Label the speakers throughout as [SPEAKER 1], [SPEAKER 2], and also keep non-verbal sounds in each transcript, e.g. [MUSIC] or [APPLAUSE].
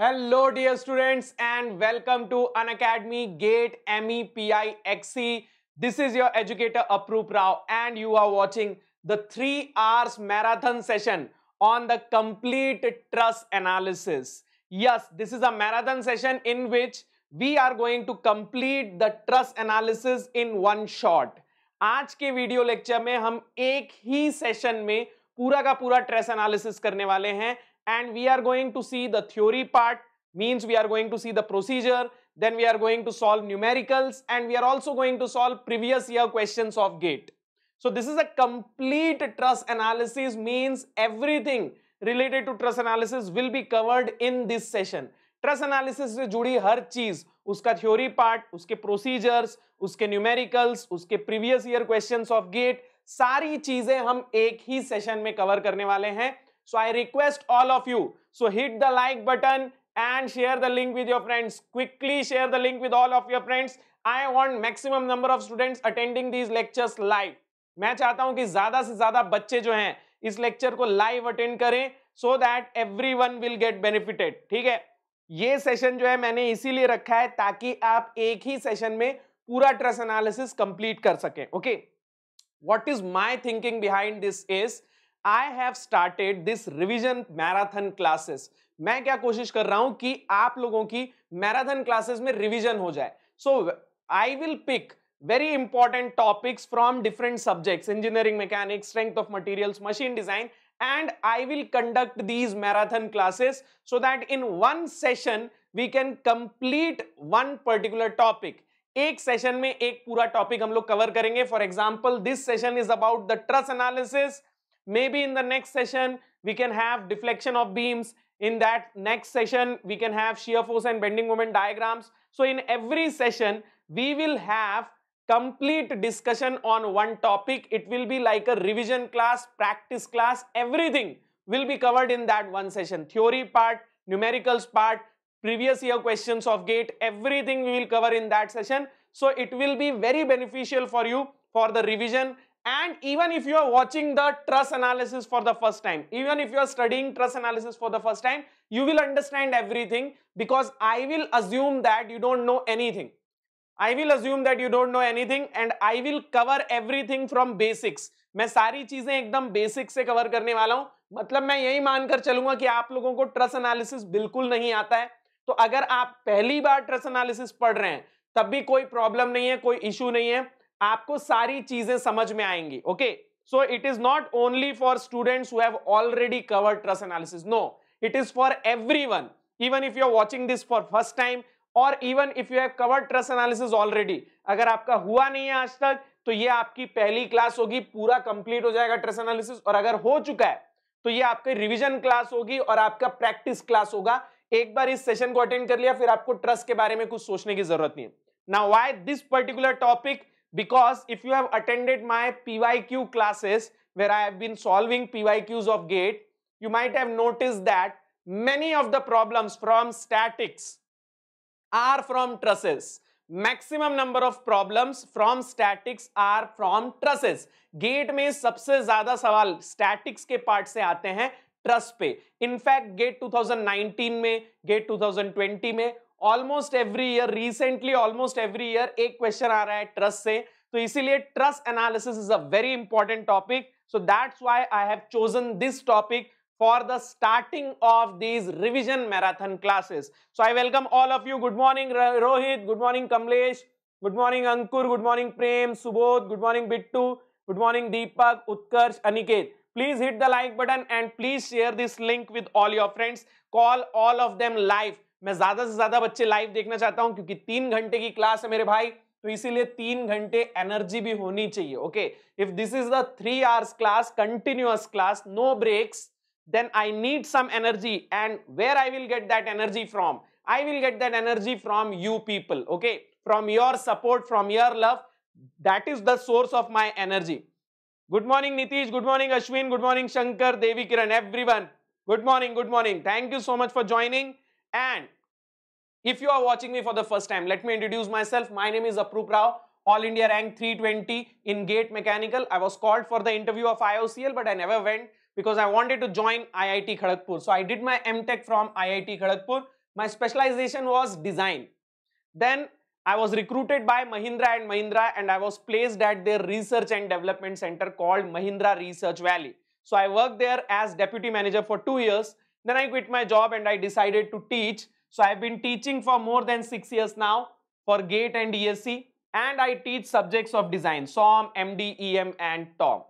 [SPEAKER 1] Hello dear students and welcome to unacademy GATE M E P I X E this is your educator Apurv Rao and you are watching the three hours marathon session on the complete truss analysis yes this is a marathon session in which we are going to complete the truss analysis in one shot आज के video lecture में हम एक ही session में पूरा का पूरा trace analysis करने वाले हैं and we are going to see the theory part means we are going to see the procedure then we are going to solve numericals and we are also going to solve previous year questions of gate so this is a complete truss analysis means everything related to truss analysis will be covered in this session truss analysis se judi har cheez uska theory part uske procedures uske numericals uske previous year questions of gate सारी चीजें हम एक ही session में cover करने वाले हैं so i request all of you so hit the like button and share the link with your friends quickly share the link with all of your friends i want maximum number of students attending these lectures live main chahta hu ki zyada se zyada bacche jo hain is lecture ko live attend kare so that everyone will get benefited theek hai है ये session जो है मैंने इसीलिए रखा है ताकि आप एक ही सेशन में पूरा ट्रस्ट एनालिसिस कंप्लीट कर सकें okay what is my thinking behind this is I have started this revision marathon classes मैं क्या कोशिश कर रहा हूं कि आप लोगों की मैराथन क्लासेस में रिविजन हो जाए so I will pick very important topics from different subjects engineering mechanic strength of material machine design and I will conduct these marathon classes so that in one session we can complete one particular topic एक session में एक पूरा topic हम लोग cover करेंगे for example this session is about the truss analysis maybe in the next session we can have deflection of beams in that next session we can have shear force and bending moment diagrams so in every session we will have complete discussion on one topic it will be like a revision class practice class everything will be covered in that one session theory part numericals part previous year questions of gate everything we will cover in that session so it will be very beneficial for you for the revision and even if you are watching the truss analysis for the first time even if you are studying truss analysis for the first time you will understand everything because i will assume that you don't know anything i will assume that you don't know anything and i will cover everything from basics मैं सारी चीजें एकदम basic से cover करने वाला हूं मतलब मैं यही मानकर चलूंगा कि आप लोगों को ट्रस एनालिसिस बिल्कुल नहीं आता है तो अगर आप पहली बार ट्रस एनालिसिस पढ़ रहे हैं तब भी कोई प्रॉब्लम नहीं है कोई इश्यू नहीं है आपको सारी चीजें समझ में आएंगी okay so it is not only for students who have already covered truss analysis no it is for everyone even if you are watching this for first time और even if you have covered truss analysis already अगर आपका हुआ नहीं है आज तक तो ये आपकी पहली क्लास होगी पूरा कंप्लीट हो जाएगा ट्रस्ट एनालिसिस और अगर हो चुका है तो ये आपकी रिवीजन क्लास होगी और आपका प्रैक्टिस क्लास होगा एक बार इस सेशन को अटेंड कर लिया फिर आपको ट्रस्ट के बारे में कुछ सोचने की जरूरत नहीं है ना why this particular topic because if you have attended my PYQ classes where I have been solving PYQs of gate, you might have noticed that many of the problems from statics are from trusses. Maximum number of problems from statics are from trusses GATE में सबसे ज्यादा सवाल statics के part से आते हैं truss पे in fact gate 2019 में गेट 2020 में almost every year recently almost every year एक क्वेश्चन आ रहा है ट्रस्ट से तो इसीलिए truss analysis is a very important topic so that's why I have chosen this topic for the starting of these revision marathon classes so I welcome all of you good morning Rohit good morning Kamlesh good morning Ankur good morning Prem Subodh good morning Bittu good morning Deepak Utkarsh Aniket please hit the like button and please share this link with all your friends call all of them live मैं ज्यादा से ज्यादा बच्चे live देखना चाहता हूं क्योंकि तीन घंटे की क्लास है मेरे भाई तो इसीलिए तीन घंटे एनर्जी भी होनी चाहिए okay if this is the three hours class continuous class no breaks then I need some energy and where I will get that energy from I will get that energy from you people okay from your support from your love that is the source of my energy good morning Nitish good morning Ashwin good morning Shankar Devi Kiran everyone good morning good morning thank you so much for joining And if you are watching me for the first time, let me introduce myself. My name is Aprup Rao, All India rank 320 in Gate Mechanical. I was called for the interview of IOCL, but I never went because I wanted to join IIT Kharagpur. So I did my MTech from IIT Kharagpur. My specialization was design. Then I was recruited by Mahindra and Mahindra and I was placed at their research and development center called Mahindra Research Valley. So I worked there as deputy manager for two years then I quit my job and I decided to teach. So I've been teaching for more than 6 years now for GATE and ESC and I teach subjects of design, SOM, MD, EM and TOM.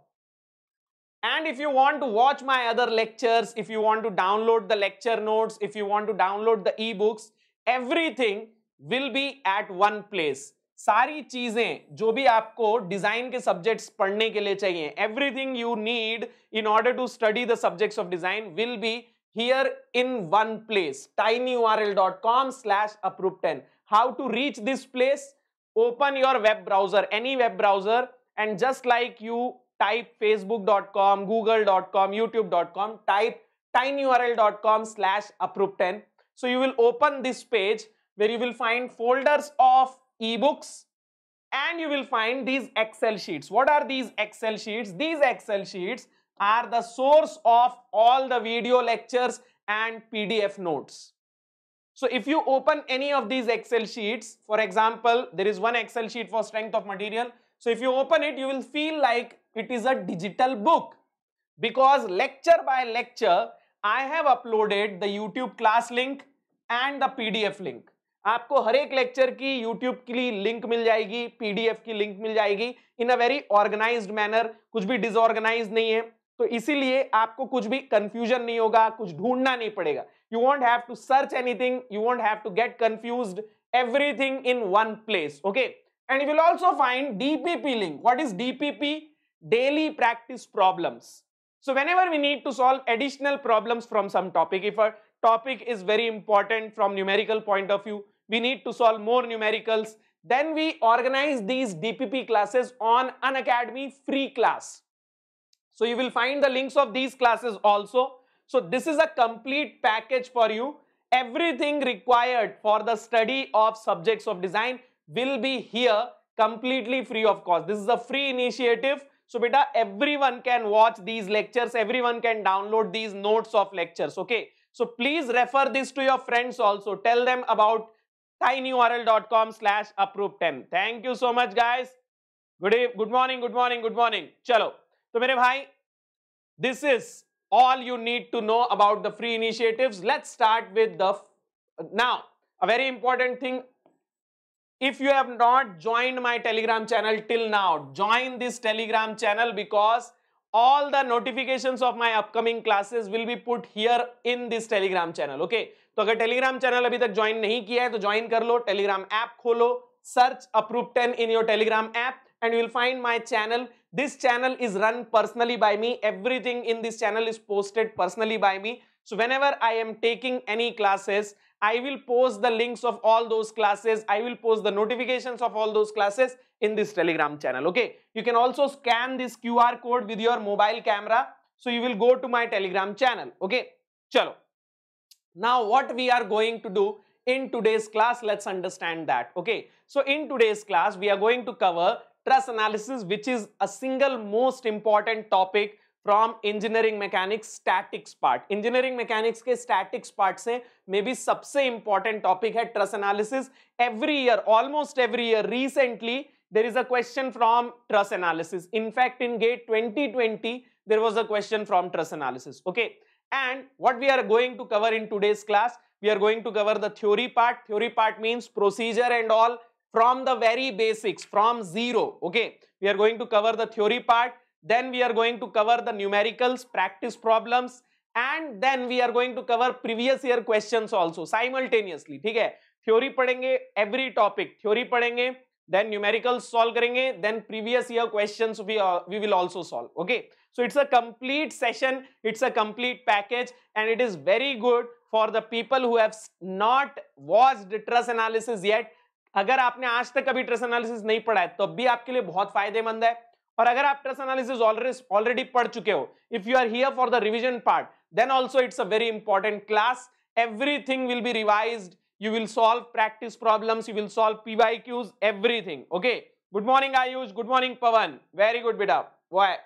[SPEAKER 1] And if you want to watch my other lectures, if you want to download the lecture notes, if you want to download the ebooks, everything will be at one place. सारी चीजें जो भी आपको design के subjects पढ़ने के लिए चाहिए everything you need in order to study the subjects of design will be here in one place tinyurl.com slash approve10 how to reach this place open your web browser any web browser and just like you type facebook.com google.com youtube.com type tinyurl.com slash approve10 so you will open this page where you will find folders of ebooks and you will find these excel sheets what are these excel sheets these excel sheets are the source of all the video lectures and PDF notes. So if you open any of these Excel sheets, for example, there is one Excel sheet for strength of material. So if you open it, you will feel like it is a digital book because lecture by lecture, I have uploaded the YouTube class link and the PDF link. आपको हर एक lecture की YouTube लिए link मिल जाएगी PDF की link मिल जाएगी in a very organised manner कुछ भी डिसऑर्गेनाइज नहीं है तो इसीलिए आपको कुछ भी कंफ्यूजन नहीं होगा कुछ ढूंढना नहीं पड़ेगा you won't have to search anything you won't have to get confuse everything in one place okay and you will also find DPP link what is DPP daily practice problem So whenever we need to solve additional problems from some topic, if a topic is very important from numerical point of view, we need to solve more numericals, then we organize these DPP classes on an academy free class. So you will find the links of these classes also. So this is a complete package for you. Everything required for the study of subjects of design will be here completely free of cost. This is a free initiative. So beta, everyone can watch these lectures. Everyone can download these notes of lectures. Okay. So please refer this to your friends also. Tell them about tinyurl.com slash approve 10. Thank you so much guys. Good, good morning, good morning, good morning. Chalo. So, मेरे भाई this is all you need to know about the free initiatives. Let's start with the now a very important thing. If you have not joined my telegram channel till now, join this telegram channel because all the notifications of my upcoming classes will be put here in this telegram channel. Okay. So, अगर Telegram channel, अभी तक join नहीं किया है तो join कर लो Telegram app खोलो search Apurv ten in your Telegram app and you will find my channel this channel is run personally by me. Everything in this channel is posted personally by me. So whenever I am taking any classes, I will post the links of all those classes. I will post the notifications of all those classes in this telegram channel. Okay. You can also scan this QR code with your mobile camera. So you will go to my telegram channel. Okay. Chalo. Now what we are going to do in today's class, let's understand that. Okay. So in today's class, we are going to cover stress analysis which is a single most important topic from engineering mechanics statics part. Engineering mechanics ke statics part se, maybe sabse important topic hai truss analysis. Every year, almost every year, recently there is a question from truss analysis. In fact, in gate 2020, there was a question from truss analysis. Okay. And what we are going to cover in today's class, we are going to cover the theory part. Theory part means procedure and all from the very basics, from zero. Okay, we are going to cover the theory part, then we are going to cover the numericals, practice problems, and then we are going to cover previous year questions also simultaneously. Okay, theory theory पढ़ेंगे every topic theory पढ़ेंगे then Then solve करेंगे then previous year questions we we will also solve. Okay, so it's a complete session. It's a complete package, and it is very good for the people who have not watched trust analysis yet अगर आपने आज तक कभी truss analysis नहीं पढ़ा है तब तो भी आपके लिए बहुत फायदेमंद है और अगर आप ट्रस एनालिसिस ऑलरेडी पढ़ चुके हो if you are here for the revision part then also it's a very important class everything will be revise you will solve practice problem you will solve P Y Qs everything okay good morning Ayush good morning Pawan very good बिडअप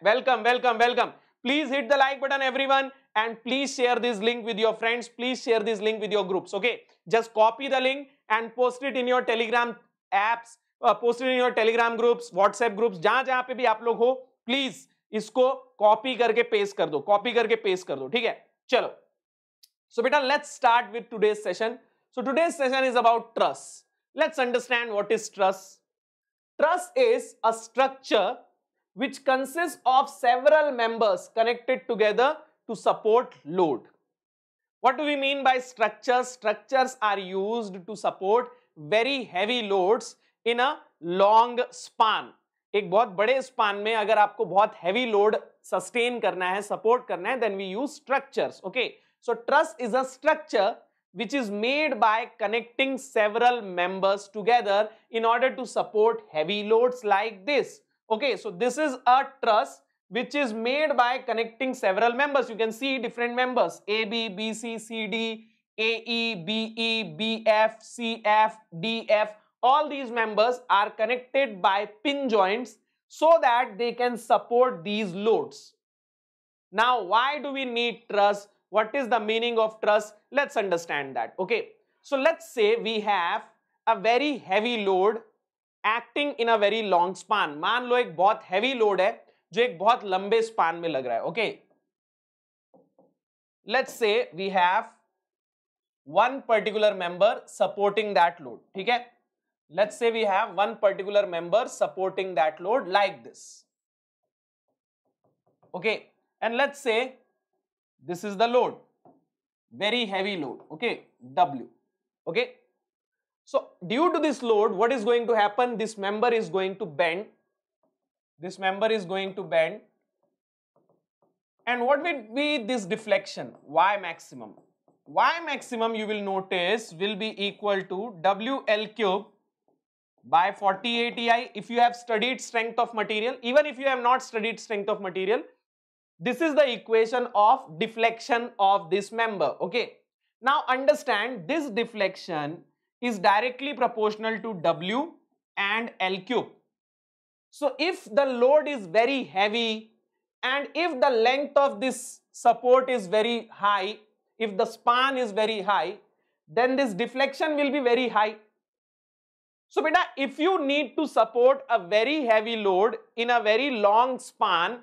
[SPEAKER 1] welcome welcome welcome please hit the like button every everyone and please share this link with your friends please share this link with your groups okay just copy the link and post it in your Telegram apps post in your Telegram groups WhatsApp groups जहां जहां पे भी आप लोग हो please इसको copy करके paste कर दो कॉपी करके पेस्ट कर दो ठीक है चलो सो बेटा let's start with today's session so today's session is about truss let's understand what is truss truss is a structure which consist of several members connected together to support load what do we mean by structure structure are used to support very heavy loads in a long span एक बहुत बड़े span में अगर आपको बहुत heavy load sustain करना है support करना है then we use structure okay so truss is a structure which is made by connecting several members together in order to support heavy loads like this okay so this is a truss which is made by connecting several members. You can see different members AB, BC, CD, AE, BE, BF, CF, DF. All these members are connected by pin joints so that they can support these loads. Now, why do we need truss? What is the meaning of truss? Let's understand that. Okay. So, let's say we have a very heavy load acting in a very long span. Man, lo, ek heavy load hai. जो एक बहुत लंबे span में लग रहा है okay let's say we have one particular member supporting that load ठीक है let's say we have one particular member supporting that load like this okay and let's say this is the load very heavy load okay W okay so due to this load what is going to happen this member is going to bend This member is going to bend. And what will be this deflection? Y maximum. Y maximum you will notice will be equal to WL cube by 48 EI if you have studied strength of material. Even if you have not studied strength of material, this is the equation of deflection of this member. Okay. Now understand this deflection is directly proportional to W and L cube. So if the load is very heavy and if the length of this support is very high, if the span is very high, then this deflection will be very high. So beta, if you need to support a very heavy load in a very long span,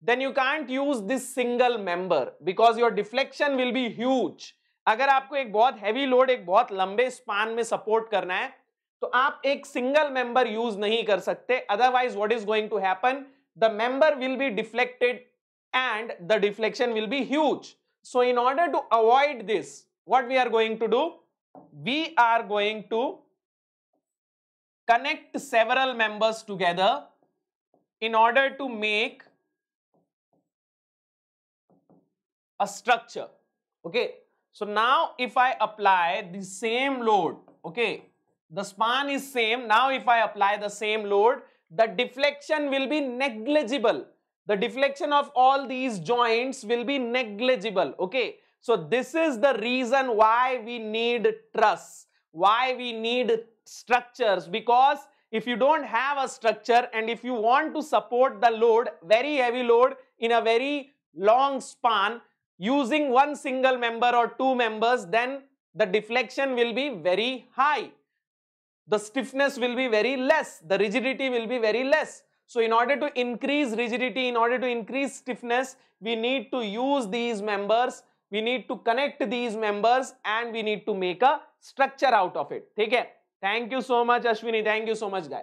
[SPEAKER 1] then you can't use this single member because your deflection will be huge. अगर आपको एक बहुत load load एक बहुत लंबे span में support करना है तो आप एक सिंगल मेंबर यूज नहीं कर सकते otherwise what is going to happen the member will be deflected and the deflection will be huge so in order to avoid this what we are going to do we are going to connect several members together in order to make a structure okay so now if I apply the same load okay The span is same. Now if I apply the same load, the deflection will be negligible. The deflection of all these joints will be negligible. Okay. So this is the reason why we need truss, why we need structures because if you don't have a structure and if you want to support the load, very heavy load in a very long span using one single member or two members, then the deflection will be very high the stiffness will be very less, the rigidity will be very less. So in order to increase rigidity, in order to increase stiffness, we need to use these members, we need to connect these members and we need to make a structure out of it. Okay? Thank you so much Ashwini, thank you so much guy.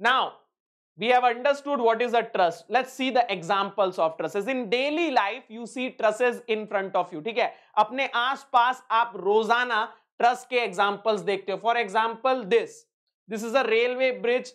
[SPEAKER 1] Now, we have understood what is a truss. Let's see the examples of trusses. In daily life, you see trusses in front of you. Okay. है? अपने आसपास आप रोजाना truss के examples देखते हो for example this this is a railway bridge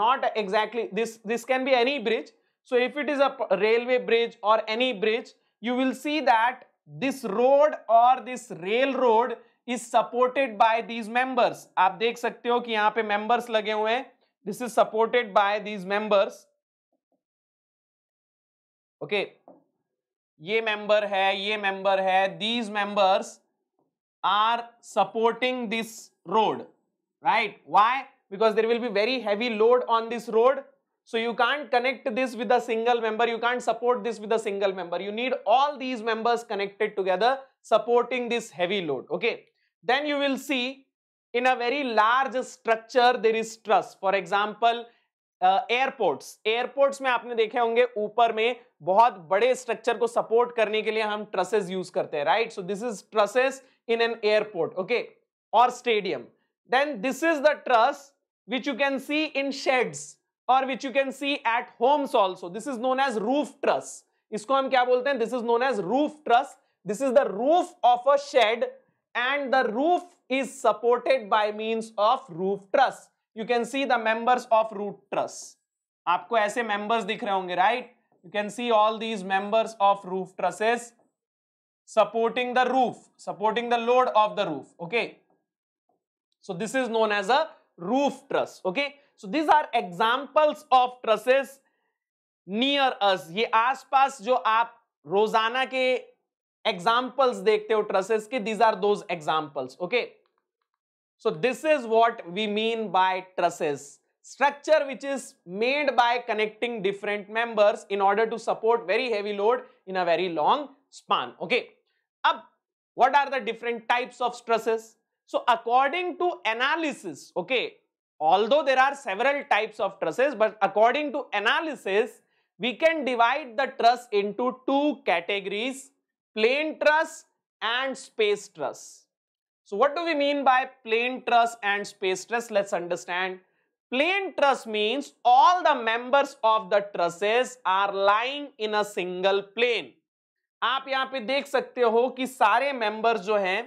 [SPEAKER 1] not exactly this this can be any bridge so if it is a railway bridge और any bridge you will see that this road और this rail road is supported by these members आप देख सकते हो कि यहां पे members लगे हुए हैं this is supported by these members okay ये मेंबर है ये मेंबर है these members are supporting this road right why because there will be very heavy load on this road so you can't connect this with a single member you can't support this with a single member you need all these members connected together supporting this heavy load okay then you will see in a very large structure there is truss for example uh, airports airports mein aapne dekhe honge upar mein bahut bade structure ko support karne ke liye hum trusses use karte hain right so this is trusses in an airport okay or stadium then this is the truss which you can see in sheds or which you can see at homes also this is known as roof truss isko hum kya bolte hain this is known as roof truss this is the roof of a shed and the roof is supported by means of roof truss you can see the members of roof truss aapko aise members dikh rahe honge right you can see all these members of roof trusses supporting the roof, supporting the load of the roof. Okay. So this is known as a roof truss. Okay. So these are examples of trusses near us. ये आसपास जो आप रोजाना के examples देखते हो trusses के these are those examples. Okay, so this is what we mean by trusses: structure which is made by connecting different members in order to support very heavy load in a very long span okay Ab, what are the different types of stresses? So according to analysis, okay, although there are several types of trusses, but according to analysis, we can divide the truss into two categories, plane truss and space truss. So what do we mean by plane truss and space truss? Let's understand. Plane truss means all the members of the trusses are lying in a single plane. आप यहां पे देख सकते हो कि सारे members जो हैं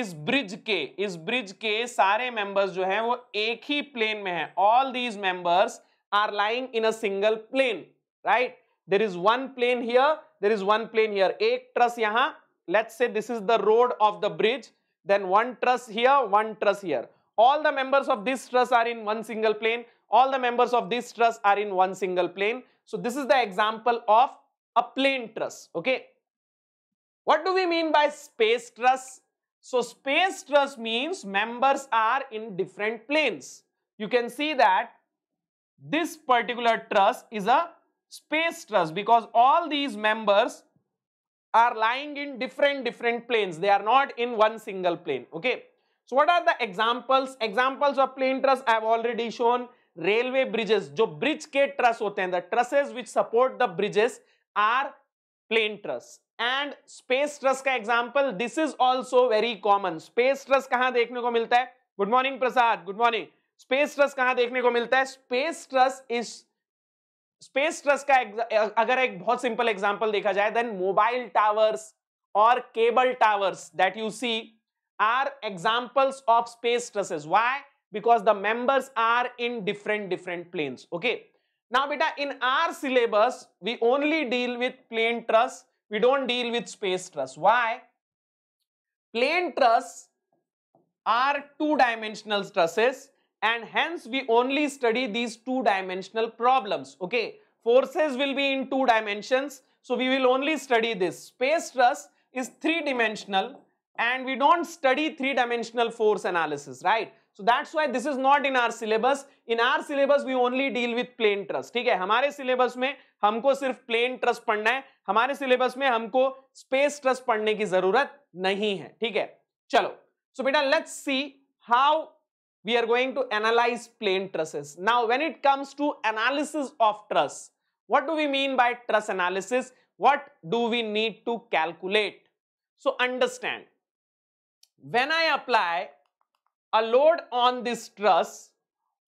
[SPEAKER 1] इस ब्रिज के इस ब्रिज के सारे मेंबर्स जो हैं वो एक ही प्लेन में हैं all these members are lying in a single plane right there is one plane here there is one plane here एक ट्रस यहां let's say this is the road of the bridge then one truss here one truss here all the members of this truss are in one single plane all the members of this truss are in one single plane so this is the example of a plane truss. Okay. What do we mean by space truss? So space truss means members are in different planes. You can see that this particular truss is a space truss because all these members are lying in different different planes. They are not in one single plane. Okay. So what are the examples? Examples of plane truss I have already shown. Railway bridges, जो bridge के truss होते हैं, the trusses which support the bridges, are plane truss and space truss का example this is also very common space truss कहां देखने को मिलता है good morning Prasad good morning space truss कहां देखने को मिलता है space truss is space truss का अगर एक बहुत सिंपल एग्जाम्पल देखा जाए देन मोबाइल टावर्स और cable towers that you see are examples of space trusses why because the members are in different different planes okay Now beta, in our syllabus, we only deal with plane truss. We don't deal with space truss. Why? Plane truss are two-dimensional trusses and hence we only study these two-dimensional problems. Okay, forces will be in two dimensions. So we will only study this. Space truss is three-dimensional and we don't study three-dimensional force analysis, right? So that's why this is not in our syllabus. In our syllabus we only deal with plane truss ठीक है हमारे syllabus में हमको सिर्फ plane trust पढ़ना है हमारे syllabus में हमको स्पेस ट्रस्ट पढ़ने की जरूरत नहीं है ठीक है चलो सो बेटा let's see how we are going to analyze plane trusses now when it comes to analysis of truss what do we mean by truss analysis what do we need to calculate so understand when I apply a load on this truss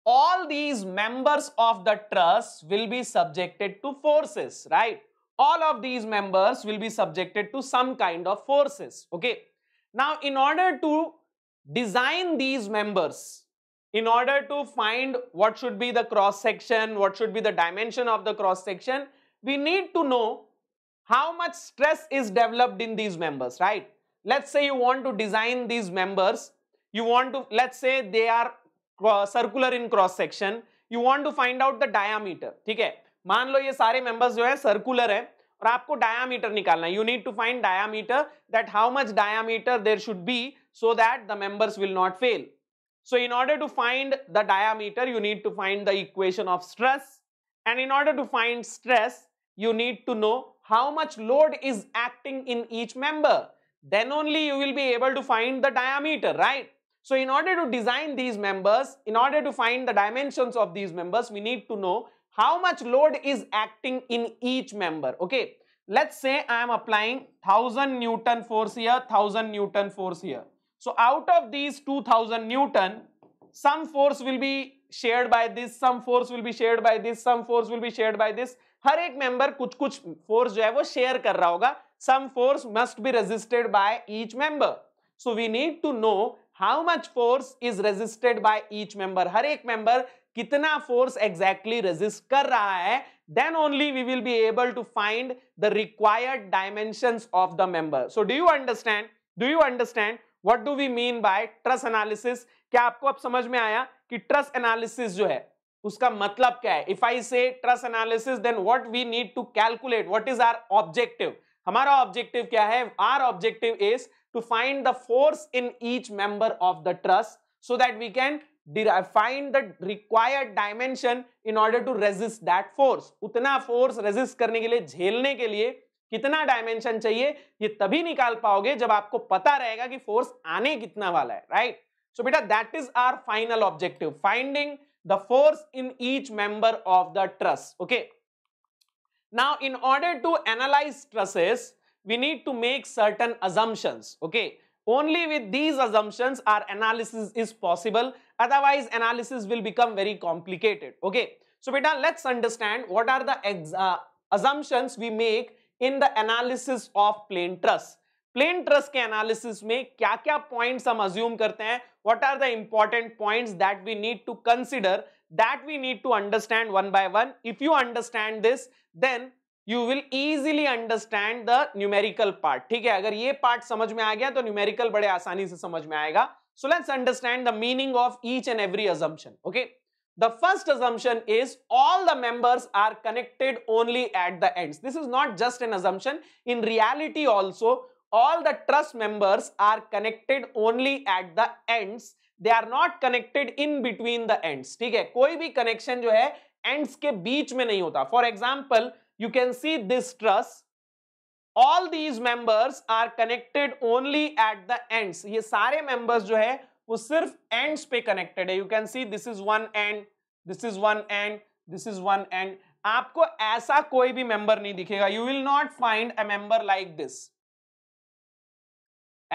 [SPEAKER 1] all these members of the trust will be subjected to forces, right? All of these members will be subjected to some kind of forces, okay? Now, in order to design these members, in order to find what should be the cross section, what should be the dimension of the cross section, we need to know how much stress is developed in these members, right? Let's say you want to design these members. You want to, let's say they are circular in cross section you want to find out the diameter ठीक है मान लो ये सारे members जो है circular है और आपको डायामीटर निकालना है you need to find diameter that how much diameter there should be so that the members will not fail so in order to find the diameter you need to find the equation of stress and in order to find stress you need to know how much load is acting in each member then only you will be able to find the diameter right so in order to design these members, in order to find the dimensions of these members, we need to know how much load is acting in each member. Okay. Let's say I am applying 1000 Newton force here, 1000 Newton force here. So out of these 2000 Newton, some force will be shared by this, some force will be shared by this, some force will be shared by this. हर एक member कुछ कुछ force जो है वो share कर रहा होगा Some force must be resisted by each member. So we need to know. How much force is resisted by each member हर एक मेंबर कितना फोर्स एग्जैक्टली रेजिस्ट कर रहा है then only we will be able to find the required dimension of the member so do you understand do you understand what do we mean by truss analysis क्या आपको अब समझ में आया कि ट्रस एनालिसिस जो है उसका मतलब क्या है if I say truss analysis then what we need to calculate what is our objective हमारा ऑब्जेक्टिव क्या है our objective is to find the force in each member of the truss so that we can find the required dimension in order to resist that force. उतना force resist करने के लिए झेलने के लिए कितना डायमेंशन चाहिए ये तभी निकाल पाओगे जब आपको पता रहेगा कि फोर्स आने कितना वाला है राइट सो बेटा that is our final objective finding the force in each member of the truss okay now in order to analyze trusses we need to make certain assumptions. Okay. Only with these assumptions our analysis is possible. Otherwise, analysis will become very complicated. Okay. So, beta, let's understand what are the uh, assumptions we make in the analysis of plane truss. Plane truss ke analysis में kya kya points hum assume karte hain? What are the important points that we need to consider? That we need to understand one by one. If you understand this, then you will easily understand the numerical part ठीक है अगर ये part समझ में आ गया तो numerical बड़े आसानी से समझ में आएगा so let's understand the meaning of each and every assumption okay the first assumption is all the members are connected only at the ends this is not just an assumption in reality also all the trust members are connected only at the ends they are not connected in between the ends ठीक है कोई भी connection जो है ends के बीच में नहीं होता for example you can see this truss all these members are connected only at the ends ये सारे members जो है वो सिर्फ ends पे connected है you can see this is one end this is one end this is one end आपको ऐसा कोई भी member नहीं दिखेगा you will not find a member like this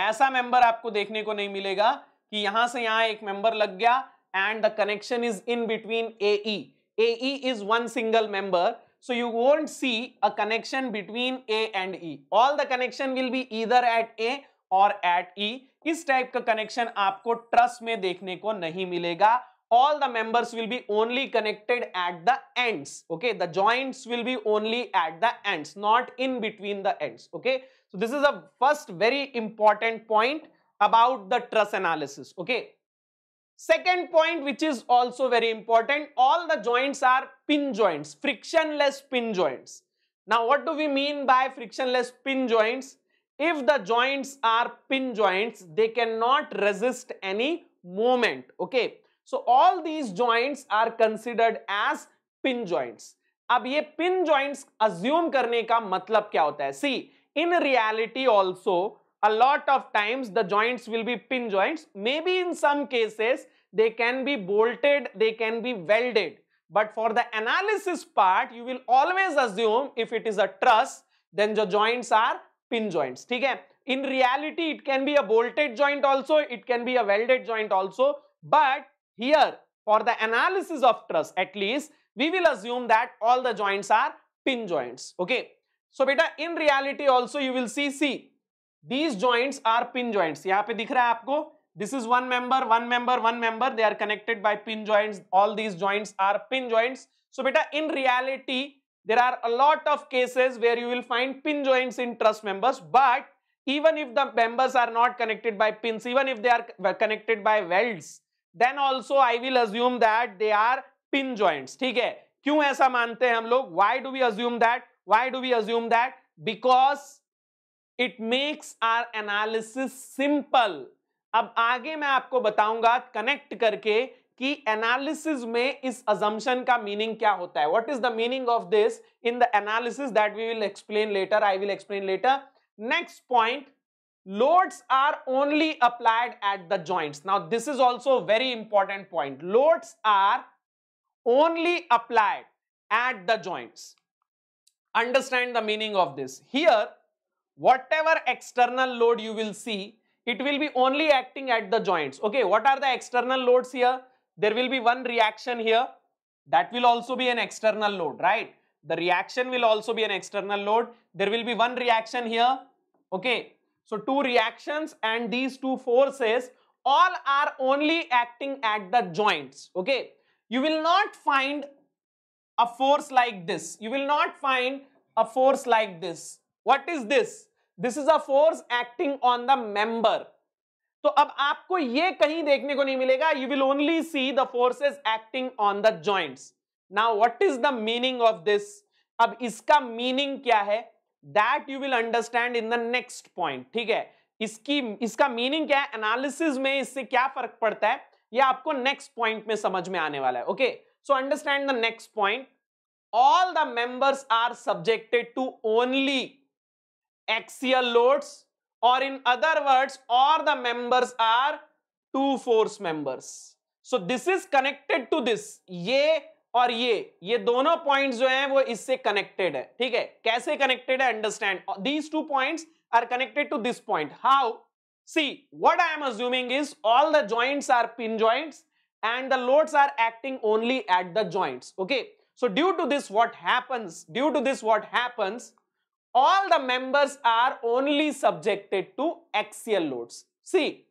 [SPEAKER 1] ऐसा member आपको देखने को नहीं मिलेगा कि यहां से यहां एक member लग गया and the connection is in between AE AE is one single member So you won't see a connection between A and E. All the connection will be either at A or at E. This type of connection, आपको trust में dekhne को नहीं all the members will be only connected at the ends okay the joints will be only at the ends not in between the ends okay so this is a first very important point about the truss analysis okay Second point which is also very important, all the joints are pin joints, frictionless pin joints. Now what do we mean by frictionless pin joints? If the joints are pin joints, they cannot resist any moment. okay? So all these joints are considered as pin joints. अब ये pin joints assume-karne ka matlab kya hota hai? See, in reality, also a lot of times the joints will be pin joints. Maybe in some cases they can be bolted, they can be welded. But for the analysis part, you will always assume if it is a truss, then the joints are pin joints. Okay? In reality, it can be a bolted joint also, it can be a welded joint also. But here, for the analysis of truss at least, we will assume that all the joints are pin joints. Okay. So, beta, in reality also you will see, see, these joints are pin joints. यहाँ पे दिख रहा है आपको this is one member one member one member they are connected by pin joints all these joints are pin joints so बेटा in there are a lot of cases where you will find pin joints in truss members but even if the members are not connected by pins even if they are connected by welds then also i will assume that they are pin joints theek hai kyun aisa mante hain hum log why do we assume that why do we assume that because it makes our analysis simple अब आगे मैं आपको बताऊंगा connect करके कि analysis में इस अजम्पन का मीनिंग क्या होता है what is the meaning of this in the analysis that we will explain later I will explain later next point loads are only applied at the joints now this is also a very important point loads are only applied at the joints understand the meaning of this here whatever external load you will see, it will be only acting at the joints. Okay, what are the external loads here? There will be one reaction here. That will also be an external load, right? The reaction will also be an external load. There will be one reaction here. Okay, so two reactions and these two forces all are only acting at the joints. Okay, you will not find a force like this. You will not find a force like this. What is this? This is a force acting on the member तो अब आपको ये कहीं देखने को नहीं मिलेगा you will only see the force acting on the joint now what is the meaning of this अब इसका मीनिंग क्या है that you will understand in the next point ठीक है इसकी इसका मीनिंग क्या है एनालिसिस में इससे क्या फर्क पड़ता है ये आपको नेक्स्ट पॉइंट में समझ में आने वाला है okay so understand the next point all the members are subjected to only axial loads or in other words all the members are two force members. So this is connected to this. ये और ये ये दोनों points जो हैं वो इससे connected है ठीक है कैसे कनेक्टेड है understand these two are connected to this point. How? See, what I am assuming is all the joints are pin joints and the loads are acting only at the joints. Okay. So due to this, what happens? Due to this, what happens? all the members are only subjected to axial loads. See,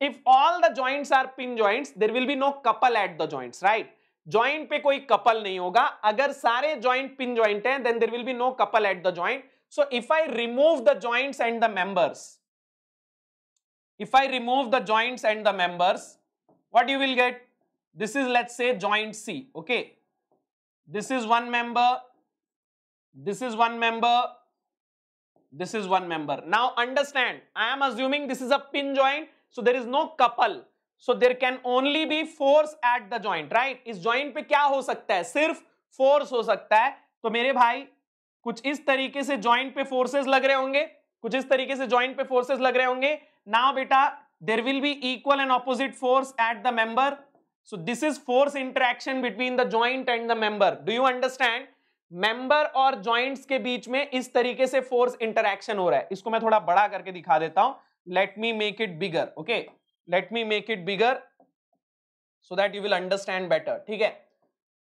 [SPEAKER 1] if all the joints are pin joints, there will be no couple at the joints, right? Joint पे कोई couple नहीं होगा अगर सारे joint pin joint हैं then there will be no couple at the joint. So if I remove the joints and the members, if I remove the joints and the members, what you will get? This is let's say joint C, okay? This is one member, this is one member, This is one member. Now understand, I am assuming this is a pin joint. So there is no couple. So there can only be force at the joint, right? is joint pe kya ho sakta hai sirf force ho sakta hai to mere bhai kuch is tarike se joint pe forces lag rahe honge kuch is tarike se joint pe forces lag rahe honge Now beta there will be equal and opposite force at the member. So this is force interaction between the joint and the member. Do you understand? Member और joints के बीच में इस तरीके से force interaction हो रहा है इसको मैं थोड़ा बड़ा करके दिखा देता हूं let me make it bigger okay let me make it bigger so that you will understand better ठीक है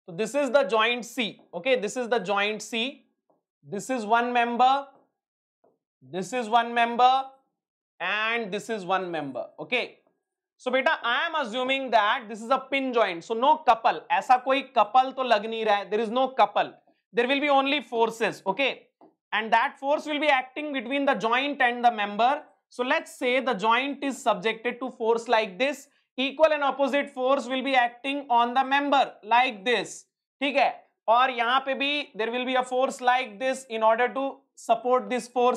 [SPEAKER 1] तो this is the joint C okay this is the joint C this is one member this is one member and this is one member okay so बेटा I am assuming that this is a pin joint so no couple ऐसा कोई couple तो लग नहीं रहा है there is no couple there will be only forces, okay? And that force will be acting between the joint and the member. So let's say the joint is subjected to force like this. Equal and opposite force will be acting on the member like this. ठीक Or और यहाँ पे भी there will be a force like this in order to support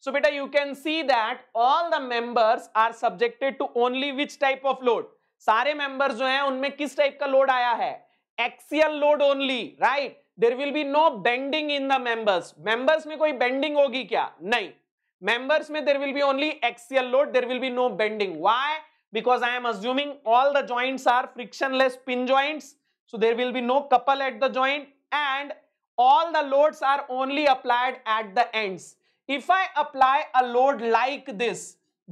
[SPEAKER 1] So beta, you can see that all the members are subjected to only which type of load? सारे members जो हैं उनमें किस type का load आया है? Axial load only, right? There will be no bending in the members members में कोई बेंडिंग होगी क्या नहीं मेंबर्स में there will be only axial load there will be no bending why because I am assuming all the joint are frictionless pin joint so there will be no couple at the joint and all the loads are only applied at the ends if I apply a load like this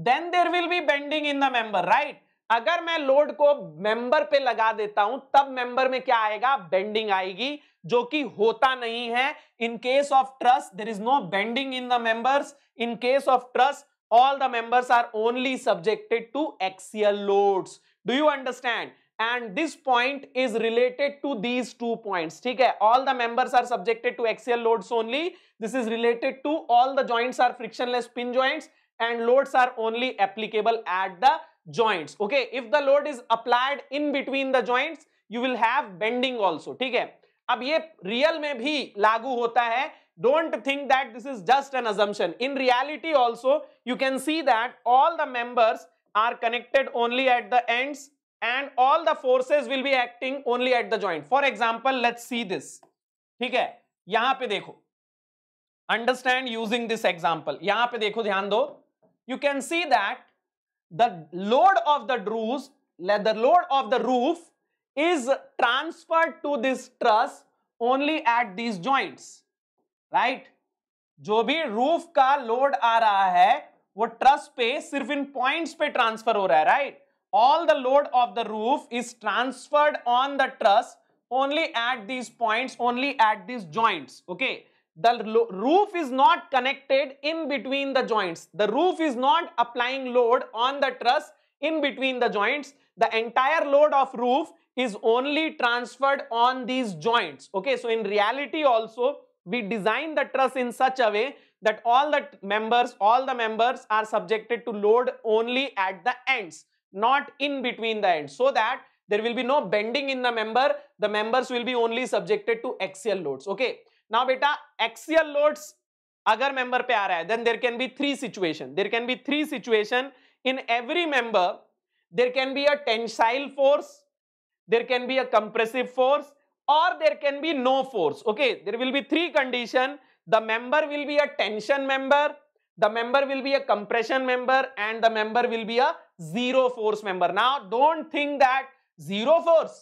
[SPEAKER 1] then there will be bending in the member right अगर मैं load को member पे लगा देता हूं तब member में क्या आएगा बेंडिंग आएगी जो कि होता नहीं है in case of truss there is no bending in the members in case of truss all the members are only subjected to axial loads do you understand and this point is related to these two point ठीक है all the members are subjected to axial loads only this is related to all the joints are frictionless pin joints and loads are only applicable at the joints okay if the load is applied in between the joints you will have bending also ठीक है अब ये real में भी लागू होता है don't think that this is just an assumption in reality also you can see that all the members are connected only at the ends and all the forces will be acting only at the joint for example let's see this ठीक है यहां पे देखो understand using this example यहां पे देखो ध्यान दो you can see that the load of the roof, the load of the roof is transferred to this truss only at these joints, right? जो भी roof का load आ रहा है वो truss पे सिर्फ इन points पे transfer हो रहा है right? All the load of the roof is transferred on the truss only at these points only at these joints okay the roof is not connected in between the joints. The roof is not applying load on the truss in between the joints. The entire load of roof is only transferred on these joints. Okay, so in reality also, we design the truss in such a way that all the members, all the members are subjected to load only at the ends, not in between the ends. So that there will be no bending in the member, the members will be only subjected to axial loads. Okay. ना बेटा axial loads अगर member पे आ रहा है then there can be three situation there can be three situation in every member there can be a tensile force there can be a compressive force और there can be no force okay there will be three condition the member will be a tension member the member will be a compression member and the member will be a zero force member now don't think that zero force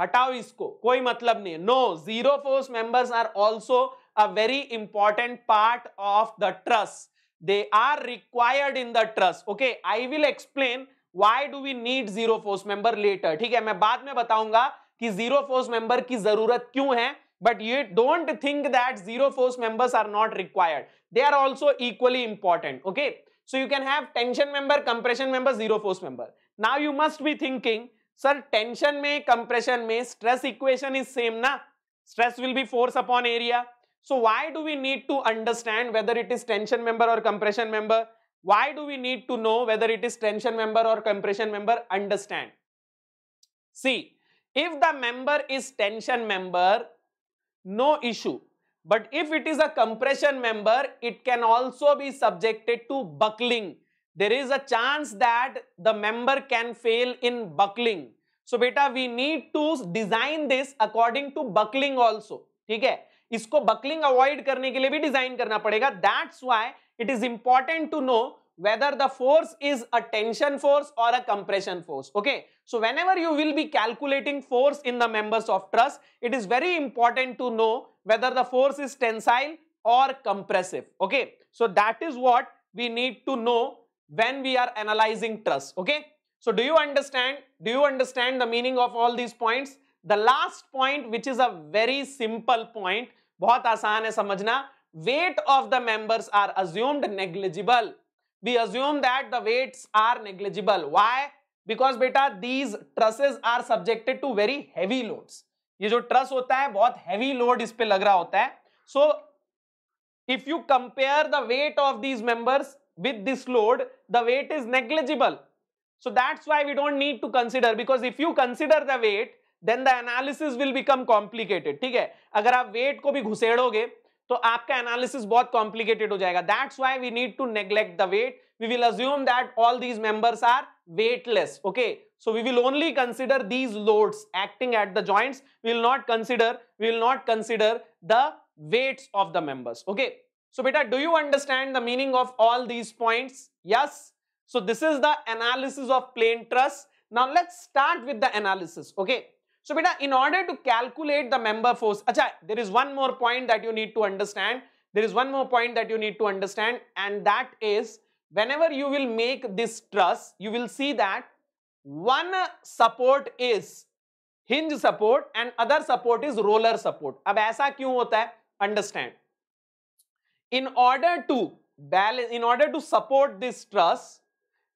[SPEAKER 1] हटाओ इसको कोई मतलब नहीं no zero force members are also a very important part of the truss they are required in the truss okay I will explain why do we need zero force member later ठीक है मैं बाद में बताऊंगा कि zero force member की जरूरत क्यों है but you don't think that zero force members are not required they are also equally important okay so you can have tension member compression member zero force member now you must be thinking sir tension में compression में stress equation is same ना stress will be force upon area so why do we need to understand whether it is tension member और compression member why do we need to know whether it is tension member और compression member understand see if the member is tension member no issue but if it is a compression member it can also be subjected to buckling there is a chance that the member can fail in buckling. So beta we need to design this according to buckling also. Okay? Isko buckling avoid करने के लिए भी design करना पड़ेगा. That's why it is important to know whether the force is a tension force or a compression force. Okay. So whenever you will be calculating force in the members of truss, it is very important to know whether the force is tensile or compressive. Okay. So that is what we need to know when we are analyzing trust. Okay. So do you understand? Do you understand the meaning of all these points? The last point which is a very simple point. बहुत आसान है समझना weight of the members are assumed negligible. We assume that the weights are negligible. Why? Because बेटा these trusses are subjected to very heavy loads. ये जो truss होता है बहुत heavy load इसपे लग रहा होता है So, if you compare the weight of these members, with this load, the weight is negligible. So that's why we don't need to consider because if you consider the weight, then the analysis will become complicated. ठीक है weight को भी घुसेड़ोगे तो आपका analysis बहुत complicated हो जाएगा. That's why we need to neglect the weight. We will assume that all these members are weightless. Okay. So we will only consider these loads acting at the joints. We will not consider, we will not consider the weights of the members. Okay. So beta, do you understand the meaning of all these points? Yes. So this is the analysis of plane truss. Now let's start with the analysis. Okay. So beta, in order to calculate the member force, there is one more point that you need to understand. There is one more point that you need to understand and that is whenever you will make this truss, you will see that one support is hinge support and other support is roller support. अब ऐसा क्यों होता है? Understand in order to balance, in order to support this truss,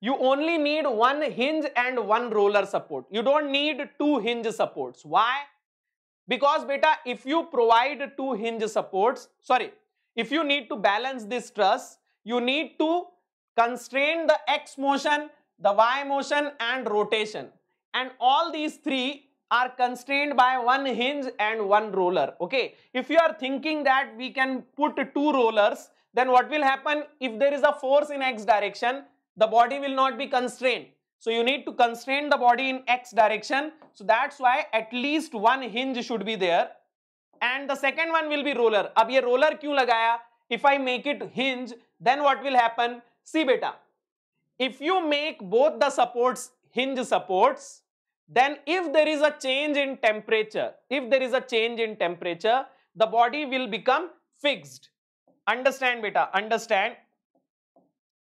[SPEAKER 1] you only need one hinge and one roller support. You don't need two hinge supports. Why? Because beta, if you provide two hinge supports, sorry, if you need to balance this truss, you need to constrain the x motion, the y motion and rotation. And all these three are constrained by one hinge and one roller. Okay. If you are thinking that we can put two rollers, then what will happen if there is a force in x direction, the body will not be constrained. So you need to constrain the body in x direction. So that's why at least one hinge should be there. And the second one will be roller. अब ये roller क्यों लगाया? If I make it hinge, then what will happen? See beta, if you make both the supports hinge supports, then if there is a change in temperature, if there is a change in temperature, the body will become fixed. Understand beta, understand.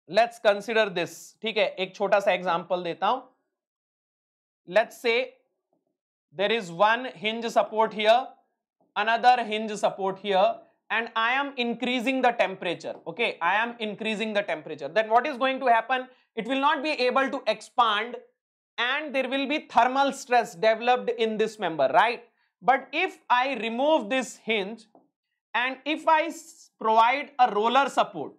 [SPEAKER 1] Let's consider this. Okay, a एक example दता हूं. Let's say there is one hinge support here, another hinge support here and I am increasing the temperature. Okay, I am increasing the temperature. Then what is going to happen? It will not be able to expand and there will be thermal stress developed in this member, right? But if I remove this hinge and if I provide a roller support,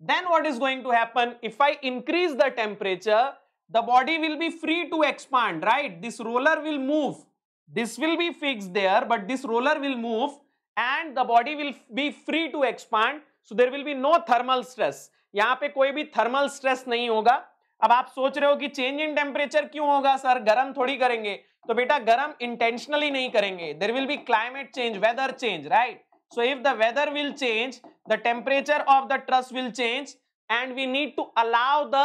[SPEAKER 1] then what is going to happen? If I increase the temperature, the body will be free to expand, right? This roller will move. This will be fixed there, but this roller will move and the body will be free to expand. So there will be no thermal stress. यहाँ पे कोई भी thermal stress नहीं होगा. अब आप सोच रहे हो कि चेंज इन टेम्परेचर क्यों होगा सर गर्म थोड़ी करेंगे तो बेटा गर्म इंटेंशनली नहीं करेंगे there will be climate change weather change right so if the weather will change the temperature of the truss will change and we need to allow the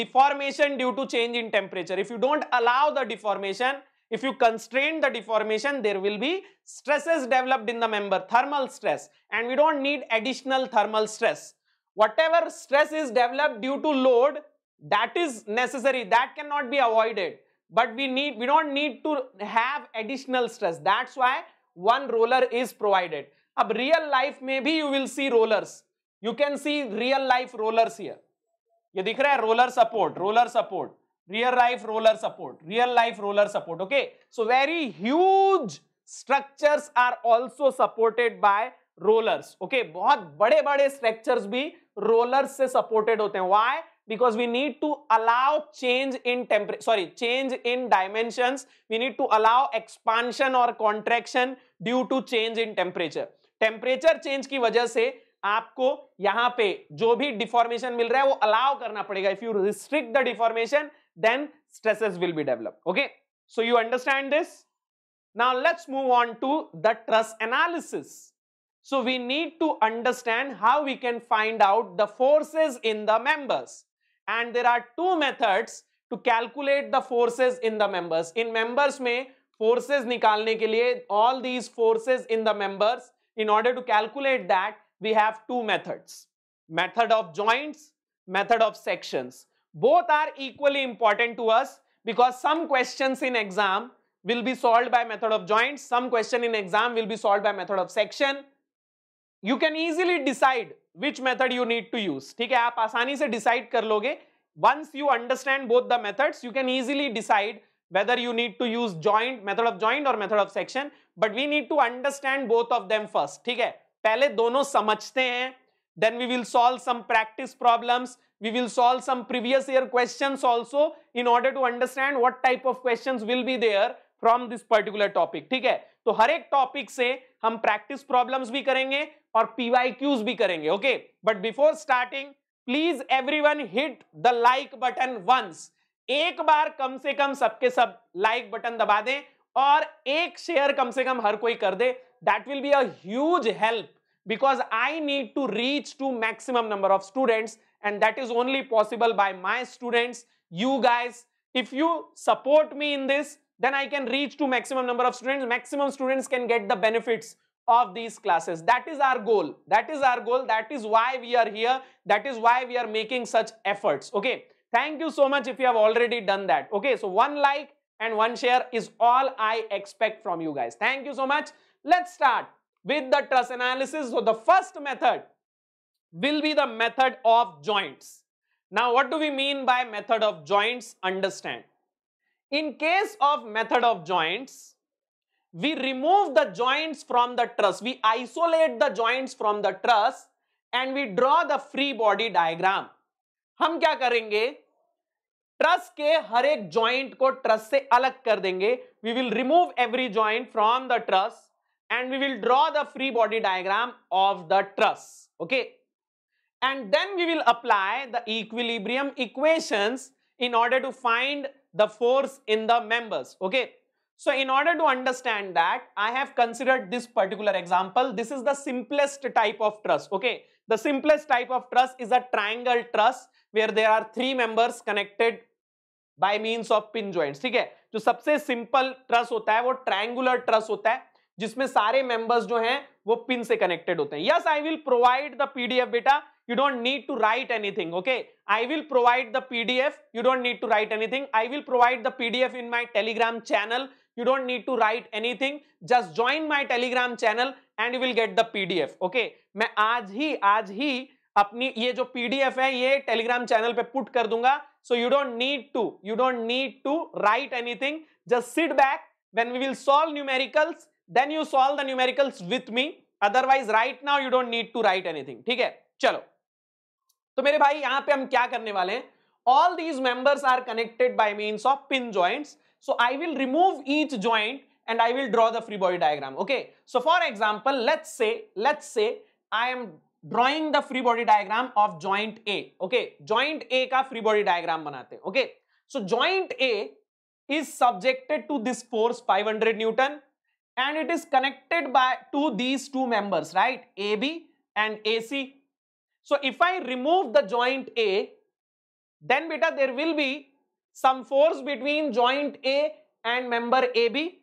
[SPEAKER 1] deformation due to change in temperature if you don't allow the deformation if you constrain the deformation there will be stresses developed in the member thermal stress and we don't need additional thermal stress whatever stress is developed due to load That is necessary. That cannot be avoided. But we need we don't need to have additional stress. That's why one roller is provided. a real life maybe you will see rollers. You can see real life rollers here. ये दिख रहा है roller support, roller support, real life roller support, real life roller support. Okay, so very huge structures are also supported by rollers. okay, बहुत बड़े बड़े structures भी rollers से supported होते हैं Why? because we need to allow change in temperature, sorry, change in dimensions. We need to allow expansion or contraction due to change in temperature. Temperature change ki wajah se, aapko yahan pe jo bhi deformation mil raha hai, wo allow karna padega. If you restrict the deformation, then stresses will be developed. Okay, so you understand this? Now let's move on to the truss analysis. So we need to understand how we can find out the forces in the members and there are two methods to calculate the forces in the members. In members में forces nikalne ke liye, all these forces in the members in order to calculate that we have two methods. Method of joints, method of sections. Both are equally important to us because some questions in exam will be solved by method of joints, some question in exam will be solved by method of section. You can easily decide which method you need to use ठीक है आप आसानी से decide कर लोगे once you understand both the methods you can easily decide whether you need to use joint method of joint or method of section but we need to understand both of them first ठीक है पहले दोनों समझते हैं then we will solve some practice problems we will solve some previous year questions also in order to understand what type of questions will be there from this particular topic theek hai to har ek topic se hum practice problems bhi karenge और quiz भी करेंगे okay but before starting please everyone hit the like button once एक बार कम से कम सबके सब like सब button दबा दें और एक शेयर कम से कम हर कोई कर दे that will be us help because I need to reach to maximum number of students and that is only possible by my students you guys if you support me in this then I can reach to maximum number of student maximum students can get the benefits of these classes. That is our goal. That is our goal. That is why we are here. That is why we are making such efforts. Okay. Thank you so much if you have already done that. Okay. So one like and one share is all I expect from you guys. Thank you so much. Let's start with the truss analysis. So the first method will be the method of joints. Now what do we mean by method of joints? Understand. In case of method of joints, we remove the joints from the truss, we isolate the joints from the truss and we draw the free body diagram. हम क्या करेंगे? Truss के हर एक joint को truss से अलग कर देंगे. We will remove every joint from the truss and we will draw the free body diagram of the truss. Okay? And then we will apply the equilibrium equations in order to find the force in the members. Okay? So in order to understand that, I have considered this particular example. This is the simplest type of trust. Okay. The simplest type of trust is a triangle truss where there are three members connected by means of pin joints, ठीक है जो सबसे truss is a triangular truss. Triangular truss all members जिसमें सारे members जो Yes, I will provide the PDF, हैं You don't need to write anything, you don't need to write anything okay I will provide the PDF you don't need to write anything I will provide the you don't need to write anything just join my telegram channel and you will get the pdf okay मैं आज ही आज ही अपनी ये जो pdf है ये telegram channel पे put कर दूंगा so you don't need to you don't need to write anything just sit back when we will solve numericals then you solve the numericals with me otherwise right now you don't need to write anything ठीक है चलो तो मेरे भाई यहां पे हम क्या करने वाले हैं all these members are connected by means of pin joints So I will remove each joint and I will draw the free body diagram. Okay. So for example, let's say, let's say I am drawing the free body diagram of joint A. Okay. Joint A ka free body diagram banate. Okay. So joint A is subjected to this force 500 Newton and it is connected by to these two members, right? AB and AC. So if I remove the joint A, then beta there will be some force between joint A and member AB.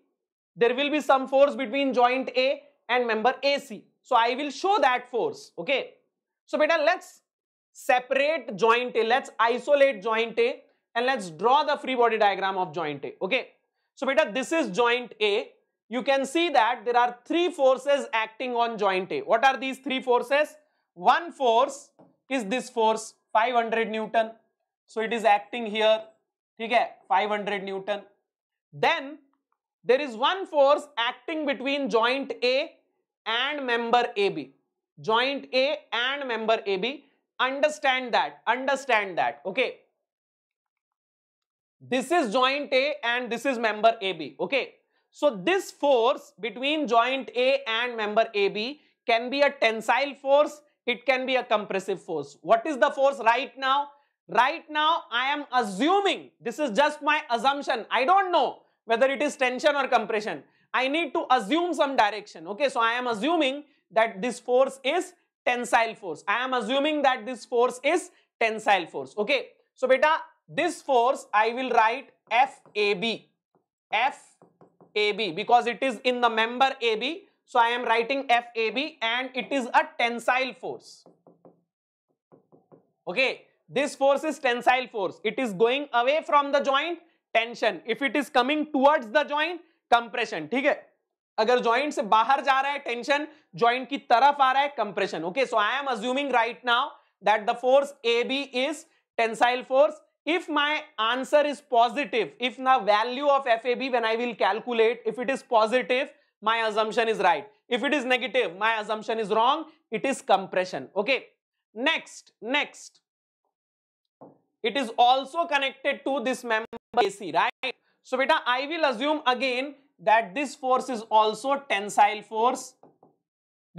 [SPEAKER 1] There will be some force between joint A and member AC. So I will show that force. Okay. So beta, let's separate joint A. Let's isolate joint A and let's draw the free body diagram of joint A. Okay. So beta, this is joint A. You can see that there are three forces acting on joint A. What are these three forces? One force is this force 500 Newton. So it is acting here ठीक 500 newton. Then there is one force acting between joint A and member AB. Joint A and member AB. understand that understand that okay this is joint a and this is member ab okay so this force between joint a and member ab can be a tensile force it can be a compressive force what is the force right now Right now, I am assuming, this is just my assumption. I don't know whether it is tension or compression. I need to assume some direction. Okay, so I am assuming that this force is tensile force. I am assuming that this force is tensile force. Okay, so beta, this force I will write FAB. FAB because it is in the member AB. So I am writing FAB and it is a tensile force. Okay, this force is tensile force. It is going away from the joint, tension. If it is coming towards the joint, compression. ठीक है अगर joint से बाहर जा रहा है tension joint की तरफ आ रहा है compression okay so I am assuming right now that the force A B is tensile if my answer is positive, if the value of FAB when I will calculate, if it is positive, my assumption is right. If it is negative, my assumption is wrong. It is compression. Okay. Next, next it is also connected to this member AC, right? So beta, I will assume again that this force is also tensile force.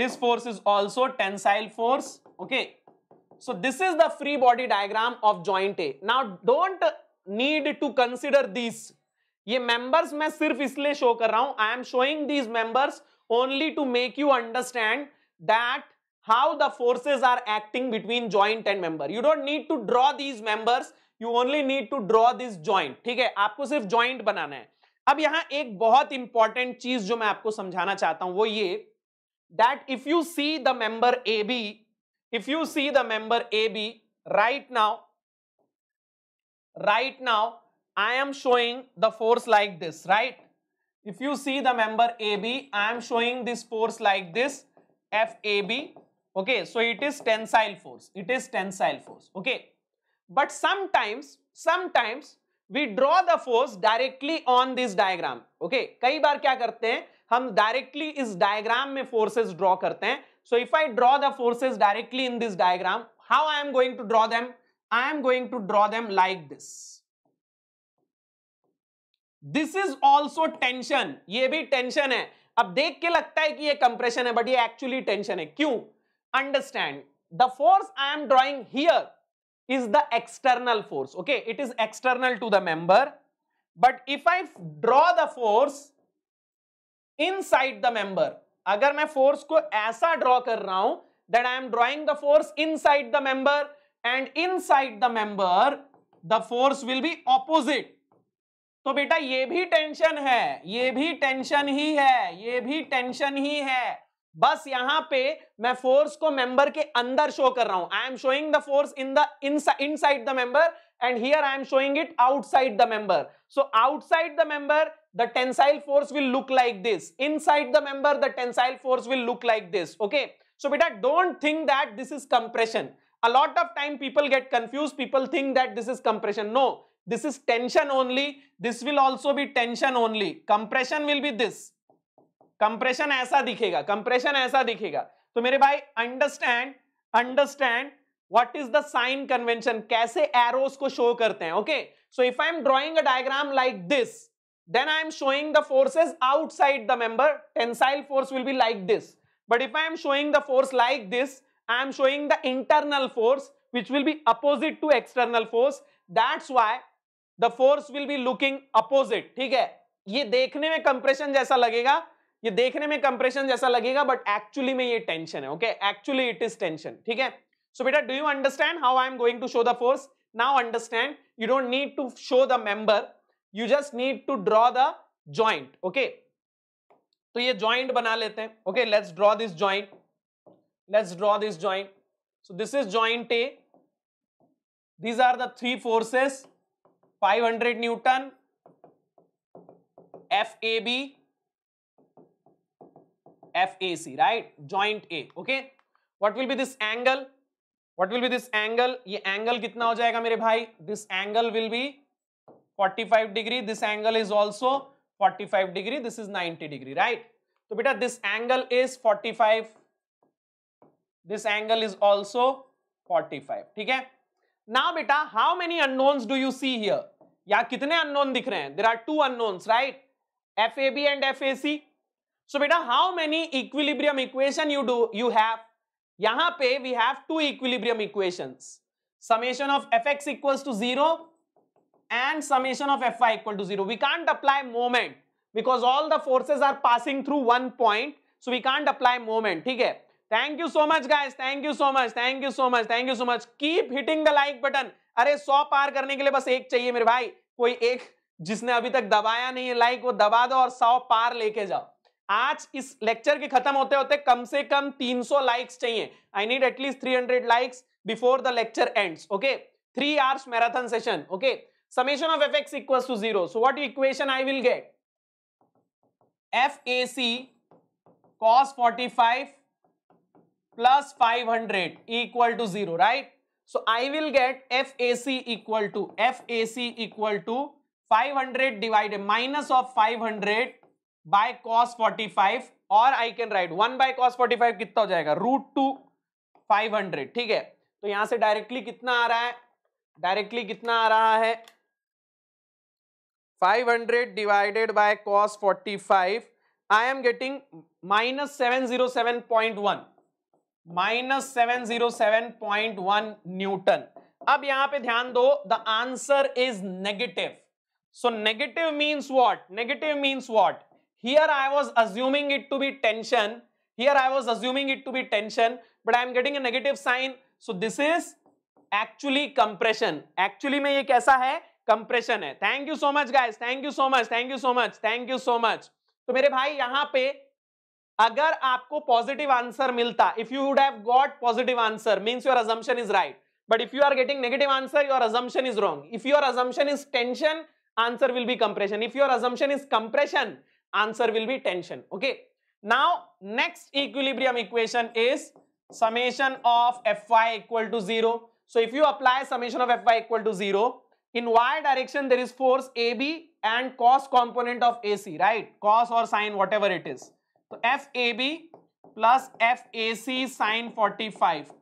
[SPEAKER 1] This force is also tensile force, okay? So this is the free body diagram of joint A. Now don't need to consider these. ये members मैं सिर्फ इसलिए show कर रहा हूँ. I am showing these members only to make you understand that how the forces are acting between joint and member. You don't need to draw these members. You only need to draw this joint. ठीक है आपको सिर्फ joint बनाना है अब यहाँ एक बहुत important चीज जो मैं आपको समझाना चाहता हूं वो ये that if you see the member AB, if you see the member AB right now, right now I am showing the force like this, right? If you see the member AB, I am showing this force like this, FAB okay so it is tensile force it is tensile force okay but sometimes sometimes we draw the force directly on this diagram okay कई बार क्या करते हैं हम directly इस diagram में forces draw करते हैं so if I draw the forces directly in this diagram how I am going to draw them I am going to draw them like this this is also tension ये भी tension है अब देख के लगता है कि ये compression है but ये actually tension है क्यों understand the force I am drawing here is the external force. Okay, it is external to the member. But if I draw the force inside the member, agar main force ko aisa draw kar raha hu that I am drawing the force inside the member and inside the member the force will be opposite. तो बेटा ये भी tension है ये भी tension ही है ये भी टेंशन ही है बस यहां पे मैं फोर्स को मेंबर के अंदर शो कर रहा हूं I am showing the force in the in inside the member and here I am showing it outside the member so outside the member the tensile force will look like this inside the member the tensile force will look like this okay so बेटा don't think that this is compression a lot of time people get confuse people think that this is compression no this is tension only this will also be tension only compression will be this compression ऐसा दिखेगा compression ऐसा दिखेगा तो मेरे भाई understand understand what is the sign convention कैसे arrows को show करते हैं okay so if I am drawing a diagram like this then I am showing the forces outside the member tensile force will be like this but if I am showing the force like this I am showing the internal force which will be opposite to external force that's why the force will be looking opposite ठीक है ये देखने में compression जैसा लगेगा ये देखने में कंप्रेशन जैसा लगेगा बट एक्चुअली में ये टेंशन है okay actually it is tension ठीक है सो बेटा do you understand how I am going to show the force now understand you don't need to show the member you just need to draw the joint okay तो ये joint बना लेते हैं okay let's draw this joint let's draw this joint so this is joint A these are the three forces 500 A B FAC, right? Joint A, okay? What will be this angle? What will be this angle? ये angle कितना हो जाएगा मेरे भाई? This angle will be 45 degree. This angle is also 45 degree. This is 90 degree, right? तो बेटा this angle is 45. This angle is also 45. ठीक है? Now बेटा how many unknowns do you see here? या कितने unknown दिख रहे हैं? There are two unknowns, right? FAB and FAC. So बेटा how many equilibrium equation you do you have यहां पे we have two equilibrium equation summation of F X equal to zero and summation of F Y equal to zero we can't apply moment because all the forces are passing through one point so we can't apply moment ठीक है thank you so much guys thank you so much thank you so much thank you so much keep hitting the like button अरे सौ पार करने के लिए बस एक चाहिए मेरे भाई कोई एक जिसने अभी तक दबाया नहीं है लाइक वो दबा दो और सौ पार लेके जाओ आज इस लेक्चर के खत्म होते होते कम से कम 300 लाइक्स चाहिए I need at least 300 likes before the lecture ends okay three hours marathon session okay summation of F X equal to zero so what equation I will get F A C cos forty plus five hundred equal to zero right C equal to F A C equal to five hundred divided minus of five hundred by cos 45 और I can write one by cos 45 कितना हो जाएगा root two five hundred ठीक है तो यहां से directly कितना आ रहा है डायरेक्टली कितना आ रहा है 500 divided by cos 45 I am getting minus seven zero seven point one minus seven zero seven point one newton अब यहां पे ध्यान दो the answer is negative so negative means what negative means what here i was assuming it to be tension here i was assuming it to be tension but i am getting a negative sign so this is actually compression actually mein ye kaisa hai compression hai thank you so much guys thank you so much thank you so much thank you so much to mere bhai yahan pe agar aapko positive answer milta if you would have got positive answer means your assumption is right but if you are getting negative answer your assumption is wrong if your assumption is tension answer will be compression if your assumption is compression Answer will be tension. Okay. Now, next equilibrium equation is summation of Fy equal to 0. So, if you apply summation of Fy equal to 0, in y direction there is force AB and cos component of AC, right? Cos or sine, whatever it is. So, FAB plus FAC sine 45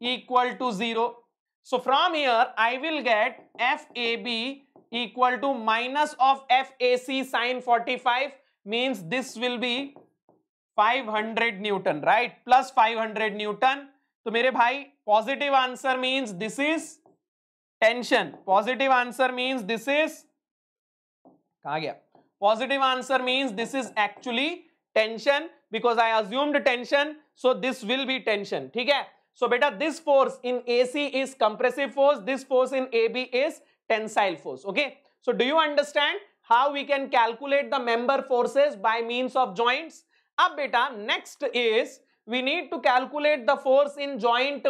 [SPEAKER 1] equal to 0. So, from here I will get FAB equal to minus of FAC sine 45 means this will be 500 Newton, right? Plus 500 Newton. तो मेरे भाई positive answer means this is tension positive answer mean this is कहा गया positive answer means this is actually tension because I assumed tension so this will be tension ठीक है so so, बेटा this force in A C is compressive force this force in A B is tensile force. Okay. So do you understand how we can calculate the member forces by means of joints? Ab beta, next is we need to calculate the force in joint,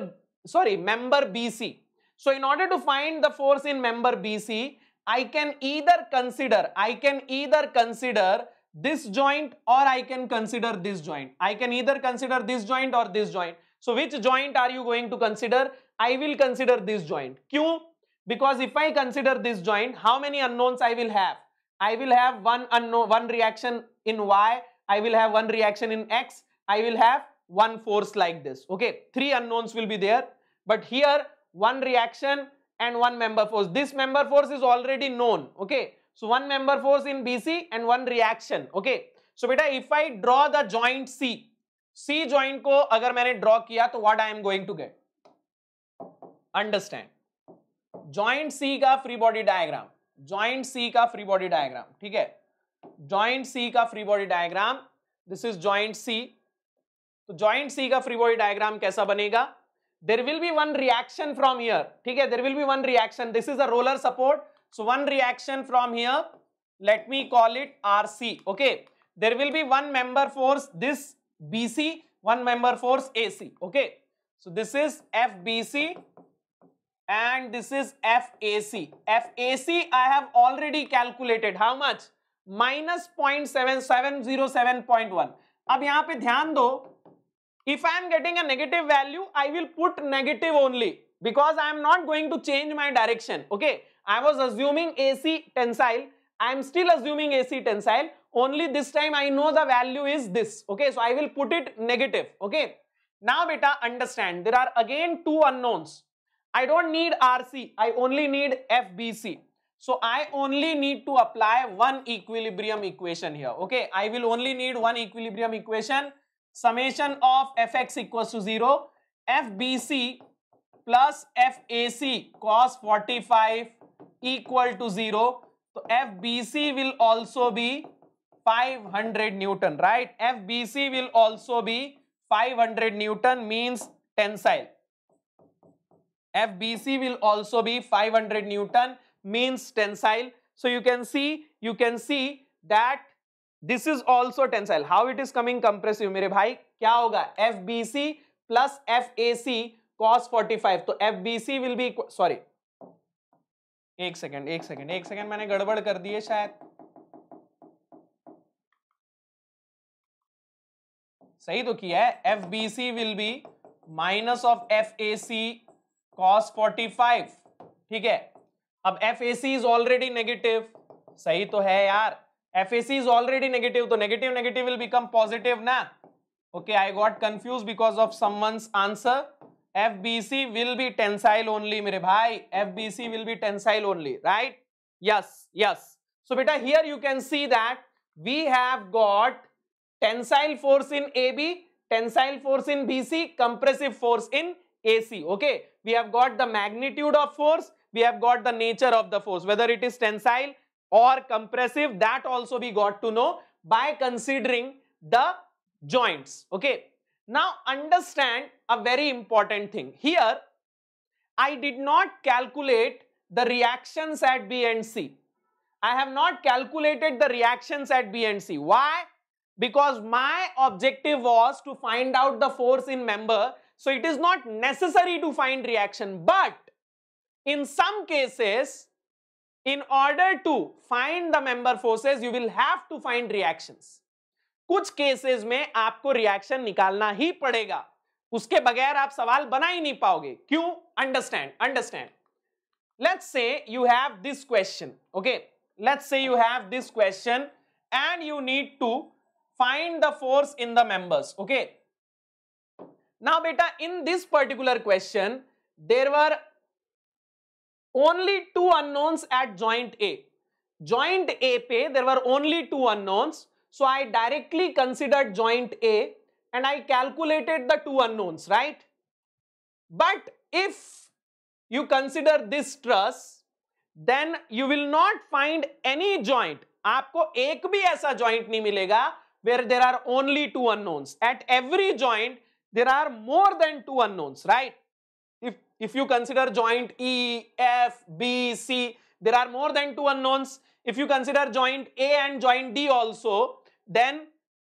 [SPEAKER 1] sorry, member BC. So in order to find the force in member BC, I can either consider, I can either consider this joint or I can consider this joint. I can either consider this joint or this joint. So which joint are you going to consider? I will consider this joint. Q because if I consider this joint, how many unknowns I will have? I will have one unknown, one reaction in Y. I will have one reaction in X. I will have one force like this. Okay, three unknowns will be there. But here, one reaction and one member force. This member force is already known. Okay, so one member force in BC and one reaction. Okay, so beta, if I draw the joint C, C joint ko agar मैंने draw kiya what I am going to get? Understand? Joint C का free body diagram joint C का free body diagram ठीक है joint C का free body diagram this is joint C तो joint C का free body diagram कैसा बनेगा there will be one reaction from here ठीक है there will be one reaction this is a roller support so one reaction from here let me call it R C okay there will be one member force this B C one member force A C okay so this is F B C and this is FAC. FAC I have already calculated. How much? Minus 0.7707.1. अब यहाँ पे ध्यान दो If I am getting a negative value, I will put negative only because I am not going to change my direction. Okay. I was assuming AC tensile. I am still assuming AC tensile. Only this time I know the value is this. Okay. So I will put it negative. Okay. Now, beta, understand. There are again two unknowns. I don't need RC, I only need FBC. So I only need to apply one equilibrium equation here. Okay, I will only need one equilibrium equation. Summation of fx equals to 0, FBC plus FAC cos 45 equal to 0. So FBC will also be 500 Newton, right? FBC will also be 500 Newton means tensile. FBC will also be 500 Newton means tensile. So you can see, you can see that this is also tensile. How it is coming compressive मेरे भाई क्या होगा FBC plus FAC cos 45 तो FBC will be sorry एक second एक second एक second मैंने गड़बड़ कर दी है शायद सही तो किया है FBC will be minus of FAC cos 45 ठीक है अब F A C is already negative सही तो है यार F A C is already negative तो negative negative will become positive ना okay I got confuse because of someone's answer F B C will be tensile only मेरे भाई F B C will be tensile only right yes yes so बेटा here you can see that we have got tensile force in A B tensile force in B C compressive force in AC. Okay, we have got the magnitude of force, we have got the nature of the force, whether it is tensile or compressive, that also we got to know by considering the joints. Okay, now understand a very important thing. Here, I did not calculate the reactions at B and C. I have not calculated the reactions at B and C. Why? Because my objective was to find out the force in member so it is not necessary to find reaction, but in some cases, in order to find the member forces, you will have to find reactions. कुछ cases में आपको reaction निकालना ही पड़ेगा उसके बगैर आप सवाल बना ही नहीं पाओगे क्यों understand understand let's say you have this question okay let's say you have this question and you need to find the force in the members okay now beta in this particular question there were only two unknowns at joint A. Joint A pay there were only two unknowns. So I directly considered joint A and I calculated the two unknowns right. But if you consider this truss then you will not find any joint. आपको एक भी ऐसा joint नहीं मिलेगा where there are only two unknowns. At every joint there are more than two unknowns, right? If, if you consider joint E, F, B, C, there are more than two unknowns. If you consider joint A and joint D also, then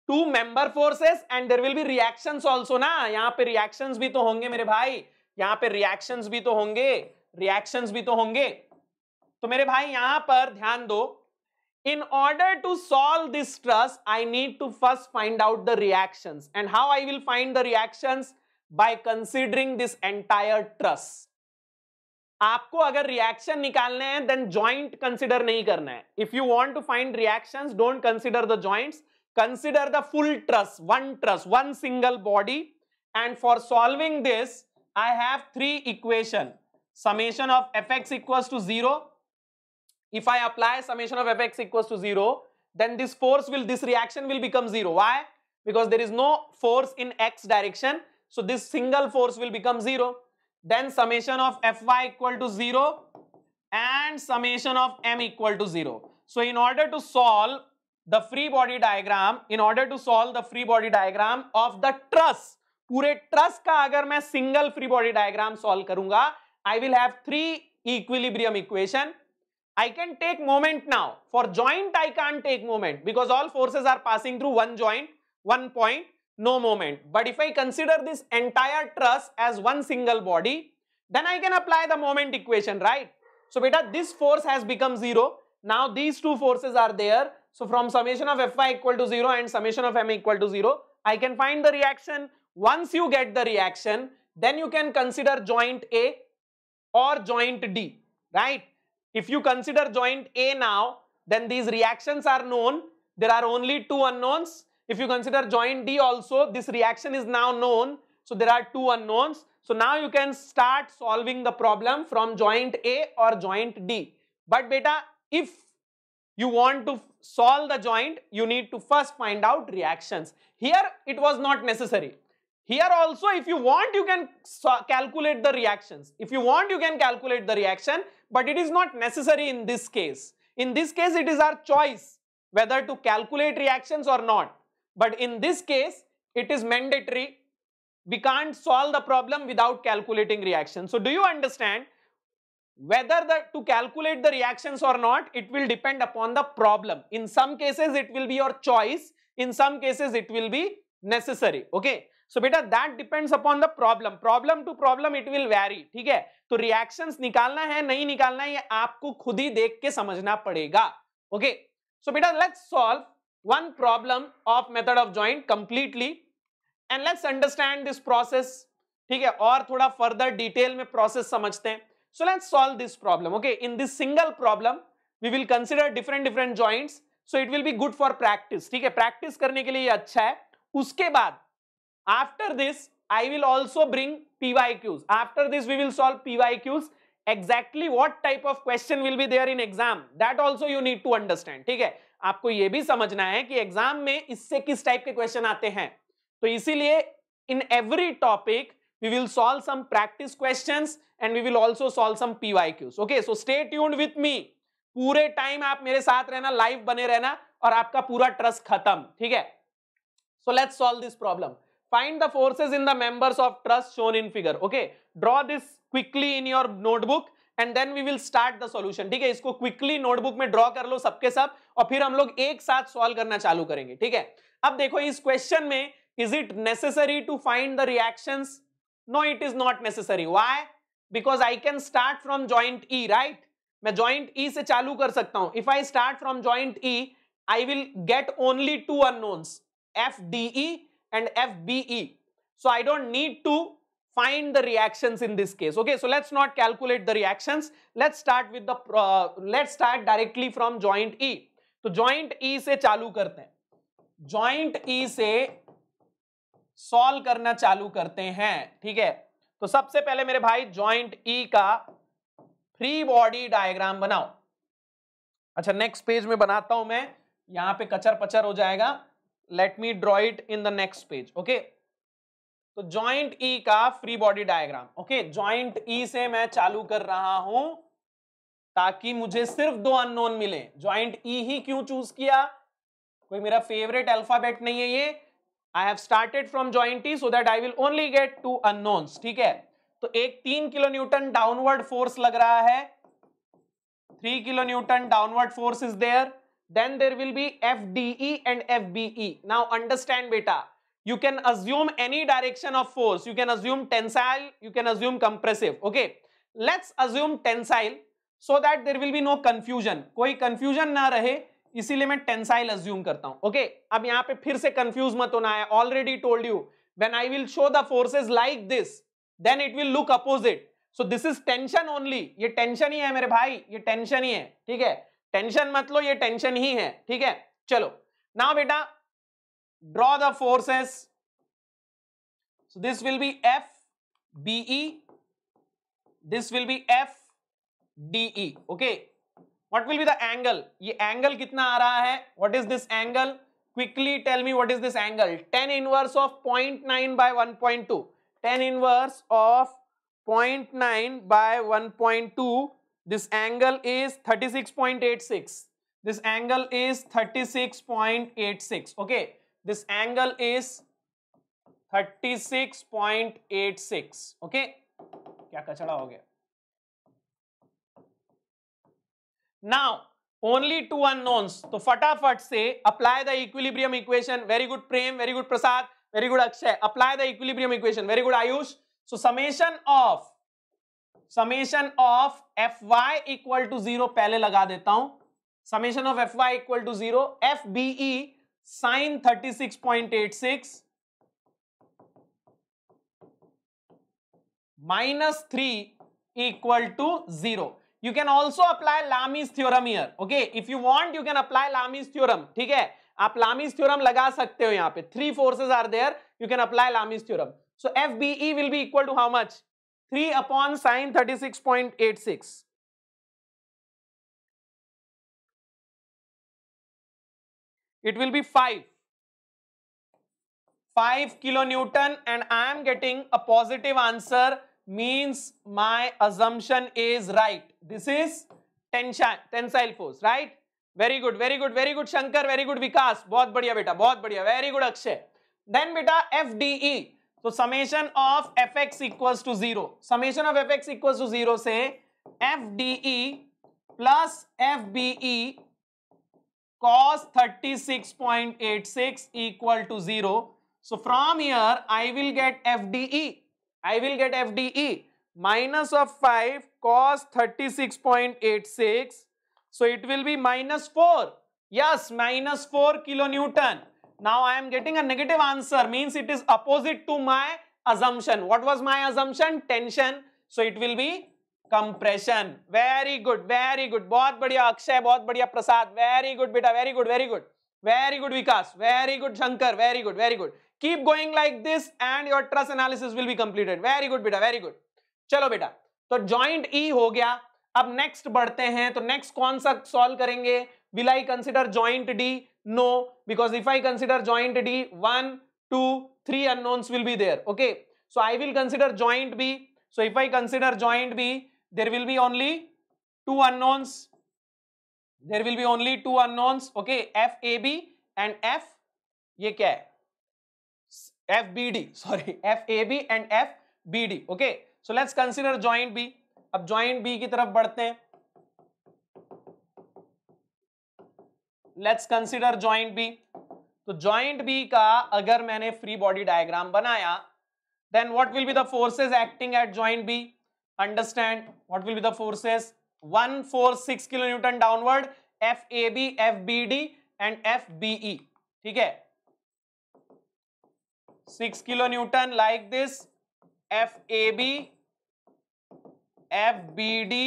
[SPEAKER 1] two member forces and there will be reactions also na yahan pe reactions bhi to honge mere bhai yahan pe reactions bhi to honge reactions bhi to honge to mere bhai yahan par dhyan do In order to solve this stress, I need to first find out the reactions. And how I will find the reactions? By considering this entire truss. आपको अगर reaction निकालने हैं then joint consider नहीं करना है if you want to find reactions don't consider the joints consider the full truss one truss one single body and for solving this I have three equation summation of F X equals to zero if I apply summation of Fx equals to 0, then this force will, this reaction will become 0. Why? Because there is no force in x direction. So this single force will become 0. Then summation of Fy equal to 0 and summation of m equal to 0. So in order to solve the free body diagram, in order to solve the free body diagram of the truss, pure truss ka agar मैं single free body diagram solve करूंगा I will have three equilibrium equation. I can take moment now. For joint, I can't take moment because all forces are passing through one joint, one point, no moment. But if I consider this entire truss as one single body, then I can apply the moment equation, right? So, beta, this force has become 0. Now, these two forces are there. So, from summation of Fy equal to 0 and summation of M equal to 0, I can find the reaction. Once you get the reaction, then you can consider joint A or joint D, right? If you consider joint A now, then these reactions are known. There are only two unknowns. If you consider joint D also, this reaction is now known. So there are two unknowns. So now you can start solving the problem from joint A or joint D. But beta, if you want to solve the joint, you need to first find out reactions. Here it was not necessary. Here also if you want you can calculate the reactions. If you want you can calculate the reaction but it is not necessary in this case. In this case, it is our choice whether to calculate reactions or not. But in this case, it is mandatory. We can't solve the problem without calculating reactions. So do you understand whether the, to calculate the reactions or not, it will depend upon the problem. In some cases, it will be your choice. In some cases, it will be necessary. Okay. So बेटा that depends upon the problem problem to problem it will vary ठीक है तो reactions निकालना है नहीं निकालना है ये आपको खुद ही देख के समझना पड़ेगा ओके सो बेटा let's solve one problem of method of joint completely and let's understand this process ठीक है और थोड़ा फर्दर डिटेल में प्रोसेस समझते हैं so let's solve this problem okay in this single problem we will consider different different joints so it will be good for practice ठीक है practice करने के लिए अच्छा है उसके बाद after this i will also bring pyqs after this we will solve pyqs exactly what type of question will be there in exam that also you need to understand ठीक है आपको यह भी समझना है कि exam में इससे किस type के question आते हैं तो इसीलिए in every topic we will solve some practice questions and we will also solve some PYQs. Okay, so stay tuned with me. पूरे टाइम आप मेरे साथ रहना लाइव बने रहना और आपका पूरा ट्रस्ट खत्म ठीक है so let's solve this problem find the forces in the members of trust shown in figure okay draw this quickly in your notebook and then we will start the solution ठीक है इसको quickly notebook में draw कर लो सबके सब और फिर हम लोग एक साथ सॉल्व करना चालू करेंगे ठीक है अब देखो इस क्वेश्चन में is it necessary to find the reaction no it is not necessary why because I can start from joint E right मैं ज्वाइंट ई e से चालू कर सकता हूं if I start from joint E I will get only two unknowns F D E and FBE. So I don't need to find the reactions in this case. Okay, so let's not calculate the reactions. Let's start with the, uh, let's start directly from joint E. So joint E से चालू करते हैं. joint E से solve करना चालू करते हैं. ठीक है? तो सबसे पहले मेरे भाई joint e का फ्री body diagram बनाओ अच्छा next page में बनाता हूँ मैं यहाँ पे कचर पचर हो जाएगा let me draw it in the next page okay तो जॉइंट ई e का free body diagram okay joint E से मैं चालू कर रहा हूं ताकि मुझे सिर्फ दो अननोन मिले ज्वाइंट ई e ही क्यों चूज किया कोई मेरा फेवरेट अल्फाबेट नहीं है ये I have started from joint E so that I will only get two unknowns ठीक है तो एक तीन किलो न्यूटन डाउनवर्ड फोर्स लग रहा है three kilo newton downward force is there then there will be FDE and FBE. Now understand beta, you can assume any direction of force. You can assume tensile, you can assume compressive. Okay, let's assume tensile so that there will be no confusion. कोई confusion ना रहे इसीलिए मैं tensile assume करता हूँ. okay, अब यहाँ पे फिर से कंफ्यूज मत होना है Already told you. When I will show the forces like this, then it will look opposite. So this is tension only. ये tension ही है मेरे भाई ये tension ही है ठीक है टेंशन मत लो ये टेंशन ही है ठीक है चलो ना बेटा draw the forces this will be F BE this will be F DE okay what will be the angle ये एंगल कितना आ रहा है what is this angle quickly tell me what is this angle tan inverse of point nine by one point two tan inverse of point nine by one point two this angle is 36.86 this angle is 36.86 okay this angle is 36.86 okay क्या कचड़ा हो गया now only two unknowns तो फटाफट से apply the equilibrium equation very good Prem very good Prasad very good Akshay apply the equilibrium equation very good Ayush so summation of summation of F Y equal to zero पहले लगा देता हूं summation of F Y equal to zero F B sine thirty six point eight six minus three equal to zero you can also apply Lami's theorem here okay if you want you can apply Lami's theorem ठीक है आप Lami's theorem लगा सकते हो यहां पे three forces are there you can apply Lami's theorem so F BE will be equal to how much three upon sine thirty six point eight six it will be five five kilo Newton and I am getting a positive answer means my assumption is right this is tensile force right very good very good very good Shankar very good Vikas बहुत बढ़िया बेटा बहुत बढ़िया very good Akshay then बेटा F D E So summation of Fx equals to zero. Summation of Fx equals to zero. Two FDE plus FBE D cos 36.86 equal to 0. So from here, I will get FDE. I will get FDE minus of 5 cos 36.86. So it will be minus 4. Yes, minus 4 kilonewton. now i am getting a negative answer means it is opposite to my assumption what was my assumption tension so it will be compression very good very good bahut badhiya akshay bahut badhiya prasad very good beta very good very good very good vikas very good shankar very good very good keep going like this and your truss analysis will be completed very good beta very good chalo beta तो joint e हो गया अब next बढ़ते हैं तो next कौन सा solve करेंगे Will I consider joint D? No, because if I consider joint D, 1, 2, 3 unknowns will be there. Okay, so I will consider joint B. So if I consider joint B, there will be only two unknowns. There will be only two unknowns. Okay, FAB and F, ये क्या है? FBD, [LAUGHS] sorry, FAB and FBD. Okay, so let's consider joint B. अब joint B की तरफ बढ़ते हैं. Let's consider joint B तो joint B का अगर मैंने फ्री बॉडी डायग्राम बनाया then what will be the forces acting at joint B understand what will be the forces one four six kilo newton downward F A B F B D and F B E ठीक है six kilo newton like this F A B F B D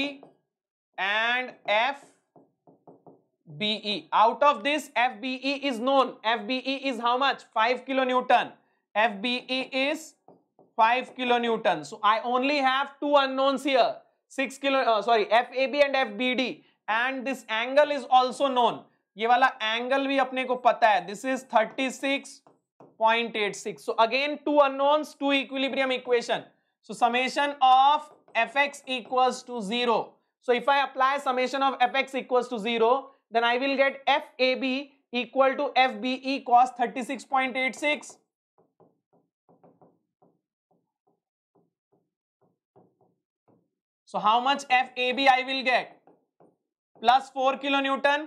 [SPEAKER 1] and F FBE. Out of this, FBE is known. FBE is how much? 5 kilonewton. FBE is 5 kilonewton. So I only have two unknowns here. 6 kilo, uh, sorry, FAB and FBD. And this angle is also known. ये वाला angle भी अपने को पता है This is 36.86 So again, two unknowns, two equilibrium equation. So summation of fx equals to zero. So if I apply summation of fx equals to 0, then I will get FAB equal to FBE cos 36.86. So how much FAB I will get? Plus four kilonewton.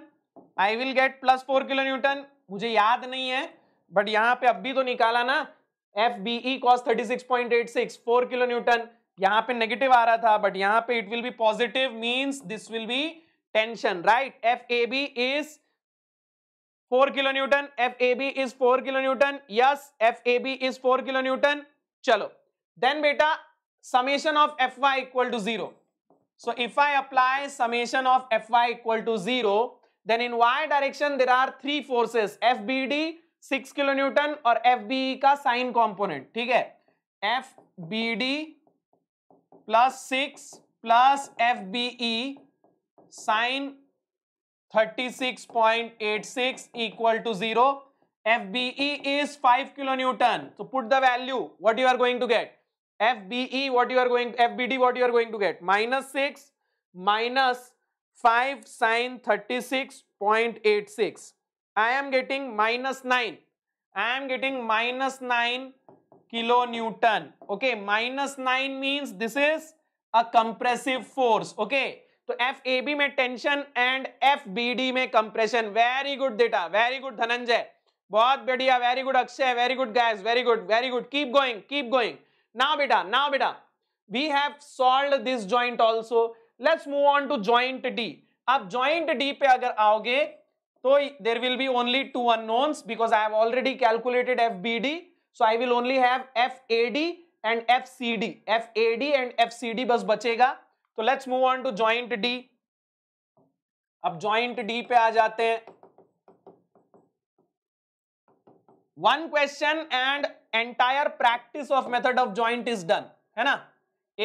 [SPEAKER 1] I will get plus four kilonewton. मुझे याद नहीं है but यहाँ पे अब भी तो निकाला ना F B E cos thirty six point eight six four kilo newton यहाँ पे नेगेटिव आ रहा था बट यहाँ पे it will be positive means this will be tension right F A B is four kilo newton F A B is four kilo Newton yes F A B is four kilo newton चलो then बेटा summation of F Y equal to zero so if I apply summation of F Y equal to zero then in Y direction there are three forces F B D six kilo newton और F B e का sine component ठीक है F B D plus six plus F B E sine 36.86 equal to 0. FBE is 5 kilonewton. So put the value, what you are going to get. FBE, what you are going, FBD, what you are going to get. Minus 6 minus 5 sine 36.86. I am getting minus 9. I am getting minus 9 kilonewton. Okay, minus 9 means this is a compressive force. Okay, तो F A B में tension and F B D में compression very good डेटा very good Dhananjay बहुत बढ़िया very good Akshay very good guys very good very good keep going keep going ना बेटा ना बेटा we have solve this joint also let's move on to joint D अब joint D पे अगर आओगे तो there will be only two unknowns because I have already calculated F B D so I will only have F A D and F C D F A D and F C D बस बचेगा तो let's move on to joint D अब joint D पे आ जाते हैं one question and entire practice of method of joint is done है ना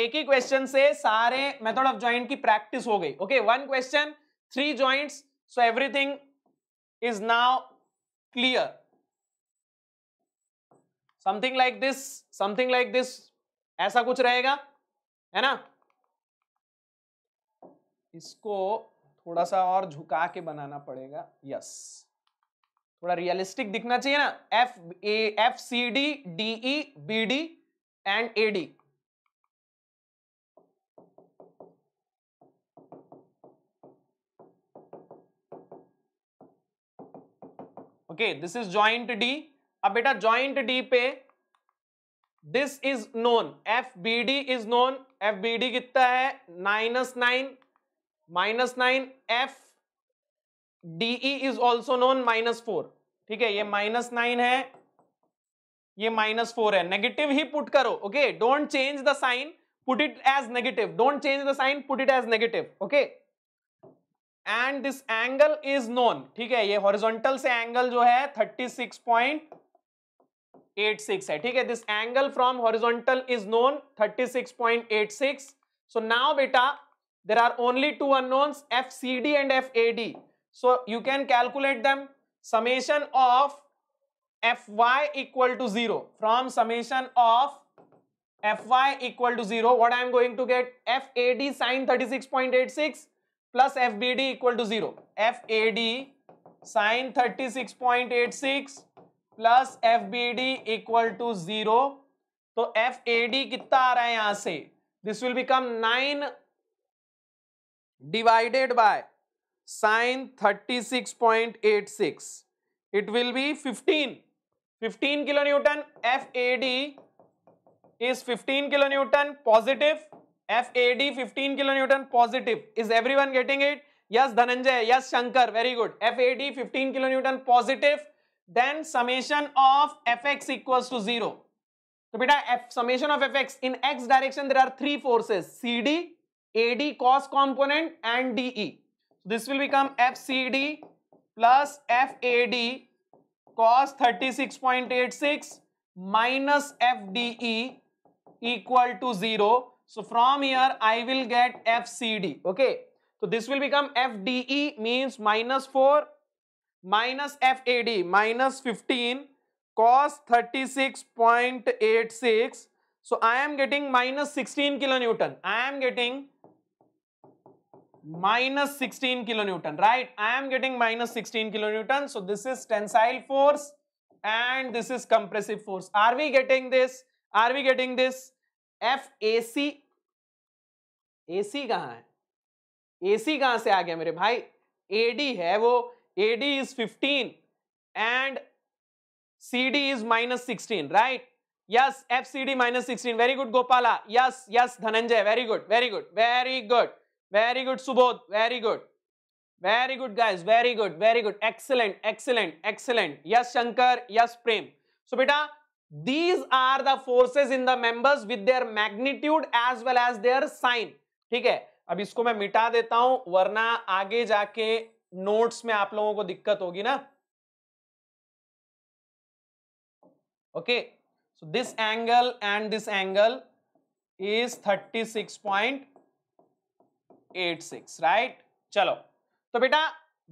[SPEAKER 1] एक ही क्वेश्चन से सारे मेथड ऑफ ज्वाइंट की प्रैक्टिस हो गई okay one question three joint so everything is now clear something like this something like this ऐसा कुछ रहेगा है ना इसको थोड़ा सा और झुका के बनाना पड़ेगा यस थोड़ा रियलिस्टिक दिखना चाहिए ना F A F C D D E B D and A D okay this is joint D अब बेटा ज्वाइंट डी पे this is known F B D is known F B D कितना है minus nine minus nine F DE is also known minus four ठीक है ये minus nine है ये माइनस फोर है नेगेटिव ही पुट करो okay don't change the sign put it as negative don't change the sign put it as negative okay and this angle is known ठीक है ये हॉरिजॉन्टल से एंगल जो है thirty six point eight six है ठीक है this angle from horizontal is known thirty six point eight six so now बेटा There are only two unknowns FCD and FAD. So you can calculate them. Summation of Fy equal to 0. From summation of Fy equal to 0, what I am going to get? FAD sine 36.86 plus FBD equal to 0. FAD sine 36.86 plus FBD equal to zero. So FAD तो F A D कितना आ रहा है यहां से divided by sine 36.86 it will be 15 15 kilonewton FAD is 15 kilonewton positive FAD 15 kilonewton positive is everyone getting it yes Dhananjay yes Shankar very good FAD 15 kilonewton positive then summation of Fx equals to 0 so beta F, summation of Fx in x direction there are three forces CD AD cost component and DE. This will become FCD plus FAD cos 36.86 minus FDE equal to 0. So from here I will get FCD. Okay. So this will become FDE means minus 4 minus FAD minus 15 cos 36.86. So I am getting minus 16 kilonewton. I am getting minus 16 kilonewton right i am getting minus 16 kilonewton so this is tensile force and this is compressive force are we getting this are we getting this fac ac kahan hai ac kahan se aa gaya mere bhai ad hai wo ad is 15 and cd is minus 16 right yes fcd minus 16 very good gopala yes yes dhananjay very good very good very good very good subodh very good very good guys very good very good excellent excellent excellent yes shankar yes prem so beta these are the forces in the members with their magnitude as well as their sign ठीक है अब इसको मैं मिटा देता हूं वरना आगे जाके नोट्स में आप लोगों को दिक्कत होगी ना okay so this angle and this angle is 36.5 eight six right चलो तो बेटा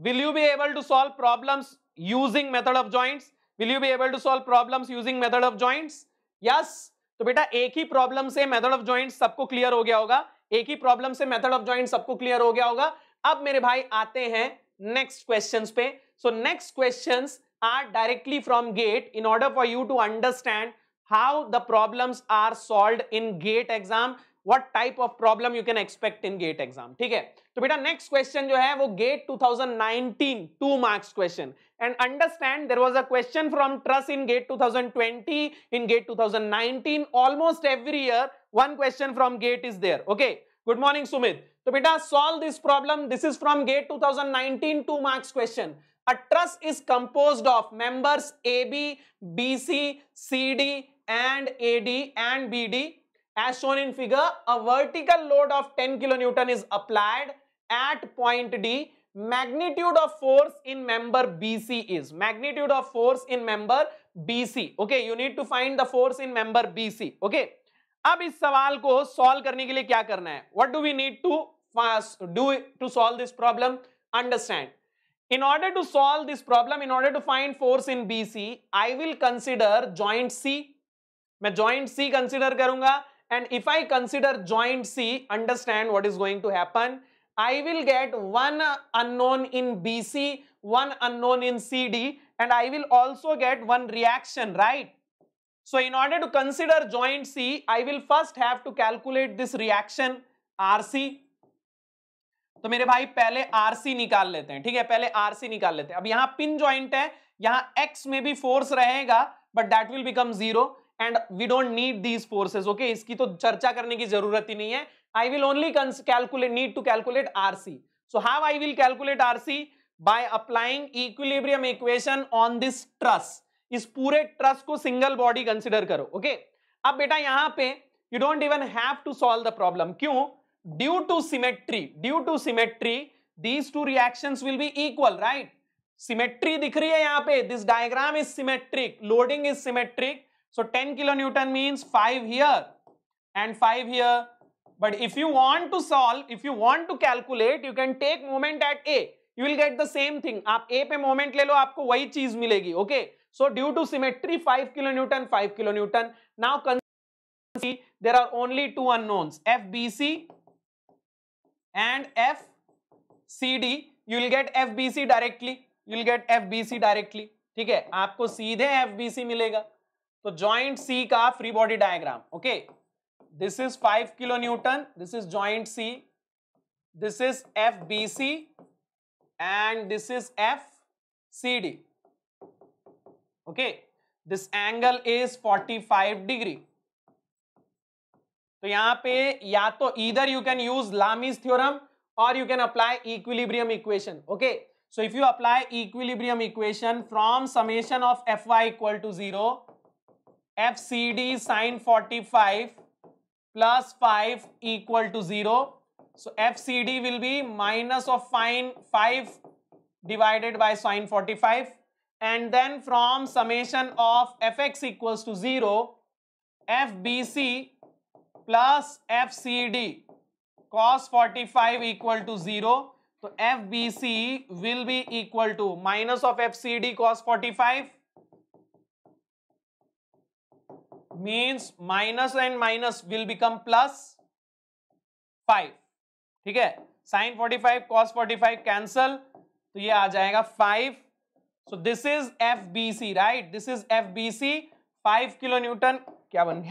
[SPEAKER 1] will you be able to solve problem using method of joints will you be able to solve problem using method of joints yes तो बेटा एक ही problem से method of joint सबको clear हो गया होगा एक ही प्रॉब्लम से मेथड ऑफ ज्वाइंट सबको क्लियर हो गया होगा अब मेरे भाई आते हैं नेक्स्ट क्वेश्चन पे so next question are directly from GATE in order for you to understand how the problem are solve in GATE exam what type of problem you can expect in gate exam ठीक है तो next question जो है वो gate 2019 two marks question and understand there was a question from trust in gate 2020 in gate 2019 almost every year one question from gate is there okay good morning Sumit तो बेटा solve this problem this is from gate 2019 two marks question a trust is composed of members AB BC CD and AD and BD As shown in figure, a vertical load of 10 kN is applied at point D. Magnitude of force in member BC is. Magnitude of force in member BC. Okay, you need to find the force in member BC. Okay. अब इस सवाल को solve करने के लिए क्या करना है what do we need to do to solve this problem understand in order to solve this problem in order to find force in bc i will consider joint c मैं joint c consider करूंगा and if I consider joint C, understand what is going to happen. I will get one unknown in BC, one unknown in CD, and I will also get one reaction, right? So in order to consider joint C, I will first have to calculate this reaction RC. तो मेरे भाई पहले RC निकाल लेते हैं ठीक है पहले RC निकाल लेते हैं अब यहां पिन ज्वाइंट है यहां एक्स में भी फोर्स रहेगा but that will become zero and we don't need these forces okay इसकी तो चर्चा करने की जरूरत ही नहीं है I will only calculate need to calculate R C so how I will calculate R C by applying equilibrium equation on this truss इस पूरे ट्रस को सिंगल बॉडी कंसिडर करो ओके okay? अब बेटा यहां पे you don't even have to solve the problem क्यों due to symmetry due to symmetry these two reaction will be equal right symmetry दिख रही है यहां पे this diagram is symmetric loading is symmetric So 10 kilonewton means 5 here and 5 here. But if you want to solve, if you want to calculate, you can take moment at A. You will get the same thing. आप A पे moment ले लो आपको वही चीज मिलेगी. Okay. So due to symmetry 5 kilonewton, 5 kilonewton. Now see there are only two unknowns FBC and FCD. You will get FBC directly. You will get FBC directly. ठीक है आपको सीधे FBC मिलेगा तो ज्वाइंट सी का free body diagram okay this is five kilo newton this is joint C this is F B C and this is F C D okay this angle is 45 degree तो यहां पे या तो इधर you can use Lami's theorem you can apply equilibrium equation okay so if you apply equilibrium equation from summation of F Y equal to zero FCD sine 45 plus 5 equal to 0. So FCD will be minus of sine 5 divided by sine 45 and then from summation of fx equals to 0 FBC plus FCD cos 45 equal to 0. So FBC will be equal to minus of FCD cos 45 means minus and minus will become plus 5 ठीक sin 45 cos 45 cancel तो ये आ जाएगा 5 so this is FBC right this is FBC 5 kilo newton क्या बन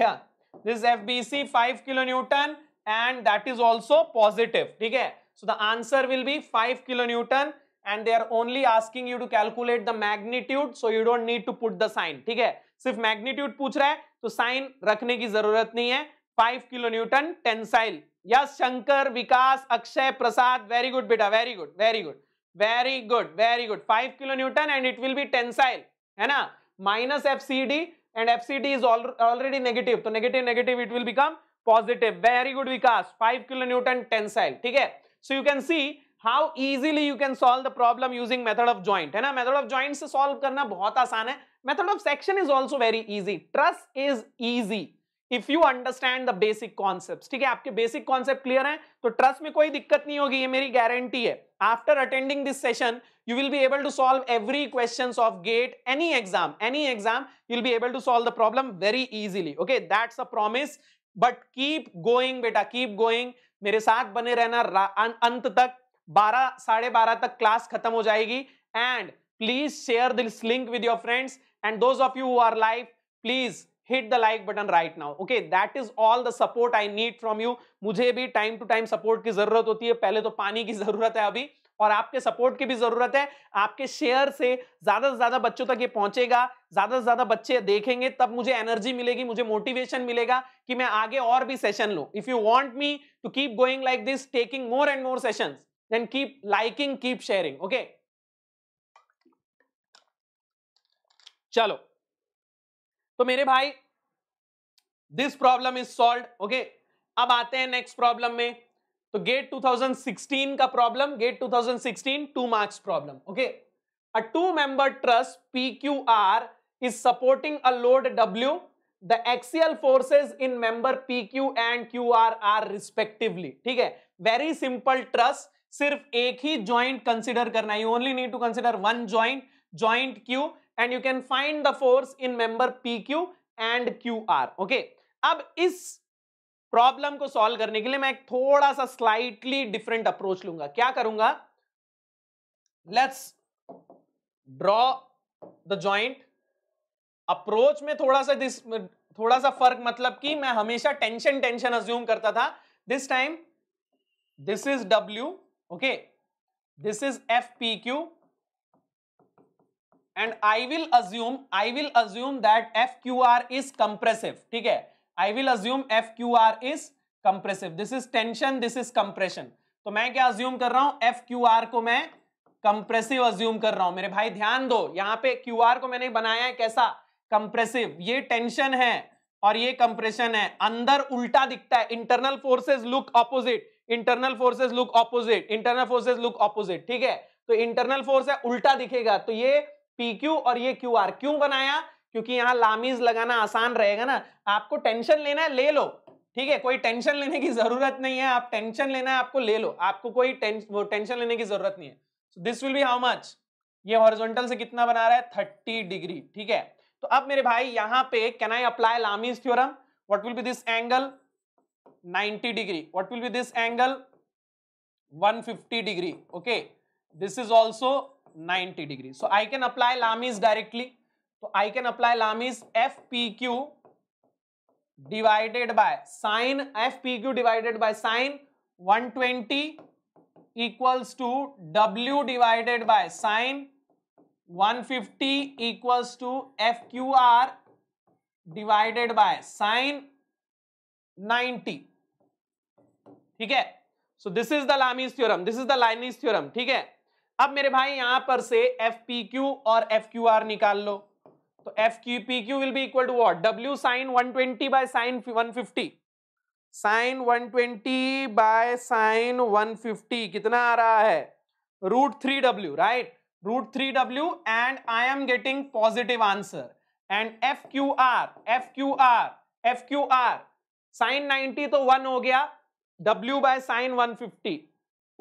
[SPEAKER 1] this is FBC 5 kilo newton and that is also positive ठीक so the answer will be 5 kilo newton and they are only asking you to calculate the magnitude so you don't need to put the sign ठीक है magnitude पूछ रहा तो sign रखने की जरूरत नहीं है five kilo newton tensile yes Shankar Vikas Akshay Prasad very good बेटा very good very good very good very good five kilo Newton and it will be tensile है ना minus F C D and F C D is already negative तो negative negative it will become positive very good Vikas five kilo newton tensile ठीक है so you can see how easily you can solve the problem using method of joint है ना method of joint से solve करना बहुत आसान है method of section is also very easy trust is easy if you understand the basic concept ठीक है आपके बेसिक कॉन्सेप्ट क्लियर है तो ट्रस्ट में कोई दिक्कत नहीं होगी ये मेरी गारंटी है after attending this session you will be able to solve every question of GATE any exam any exam you will be able to solve the problem very easily okay that's a promise but keep going बेटा keep going मेरे साथ बने रहना अं, अंत तक बारह साढ़े बारह तक क्लास खत्म हो जाएगी and please share this link with your friends and those of you who are live please hit the like button right now okay that is all the support i need from you mujhe bhi time to time support ki zarurat hoti hai pehle to pani ki zarurat hai abhi और आपके support की भी जरूरत है आपके share से ज्यादा से ज्यादा बच्चों तक ये पहुंचेगा ज्यादा से ज्यादा बच्चे देखेंगे तब मुझे एनर्जी मिलेगी मुझे मोटिवेशन मिलेगा कि मैं आगे और भी सेशन लूं if you want me to keep going like this taking more and more sessions then keep liking keep sharing okay चलो तो मेरे भाई this problem is solve okay अब आते हैं नेक्स्ट प्रॉब्लम में तो गेट 2016 का problem GATE 2016 two marks problem okay a two member trust P Q R is supporting a load W the axial forces in member P Q and Q R are respectively ठीक है very simple trust सिर्फ एक ही joint consider करना you only need to consider one joint joint Q and you can find the force in member P Q and Q R okay अब इस problem को solve करने के लिए मैं एक थोड़ा सा स्लाइटली डिफरेंट अप्रोच लूंगा क्या करूंगा let's draw the joint approach में थोड़ा सा दिस थोड़ा सा फर्क मतलब कि मैं हमेशा टेंशन टेंशन अज्यूम करता था this time this is W okay this is F P Q and I will assume I will assume that F Q R is compressive ठीक है I will assume F Q R is compressive this is tension this is compression तो मैं क्या assume कर रहा हूं F Q R को मैं कंप्रेसिव अज्यूम कर रहा हूं मेरे भाई ध्यान दो यहां पे क्यू आर को मैंने बनाया है कैसा कंप्रेसिव ये टेंशन है और ये कंप्रेशन है अंदर उल्टा दिखता है internal forces look opposite internal forces look opposite internal forces look opposite ठीक है तो इंटरनल फोर्स है उल्टा दिखेगा तो ये पी क्यू और ये क्यू आर क्यों बनाया क्योंकि यहां लामीज लगाना आसान रहेगा ना आपको टेंशन लेना है ले लो ठीक है कोई टेंशन लेने की जरूरत नहीं है आप टेंशन लेना है आपको ले लो आपको कोई टेंशन लेने की जरूरत नहीं है so this will be how much ये हॉरिजॉन्टल से कितना बना रहा है थर्टी डिग्री ठीक है तो अब मेरे भाई यहां पे can I apply Lami's theorem what will be this angle 90 degree what will be this angle 150 degree okay this is also 90 degree. So I can apply Lami's directly. So I can apply Lami's FPQ divided by sine FPQ divided by sine 120 equals to W divided by sine 150 equals to FQR divided by sine 90. ठीक है so this is the Lami's theorem this is the Lami's theorem ठीक है अब मेरे भाई यहां पर से एफ पी क्यू और एफ क्यू आर निकाल लो तो F Q P Q will be equal to what W sine one twenty by sine one fifty sine one twenty by sine one fifty कितना आ रहा है root three W right root three W and I am getting positive answer and F Q R F Q R F Q R sine ninety तो one हो गया W by sine one fifty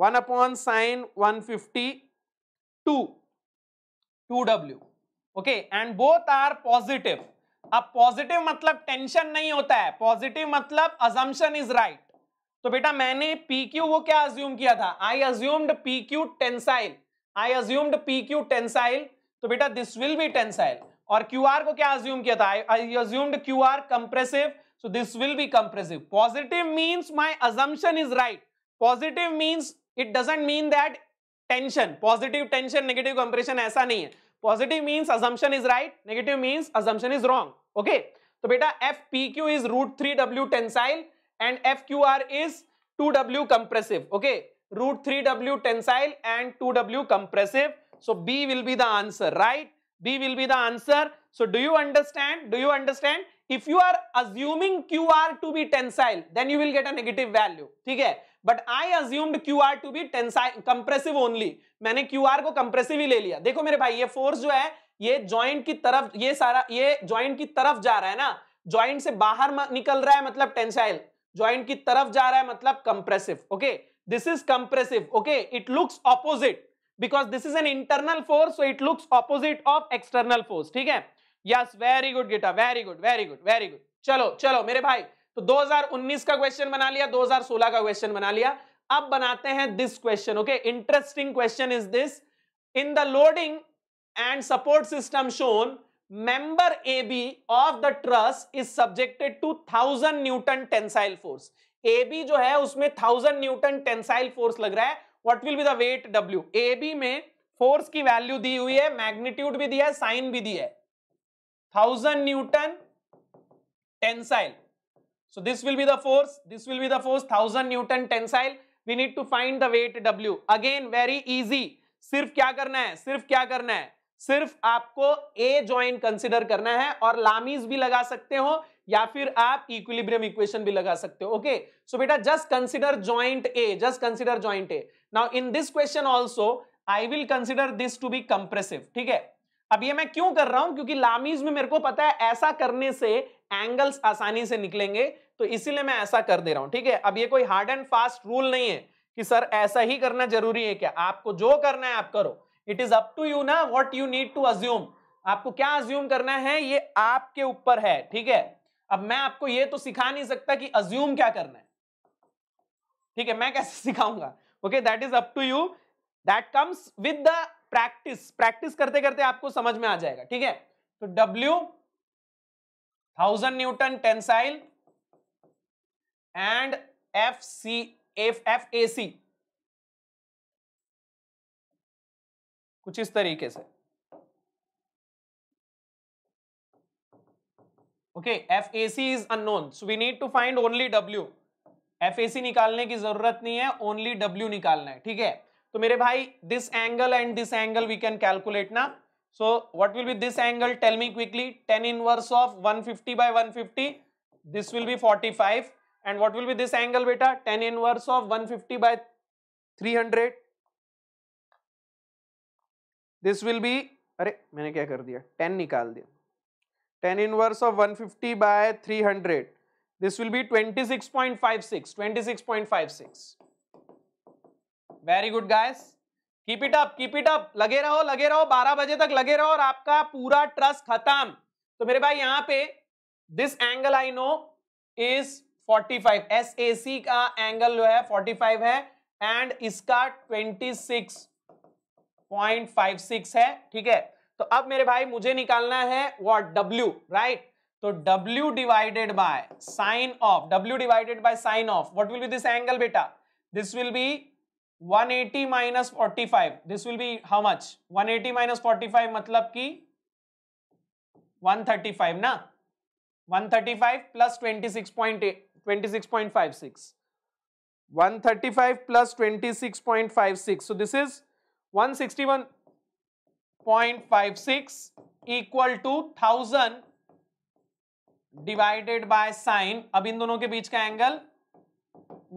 [SPEAKER 1] one upon sine one fifty two two W okay and both are positive अब positive मतलब tension नहीं होता है positive मतलब अजम्पन is right तो बेटा मैंने पी क्यू वो क्या अज्यूम किया था I assumed P Q tensile I assumed P Q tensile तो बेटा दिस विल बी टेंसाइल और क्यू आर को क्या अज्यूम किया था I assumed Q R compressive so this will be compressive positive means my assumption is right positive means it doesn't mean that tension positive tension negative compression. ऐसा नहीं है positive means assumption is right negative means assumption is wrong okay तो बेटा F P Q is root three W tensile and F Q R is two W compressive okay root three W tensile and two W compressive so b will be the answer right b will be the answer so do you understand do you understand if you are assuming qr to be tensile then you will get a negative value theek but I assumed Q R to be tensile compressive only मैंने Q R को compressive ही ले लिया देखो मेरे भाई ये force जो है ये ज्वाइंट की तरफ ये सारा ये ज्वाइंट की तरफ जा रहा है ना ज्वाइंट से बाहर निकल रहा है मतलब टेंसाइल ज्वाइंट की तरफ जा रहा है मतलब compressive okay this is compressive okay it looks opposite because this is an internal force so it looks opposite of external force ठीक है yes very good Geeta very good very good very good चलो चलो मेरे भाई तो 2019 का question बना लिया 2016 का क्वेश्चन बना लिया अब बनाते हैं this question okay interesting question is this in the loading and support system shown be of the the is subjected to thousand newton tensile force A B जो है उसमें थाउजेंड न्यूटन टेंसाइल फोर्स लग रहा है will be the weight W A B में force की value दी हुई है मैग्नीट्यूड भी दिया है साइन भी दिया है thousand newton tensile So this will be the force, this will be the force 1000 Newton tensile. We need to find the weight W. Again very easy. सिर्फ क्या करना है सिर्फ क्या करना है सिर्फ आपको ए ज्वाइंट कंसिडर करना है और लामीज भी लगा सकते हो या फिर आप इक्विलिब्रियम इक्वेशन भी लगा सकते हो ओके सो बेटा just consider joint A just consider joint A now in this question also I will consider this to be compressive ठीक है अब ये मैं क्यों कर रहा हूं क्योंकि लामीज में मेरे को पता है ऐसा करने से एंगल्स आसानी से निकलेंगे तो इसीलिए मैं ऐसा कर दे रहा हूं ठीक है अब ये कोई हार्ड एंड फास्ट रूल नहीं है कि सर ऐसा ही करना जरूरी है क्या आपको जो करना है आप करो it is up to you ना what you need to assume आपको क्या अज्यूम करना है ये आपके ऊपर है ठीक है अब मैं आपको ये तो सिखा नहीं सकता कि अज्यूम क्या करना है ठीक है मैं कैसे [LAUGHS] सिखाऊंगा okay that is up to you that comes with the practice practice करते करते आपको समझ में आ जाएगा ठीक है तो W thousand newton tensile
[SPEAKER 2] and FC C कुछ इस तरीके से
[SPEAKER 1] okay F A C is unknown so we need to find only W F A C निकालने की जरूरत नहीं है ओनली डब्ल्यू निकालना है ठीक है तो मेरे भाई this angle and this angle we can calculate ना so what will be this angle tell me quickly tan inverse of 150 by 150 this will be 45 and what will be this angle beta of one fifty by three hundred this will be अरे मैंने क्या कर दिया tan निकाल दिया tan inverse of fifty by hundred this will be five six very good guys keep it up keep it up लगे रहो लगे रहो बारह बजे तक लगे रहो और आपका पूरा ट्रस्ट खत्म तो मेरे भाई यहाँ पे this angle I know is 45 SAC का एंगल जो है 45 है एंड इसका 26.56 है ठीक है तो अब मेरे भाई मुझे निकालना है वॉट W राइट तो W divided by sine of W divided by sine of what will be this angle बेटा this will be 180 eighty minus forty this will be how much 180 eighty minus forty मतलब कि 135 ना 135 thirty five plus twenty 26.56. 135 plus 26.56. So, this is 161.56 equal to 1000 divided by sine. अब in दोनों के बीच का angle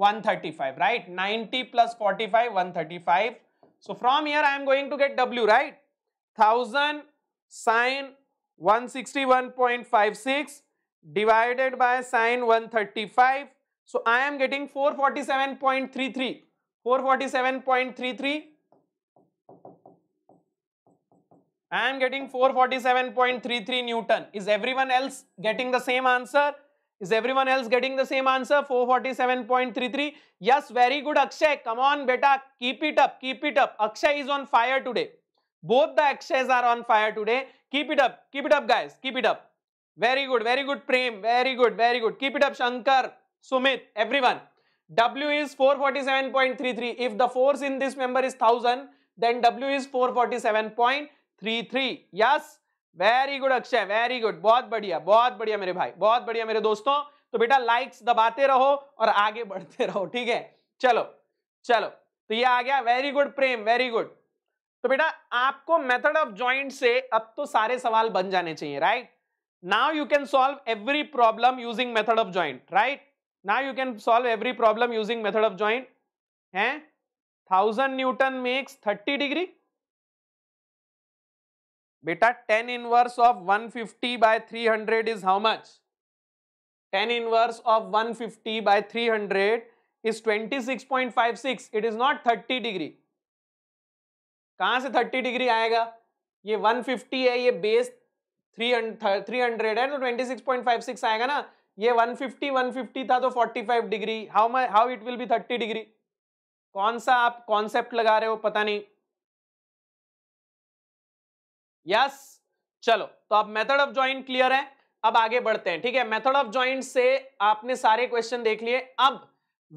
[SPEAKER 1] 135 right 90 plus 45 135 so from here i am going to get w right 1000 sine 161.56 divided by sine 135. So I am getting 447.33. 447.33. I am getting 447.33 Newton. Is everyone else getting the same answer? Is everyone else getting the same answer? 447.33. Yes, very good Akshay. Come on beta, keep it up, keep it up. Akshay is on fire today. Both the Akshays are on fire today. Keep it up, keep it up guys, keep it up. very good very good prem very good very good keep it up shankar sumit everyone w is 447.33 if the force in this member is 1000 then w is 447.33 yes very good Akshay very good बहुत बढ़िया बहुत बढ़िया मेरे भाई बहुत बढ़िया मेरे दोस्तों तो बेटा लाइक्स दबाते रहो और आगे बढ़ते रहो ठीक है चलो चलो तो ये आ गया very good Prem very good तो बेटा आपको मेथड ऑफ ज्वाइंट से अब तो सारे सवाल बन जाने चाहिए right now you can solve every problem using method of joint right now you can solve every problem using method of joint है thousand newton makes thirty degree बेटा tan inverse of one fifty by three hundred is how much tan inverse of one fifty by three hundred is twenty six point five six it is not thirty degree कहाँ से thirty degree आएगा ये one fifty है ये base three आएगा ना ये 150 150 था तो 45 five degree how my how it will be 30 degree कौन सा आप कॉन्सेप्ट लगा रहे हो पता नहीं यस yes? चलो तो अब मेथड ऑफ ज्वाइंट क्लियर है अब आगे बढ़ते हैं ठीक है मेथड ऑफ ज्वाइंट से आपने सारे क्वेश्चन देख लिए अब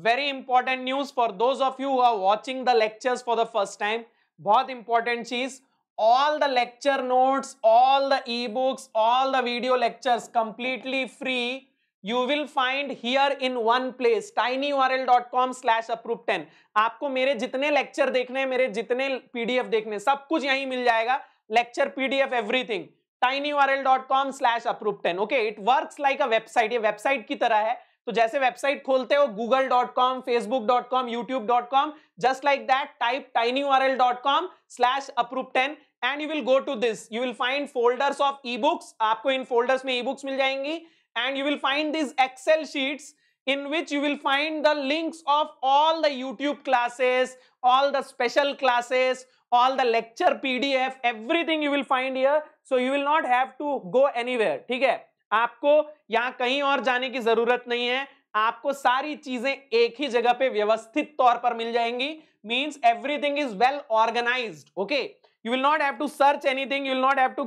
[SPEAKER 1] very important news for those of you are watching the lectures for the first time बहुत इंपॉर्टेंट चीज all the lecture notes, all the ebooks, all the video lectures completely free. You will find here in one place tinyurl.com slash approve 10. आपको मेरे जितने lecture देखने हैं मेरे जितने PDF देखने सब कुछ यहीं मिल जाएगा lecture PDF everything tinyurl.com slash approve 10. Okay it works like a website ये वेबसाइट की तरह है तो जैसे वेबसाइट खोलते हो Google dot com Facebook dot com YouTube dot com just like that type tiny R L dot com slash approve ten and you will go to this you will find folders of e books आपको इन folders में e books मिल जाएंगी and you will find this excel sheets in which you will find the links of all the YouTube classes all the special classes all the lecture PDF everything you will find here so you will not have to go anywhere ठीक है आपको यहां कहीं और जाने की जरूरत नहीं है आपको सारी चीजें एक ही जगह पे व्यवस्थित तौर पर मिल जाएंगी means everything is well organise okay you will not have to search anything you will not have to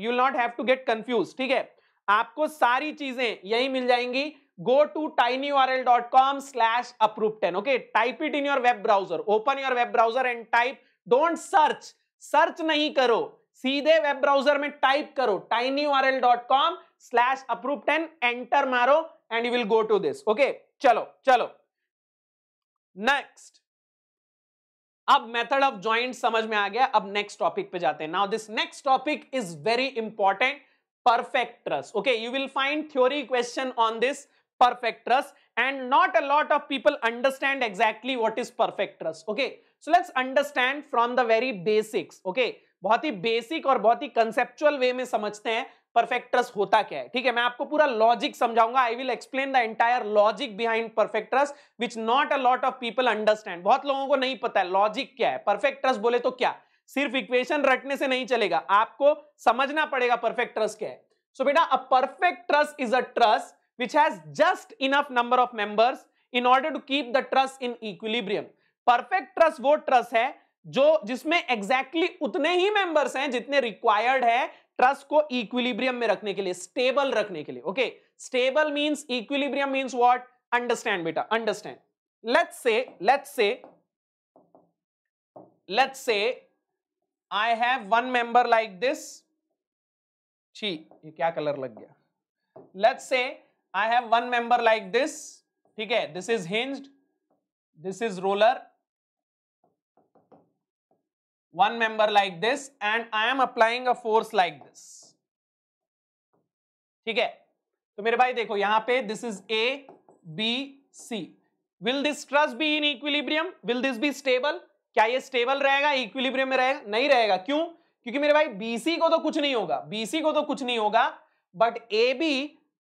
[SPEAKER 1] you will not have to get confuse ठीक है आपको सारी चीजें यही मिल जाएंगी go to tiny L dot com slash approve ten okay type it in your web browser open your web browser and type don't search search नहीं करो सीधे वेब ब्राउजर में टाइप करो tiny dot com slash approve ten enter मारो and you will go to this okay चलो चलो next अब method of joint समझ में आ गया अब नेक्स्ट टॉपिक पे जाते हैं now this next topic is very important perfect truss okay you will find theory question on this perfect truss and not a lot of people understand exactly what is perfect truss okay so let's understand from the very basics okay बहुत ही basic और बहुत ही conceptual वे में समझते हैं परफेक्ट्रस होता क्या है ठीक है मैं आपको पूरा लॉजिक समझाऊंगा I will explain the entire logic behind perfect truss which not a lot of people understand बहुत लोगों को नहीं पता है लॉजिक क्या है परफेक्ट्रस बोले तो क्या सिर्फ इक्वेशन रटने से नहीं चलेगा आपको समझना पड़ेगा परफेक्ट ट्रस्ट क्या है सो बेटा a perfect truss is a truss which has just enough number of members in order to keep the truss in equilibrium perfect truss वो ट्रस्ट है जो जिसमें एग्जैक्टली exactly उतने ही मेंबर्स हैं जितने रिक्वायर्ड है ट्रस्ट को इक्विलिब्रियम में रखने के लिए स्टेबल रखने के लिए okay stable means equilibrium means what understand बेटा understand let's say let's say let's say I have one member like this छी ये क्या कलर लग गया let's say I have one member like this ठीक है this is hinge this is roller one member like this and I am applying a force like this. ठीक है तो मेरे भाई देखो यहां पे this is A B C will this truss be in equilibrium will this be stable क्या ये स्टेबल रहेगा इक्विलिब्रियम में रहेगा नहीं रहेगा क्यों क्योंकि मेरे भाई बीसी को तो कुछ नहीं होगा बीसी को तो कुछ नहीं होगा but A B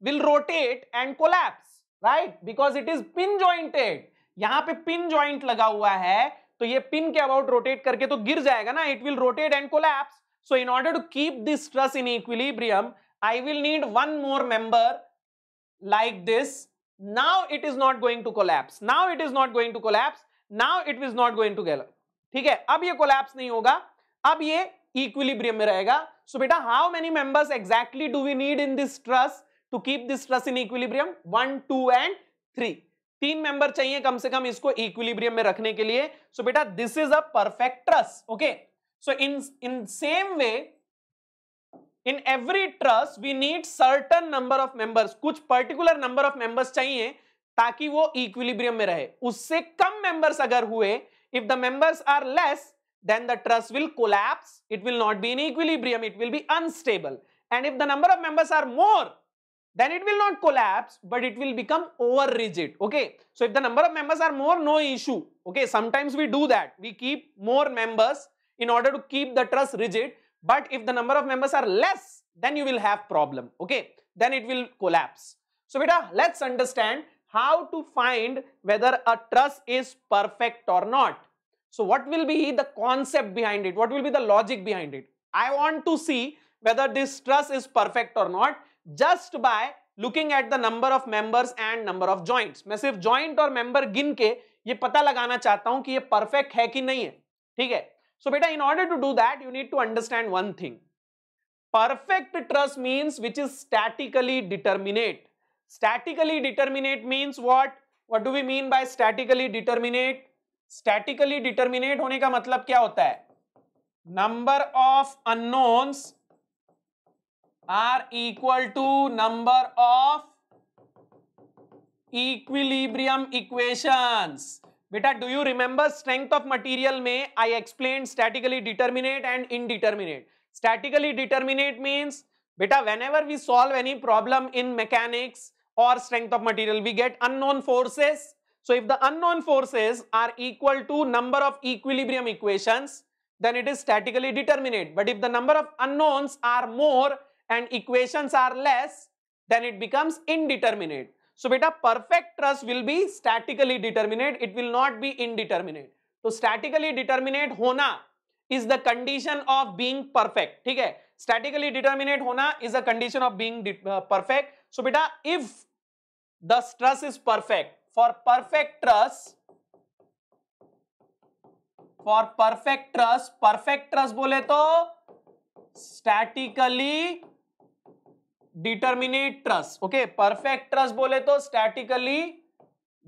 [SPEAKER 1] will rotate and collapse right because it is pin jointed यहां पे पिन ज्वाइंट लगा हुआ है तो ये पिन के अबाउट रोटेट करके तो गिर जाएगा ना it will rotate and collapse so in order to keep this stress in equilibrium I will need one more member like this now it is not going to collapse now it is not going to collapse now it is not going to गैलर ठीक है अब ये collapse नहीं होगा अब ये equilibrium में रहेगा सो बेटा how many members exactly do we need in this stress to keep this stress in equilibrium one two and three तीन मेंबर चाहिए कम से कम इसको इक्विलिब्रियम में रखने के लिए सो बेटा this is a perfect truss okay so in in same way in every truss we need certain number of members कुछ पर्टिकुलर नंबर ऑफ मेंबर्स चाहिए ताकि वो इक्विलिब्रियम में रहे उससे कम मेंबर्स अगर हुए if the members are less then the truss will collapse it will not be in equilibrium it will be unstable and if the number of members are more then it will not collapse but it will become over rigid okay so if the number of members are more no issue okay sometimes we do that we keep more members in order to keep the truss rigid but if the number of members are less then you will have problem okay then it will collapse so beta let's understand how to find whether a truss is perfect or not so what will be the concept behind it what will be the logic behind it i want to see whether this truss is perfect or not just by looking at the number of members and number of joints मैं सिर्फ joint और member गिन के ये पता लगाना चाहता हूं कि ये परफेक्ट है कि नहीं है ठीक है सो बेटा in order to do that you need to understand one thing perfect truss means which is statically determinate statically determinate means what what do we mean by statically determinate statically determinate होने का मतलब क्या होता है number of unknowns are equal to number of equilibrium equations. Beta, do you remember strength of material may I explained statically determinate and indeterminate. Statically determinate means beta, whenever we solve any problem in mechanics or strength of material, we get unknown forces. So if the unknown forces are equal to number of equilibrium equations, then it is statically determinate. But if the number of unknowns are more, and equations are less, then it becomes indeterminate. So, beta perfect truss will be statically determinate. It will not be indeterminate. तो statically determinate होना is the condition of being perfect ठीक है statically determinate होना is the condition of being perfect so बेटा if the truss is perfect for perfect truss for perfect truss perfect truss बोले तो statically determinate truss okay perfect truss बोले तो statically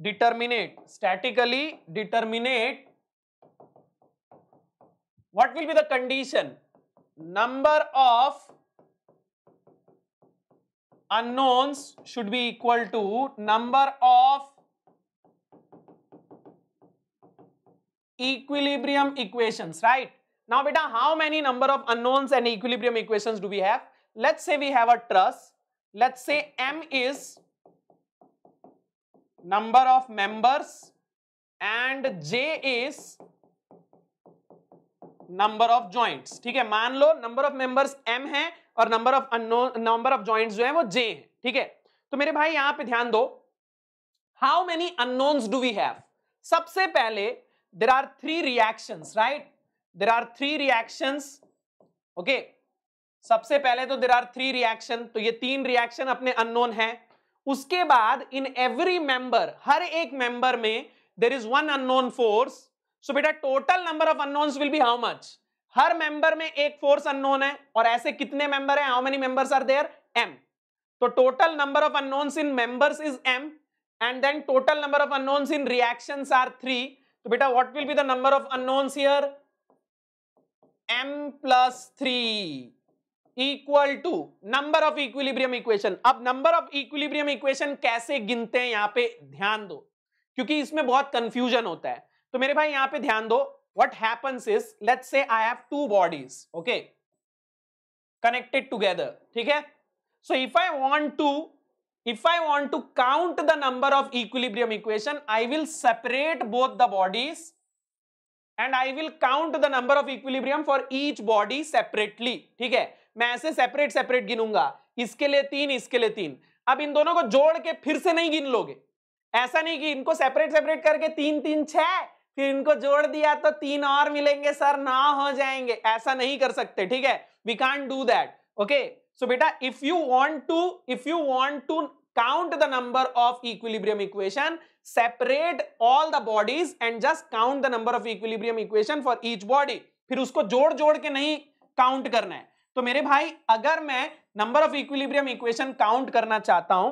[SPEAKER 1] determinate statically determinate what will be the condition number of unknowns should be equal to number of equilibrium equation right now बेटा how many number of unknowns and equilibrium equation do we have let's say we have a trust let's say m is number of members and j is number of joints ठीक है मान लो number of members m है और number of number of joints जो है वो j है ठीक है तो मेरे भाई यहां पे ध्यान दो how many unknowns do we have सबसे पहले there are three reactions right there are three reactions okay सबसे पहले तो देर आर थ्री रिएक्शन तो ये तीन रिएक्शन अपने अननोन है उसके बाद इन एवरी मेंबर हर एक मेंबर में there is one unknown force so बेटा total number of unknown will be how much हर मेंबर में एक फोर्स अननोन है और ऐसे कितने मेंबर हैं how many members are there M तो total number of unknowns in members is M and then total number of unknowns in reaction are three तो बेटा what will be the number of unknowns here M plus three equal to number of equilibrium equation अब number of equilibrium equation कैसे गिनते हैं यहां पे ध्यान दो क्योंकि इसमें बहुत कंफ्यूजन होता है तो मेरे भाई यहां पे ध्यान दो what happens is let's say I have two bodies okay connected together ठीक है so if I want to if I want to count the number of equilibrium equation I will separate both the bodies and I will count the number of equilibrium for each body separately ठीक है मैं ऐसे separate separate गिनूंगा इसके लिए तीन इसके लिए तीन अब इन दोनों को जोड़ के फिर से नहीं गिन लोगे ऐसा नहीं कि इनको सेपरेट सेपरेट करके तीन तीन छह फिर इनको जोड़ दिया तो तीन और मिलेंगे सर ना हो जाएंगे ऐसा नहीं कर सकते ठीक है we can't do that okay so बेटा if you want to if you want to count the number of equilibrium equation separate all the bodies and just count the number of equilibrium equation for each body फिर उसको जोड़ जोड़ के नहीं count करना है तो मेरे भाई अगर मैं number of equilibrium equation count करना चाहता हूं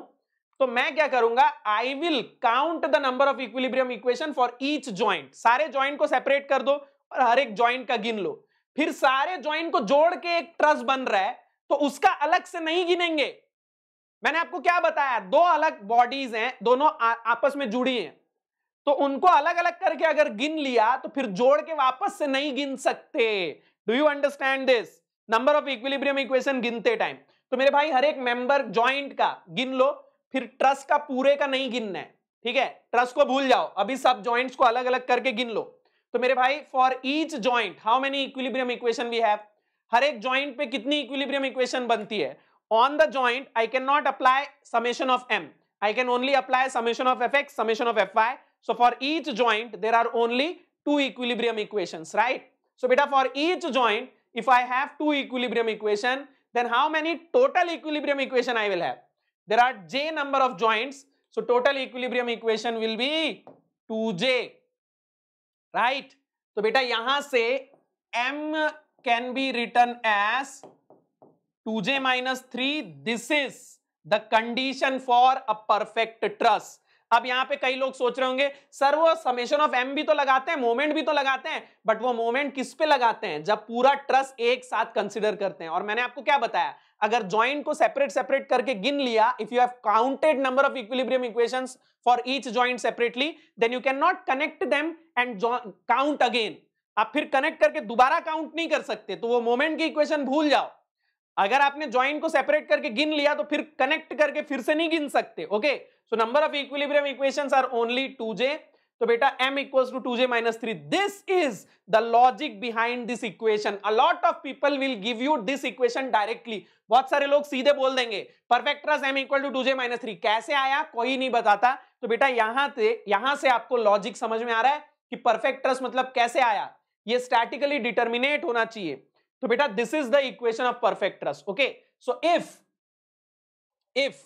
[SPEAKER 1] तो मैं क्या करूंगा I will count the number of equilibrium equation for each joint सारे ज्वाइंट को सेपरेट कर दो और हर एक ज्वाइंट का गिन लो फिर सारे ज्वाइंट को जोड़ के एक ट्रस बन रहा है तो उसका अलग से नहीं गिनेंगे मैंने आपको क्या बताया दो अलग बॉडीज हैं दोनों आ, आपस में जुड़ी हैं तो उनको अलग अलग करके अगर गिन लिया तो फिर जोड़ के वापस से नहीं गिन सकते do you understand this number of equilibrium equation गिनते टाइम तो मेरे भाई हर एक मेंबर ज्वाइंट का गिन लो फिर ट्रस का पूरे का नहीं गिनना है ठीक है ट्रस को भूल जाओ अभी सब ज्वाइंट्स को अलग अलग करके गिन लो तो मेरे भाई for each joint how many equilibrium equation we have हर एक ज्वाइंट पे कितनी इक्विलिब्रियम इक्वेशन बनती है on the joint I can not apply summation of M I can only apply summation of F X summation of F Y so for each joint there are only two equilibrium equation right so बेटा for each joint if I have two equilibrium equation, then how many total equilibrium equation I will have? There are j number of joints. So, total equilibrium equation will be 2j, right? So, beta यहाँ M can be written as 2j minus 3. This is the condition for a perfect truss. अब यहाँ पे कई लोग सोच रहे होंगे sir वो समेशन ऑफ एम भी तो लगाते हैं मोमेंट भी तो लगाते हैं बट वो मोमेंट किस पे लगाते हैं जब पूरा ट्रस एक साथ कंसिडर करते हैं और मैंने आपको क्या बताया अगर ज्वाइंट को सेपरेट सेपरेट करके गिन लिया if you have counted number of equilibrium equations for each joint separately then you can not connect them and count again आप फिर कनेक्ट करके दोबारा काउंट नहीं कर सकते तो वो मोमेंट की इक्वेशन भूल जाओ अगर आपने ज्वाइंट को सेपरेट करके गिन लिया तो फिर कनेक्ट करके फिर से नहीं गिन सकते okay so number of equilibrium equations are only two J तो बेटा m equals to two J minus three this is the logic behind this equation a lot of people will give you this equation directly बहुत सारे लोग सीधे बोल देंगे perfect truss m equal to two J minus three कैसे आया कोई नहीं बताता तो बेटा यहां से यहां से आपको लॉजिक समझ में आ रहा है कि परफेक्ट्रस मतलब कैसे आया ये स्टैटिकली डिटर्मिनेट होना चाहिए तो बेटा this is the equation of perfect trust okay so if if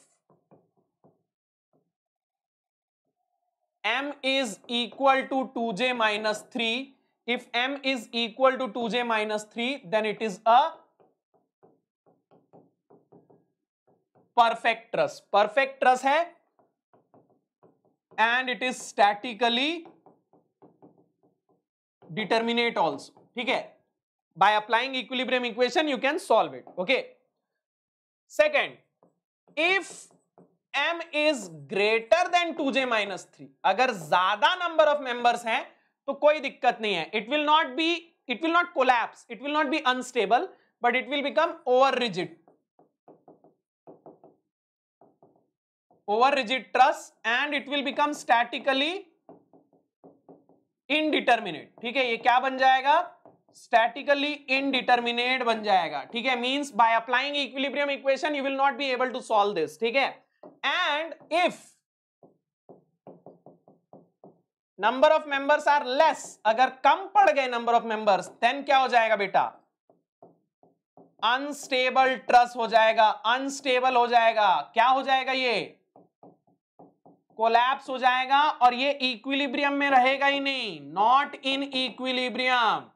[SPEAKER 1] M is equal to two J minus three if M is equal to two J minus three then it is a perfect truss perfect truss है and it is statically determinate also ठीक है by applying equilibrium equation you can solve it okay second if m is greater than 2j minus 3 agar zyada number of members hain to koi dikkat nahi hai it will not be it will not collapse it will not be unstable but it will become over rigid over rigid truss and it will become statically indeterminate theek hai ye kya ban jayega statically indeterminate बन जाएगा ठीक है means by applying equilibrium equation you will not be able to solve this ठीक है and if number of members are less अगर कम पड़ गए नंबर ऑफ मेंबर्स देन क्या हो जाएगा बेटा अनस्टेबल ट्रस्ट हो जाएगा अनस्टेबल हो जाएगा क्या हो जाएगा ये कोलैप्स हो जाएगा और ये इक्विलिब्रियम में रहेगा ही नहीं नॉट इन इक्विलिब्रियम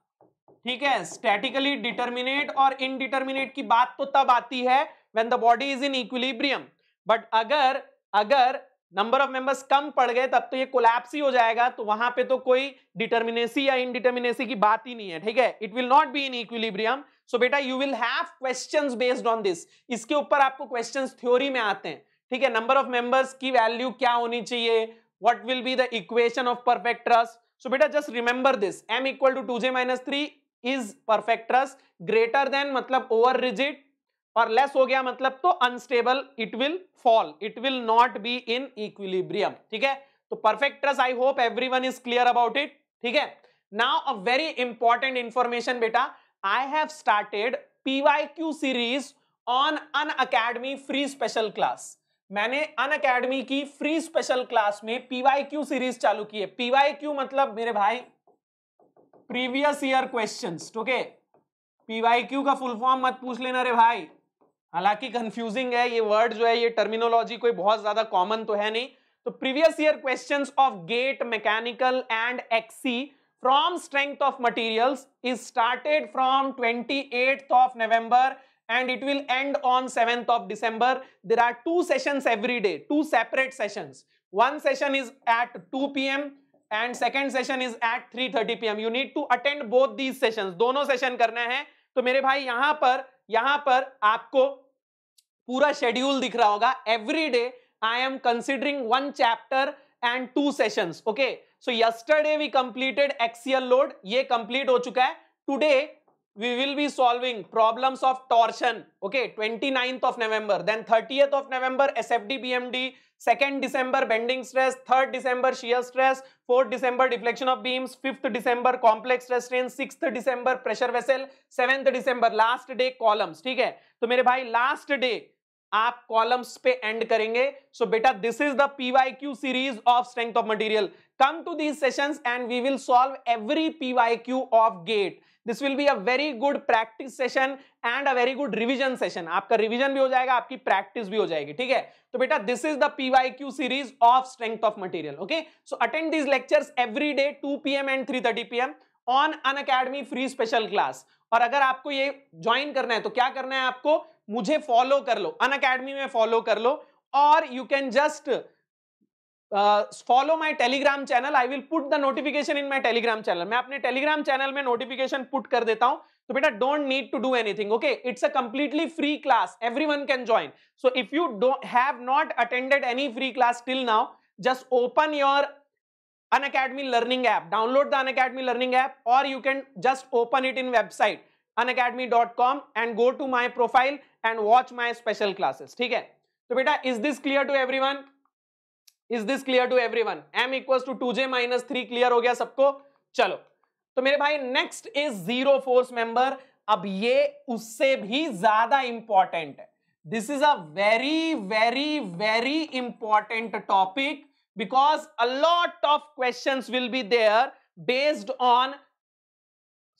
[SPEAKER 1] ठीक है स्टैटिकली डिटर्मिनेट और इनडिटर्मिनेट की बात तो तब आती है when the body is in equilibrium but अगर अगर नंबर ऑफ मेंबर्स कम पड़ गए तब तो ये कोलैप्स ही हो जाएगा तो वहां पे तो कोई डिटर्मिनेसी या इनडिटर्मिनेसी की बात ही नहीं है ठीक है it will not be in equilibrium so बेटा you will have questions based on this इसके ऊपर आपको क्वेश्चंस थ्योरी में आते हैं ठीक है नंबर ऑफ मेंबर्स की वैल्यू क्या होनी चाहिए what will be the equation of perfect trust so बेटा just remember this M equal to two J minus three is perfect trust greater than मतलब ओवर रिजिड और लेस हो गया मतलब तो unstable it will fall it will not be in equilibrium ठीक है तो perfect trust I hope everyone is clear about it ठीक है now a very important information बेटा I have started PYQ series on Unacademy free special class मैंने Unacademy की free special class में PYQ series चालू की है PYQ मतलब मेरे भाई previous year question okay PYQ का फुल फॉर्म मत पूछ लेना रे भाई हालांकि कंफ्यूजिंग है ये वर्ड जो है ये टर्मिनोलॉजी कोई बहुत ज्यादा कॉमन तो है नहीं तो previous year question of GATE mechanical and XE from strength of material is started from twenty eight of November and it will end on seventh of December there are two session every day two separate session one session is at two P and second session is at three thirty P M you need to attend both these session दोनों session करना है तो मेरे भाई यहां पर यहां पर आपको पूरा शेड्यूल दिख रहा होगा every day I am considering one chapter and two session okay so yesterday we completed axial load ये कंप्लीट हो चुका है today we will be solving problems of torsion okay 29th of November S F D B M D second December bending stress third December shear stress fourth December deflection of beams fifth December complex restrain six December pressure vessel seventh December last day columns ठीक है तो मेरे भाई last day आप columns पे end करेंगे so so, बेटा this is the PYQ series of strength of material come to these sessions and we will solve every PYQ of GATE this will be a very good practice session and a very good revision session आपका revision भी हो जाएगा आपकी practice भी हो जाएगी ठीक है तो बेटा this is the Q series of strength of material okay so attend these lecture every day two P M and three thirty P M on Unacademy free special class और अगर आपको ये ज्वाइन करना है तो क्या करना है आपको मुझे फॉलो कर लो अन अकेडमी में फॉलो कर लो और you can just follow my Telegram channel I will put the notification in my Telegram channel मैं अपने टेलीग्राम चैनल में नोटिफिकेशन पुट कर देता हूं तो बेटा don't need to do anything okay it's a completely free class every one can join so if you have not attended any free class till now just open your Unacademy learning app download the Unacademy learning app और you can just open it in website Unacademy dot com and go to my profile and watch my special classes ठीक है तो बेटा is this clear to every one is this clear to every one M equal to two J minus three clear हो गया सबको चलो तो मेरे भाई next is zero force member अब ये उससे भी ज्यादा इंपॉर्टेंट है this is a very very very important topic because a lot of question will be there based on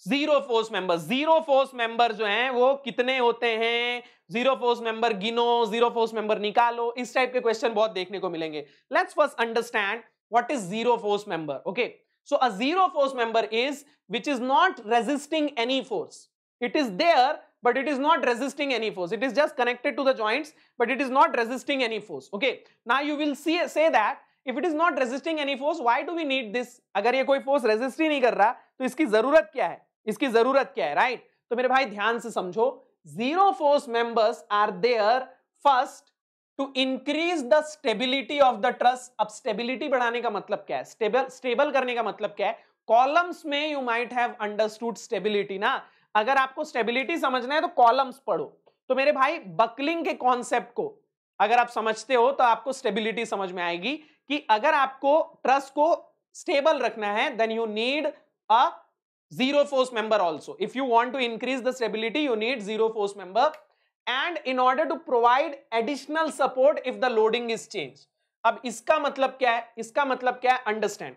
[SPEAKER 1] zero force member zero force member जो हैं वो कितने होते हैं जीरो फोर्स मेंबर गिनो जीरो फोर्स मेंबर निकालो इस टाइप के क्वेश्चन बहुत देखने को मिलेंगे let's first understand what is zero force member okay so a zero force member is which is not resisting any force it is there but it is not resisting any force it is just connected to the joints but it is not resisting any force okay now you will see say that if it is not resisting any force why do we need this agar ye koi force resist hi nahi kar raha to iski zarurat kya hai इसकी जरूरत क्या है right right? तो मेरे भाई ध्यान से समझो zero force members are there first to increase the stability of the truss अब स्टेबिलिटी बढ़ाने का मतलब क्या है स्टेबल स्टेबल करने का मतलब क्या है कॉलम्स में you might have understood stability ना अगर आपको स्टेबिलिटी समझना है तो कॉलम्स पढ़ो तो मेरे भाई बकलिंग के कॉन्सेप्ट को अगर आप समझते हो तो आपको स्टेबिलिटी समझ में आएगी कि अगर आपको ट्रस्ट को स्टेबल रखना है then you need a zero force member also. If you want to increase the stability, you need zero force member and in order to provide additional support if the loading is changed. अब इसका मतलब क्या है इसका मतलब क्या है understand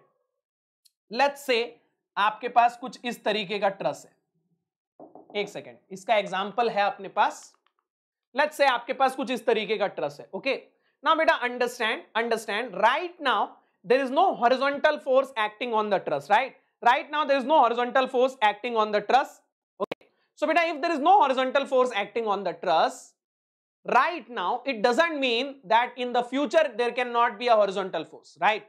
[SPEAKER 1] let's से आपके पास कुछ इस तरीके का ट्रस है एक सेकेंड इसका एग्जाम्पल है अपने पास लेट्स से आपके पास कुछ इस तरीके का ट्रस है ओके ना बेटा understand understand right now there is no horizontal force acting on the truss right Right now, there is no horizontal force acting on the truss. Okay. So, beta, if there is no horizontal force acting on the truss, right now, it doesn't mean that in the future, there cannot be a horizontal force, right?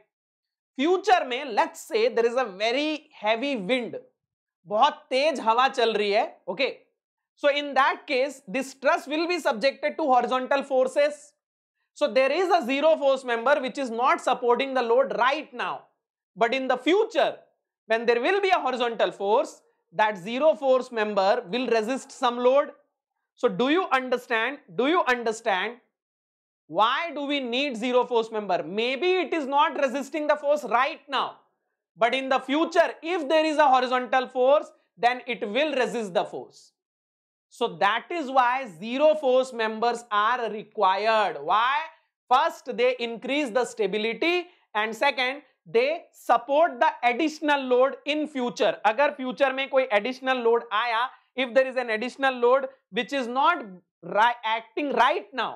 [SPEAKER 1] Future may let let's say there is a very heavy wind, बहुत तेज हवा चल रही है, okay? So in that case, this truss will be subjected to horizontal forces. So there is a zero force member which is not supporting the load right now. But in the future, when there will be a horizontal force, that zero force member will resist some load. So do you understand? Do you understand? Why do we need zero force member? Maybe it is not resisting the force right now. But in the future, if there is a horizontal force, then it will resist the force. So that is why zero force members are required. Why? First, they increase the stability and second, they support the additional load in future अगर future में कोई additional load आया if there is an additional load which is not acting right now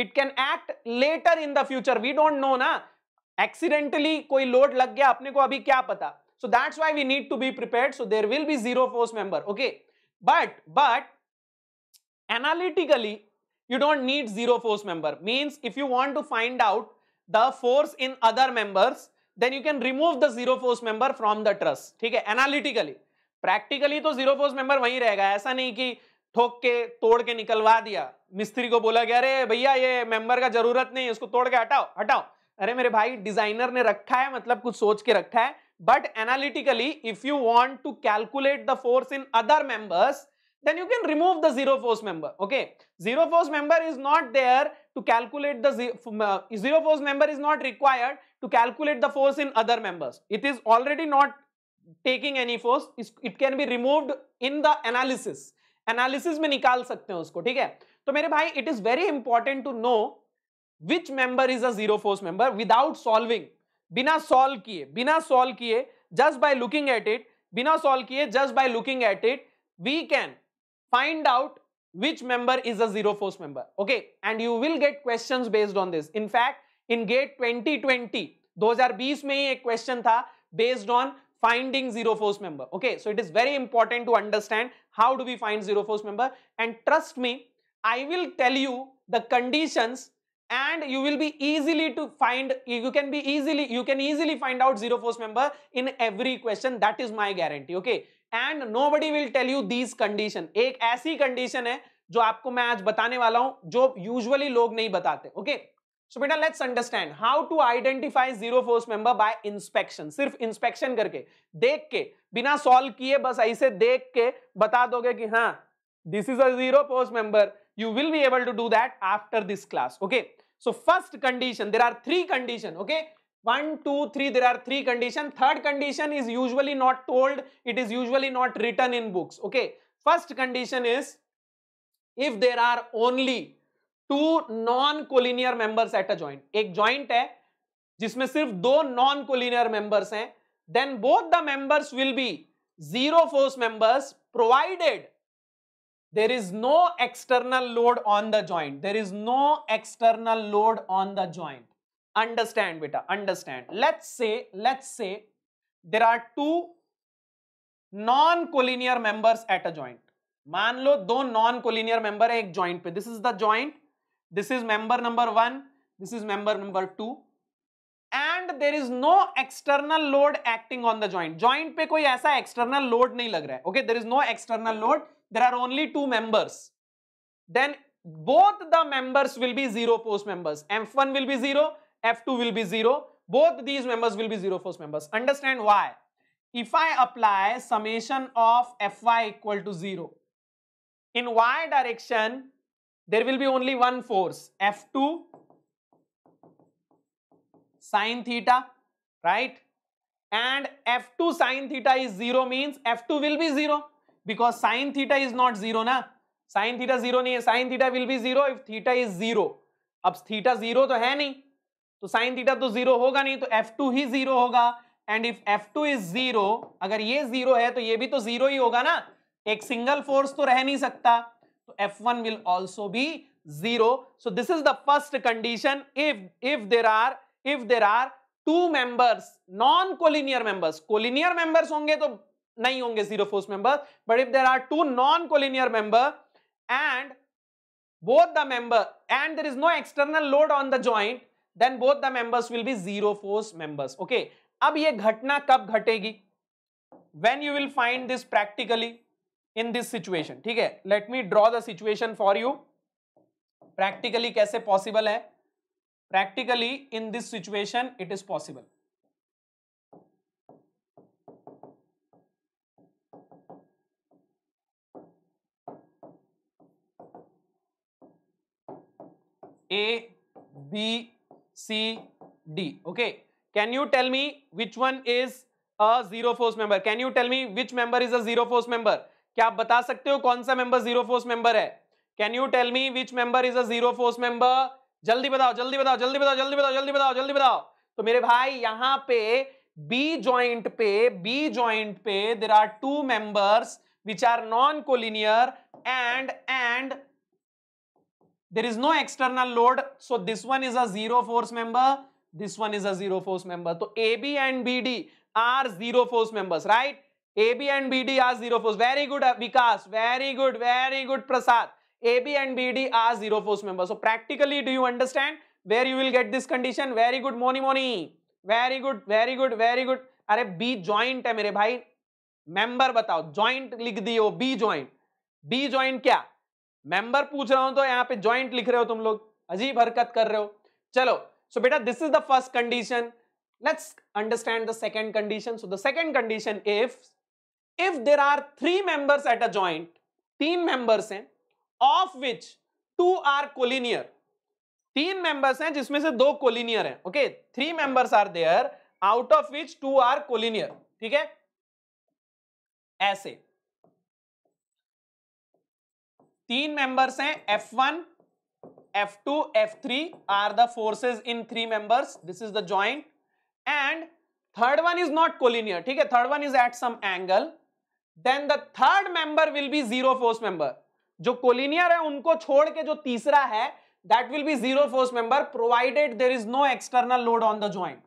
[SPEAKER 1] it can act later in the future we don't know ना accidentally कोई load लग गया अपने को अभी क्या पता so that's why we need to be prepared so there will be zero force member okay but but analytically you don't need zero force member means if you want to find out the force in other members then you can remove the zero force member from the truss ठीक है analytically practically तो zero force member वहीं रहेगा ऐसा नहीं कि ठोक के तोड़ के निकलवा दिया मिस्त्री को बोला गया अरे भैया ये मेंबर का जरूरत नहीं इसको तोड़ के हटाओ हटाओ अरे मेरे भाई डिजाइनर ने रखा है मतलब कुछ सोच के रखा है but analytically if you want to calculate the force in other members then you can remove the zero force member okay zero force member is not there to calculate the uh, zero force member is not required to calculate the force in other members. It is already not taking any force. It can be removed in the analysis. Analysis में निकाल सकते हैं उसको ठीक है तो मेरे भाई it is very important to know which member is a zero force member without solving बिना solve किए बिना सॉल्व किए just by looking at it बिना सॉल्व किए just by looking at it we which member is a zero force member okay and you will get questions based on this in fact in GATE 2020 2020 में ही एक question था based on finding zero force member okay so it is very important to understand how do we find zero force member and trust me I will tell you the condition and you will be easily to find you can be easily you can easily find out zero force member in every question that is my guarantee okay and nobody will tell you these condition ek aisi condition hai jo aapko main aaj batane wala hu jo usually log nahi batate okay? So बेटा let's understand how to identify zero force member by inspection सिर्फ inspection करके देख के बिना solve किए बस ऐसे देख के बता दोगे कि हाँ this is zero force member you will be able to do that after this class okay so first condition there are three condition okay one two three there are three condition third condition is usually not told it is usually not written in books okay first condition is if there are only two non collinear members at a joint एक joint है जिसमें सिर्फ दो non collinear members हैं then both the members will be zero force members provided there is no external load on the joint there is no external load on the joint understand बेटा understand let's say let's say there are two non collinear members at a joint मान लो दो non collinear member है एक joint पे this is the joint This is member number 1, this is member number 2 and there is no external load acting on the joint. Joint पे कोई ऐसा external load नहीं लग रहा है. Okay, there is no external load. There are only two members. Then both the members will be zero force members. F1 will be zero, F2 will be zero. Both these members will be zero force members. Understand why? If I apply summation of Fy equal to zero, in y direction, there will be only one force F2 sin theta, right? And F2 sin theta is zero means F2 will be zero because sin theta is not zero, na. Sin theta zero नहीं है Sin theta will be zero if theta is zero. अब theta zero तो है नहीं तो sin theta तो zero होगा नहीं तो F2 ही zero होगा And if F2 is zero, अगर ये zero है तो ये भी तो zero ही होगा ना एक single force तो रह नहीं सकता तो f1 will also be 0 so this is the first condition if if there are if there are two members non collinear members collinear members honge to nahi honge zero force members but if there are two non collinear member and both the member and there is no external load on the joint then both the members will be zero force members okay ab ye ghatna kab ghategi when you will find this practically in this situation ठीक है let me draw the situation for you practically कैसे possible है practically in this situation it is possible A, B, C, D. Okay. Can you tell me which one is a zero force member? Can you tell me which member is a zero force member? क्या आप बता सकते हो कौन सा member zero force member है can you tell me which member is a zero force member जल्दी बताओ जल्दी बताओ जल्दी बताओ जल्दी बताओ जल्दी बताओ जल्दी बताओ तो मेरे भाई यहां पे बी ज्वाइंट पे बी ज्वाइंट पे there are two members which are non collinear and and no external load so this one is a zero force member this one is a zero force member तो A B and B D are zero force members right AB and BD are zero force. Very good, Vikas. Very good, very good, Prasad. AB and BD are zero force members. So practically, do you understand where you will get this condition? Very good, Moni Moni. Very good, very good, very good. अरे B joint है मेरे भाई. Member बताओ. Joint लिख दियो. B joint. B joint क्या? Member पूछ रहा हूं तो यहाँ पे joint लिख रहे हो तुम लोग. अजीब हरकत कर रहे हो. चलो. So बेटा, this is the first condition. Let's understand the second condition. So the second condition if if there are three members at a joint तीन मेंबर्स हैं of which two are collinear तीन मेंबर्स हैं जिसमें से दो collinear हैं okay three members are there out of which two are collinear ठीक है ऐसे तीन मेंबर्स हैं F two F2, F3 are the forces in three members this is the joint and third one is not collinear ठीक है third one is eight some angle then the third member will be zero force member जो collinear है उनको छोड़ के जो तीसरा है that will be zero force member provided there is no external load on the joint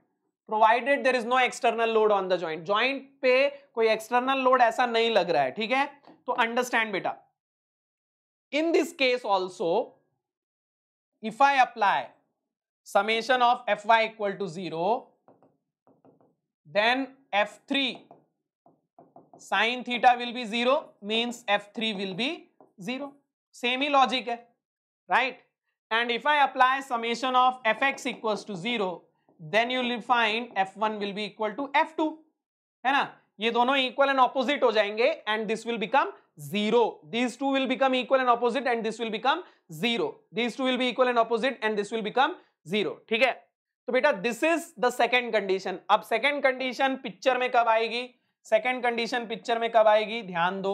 [SPEAKER 1] provided there is no external load on the joint joint पे कोई एक्सटर्नल लोड ऐसा नहीं लग रहा है ठीक है तो अंडरस्टैंड बेटा in this case also if I apply summation of F Y equal to zero then F three sine theta will be zero means F three will be zero same ही लॉजिक है right and if I apply summation of F X equal to zero then you find F one will be equal to F two है ना ये दोनों equal and opposite हो जाएंगे and this will become zero this two will become equal and opposite and this will become zero this two will be equal and opposite and this will become zero ठीक है तो बेटा this is the second condition अब second condition picture में कब आएगी second condition picture में कब आएगी ध्यान दो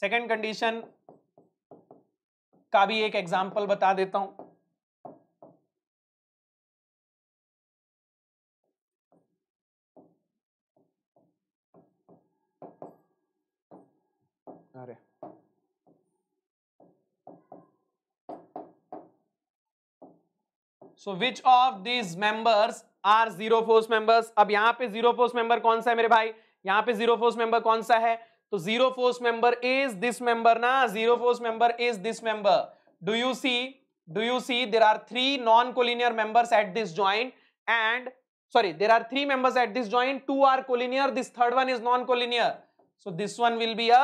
[SPEAKER 1] सेकेंड कंडीशन का भी एक एग्जाम्पल बता देता हूं अरे so which of these members are zero force members अब यहां पे जीरो फोर्स मेंबर कौन सा है मेरे भाई यहाँ पे जीरो फोर्स मेंबर कौन सा है तो zero force member is this member ना zero force member is this member do you see do you see there are three non collinear members at this joint and sorry there are three members at this joint two are collinear this third one is non collinear so this one will be a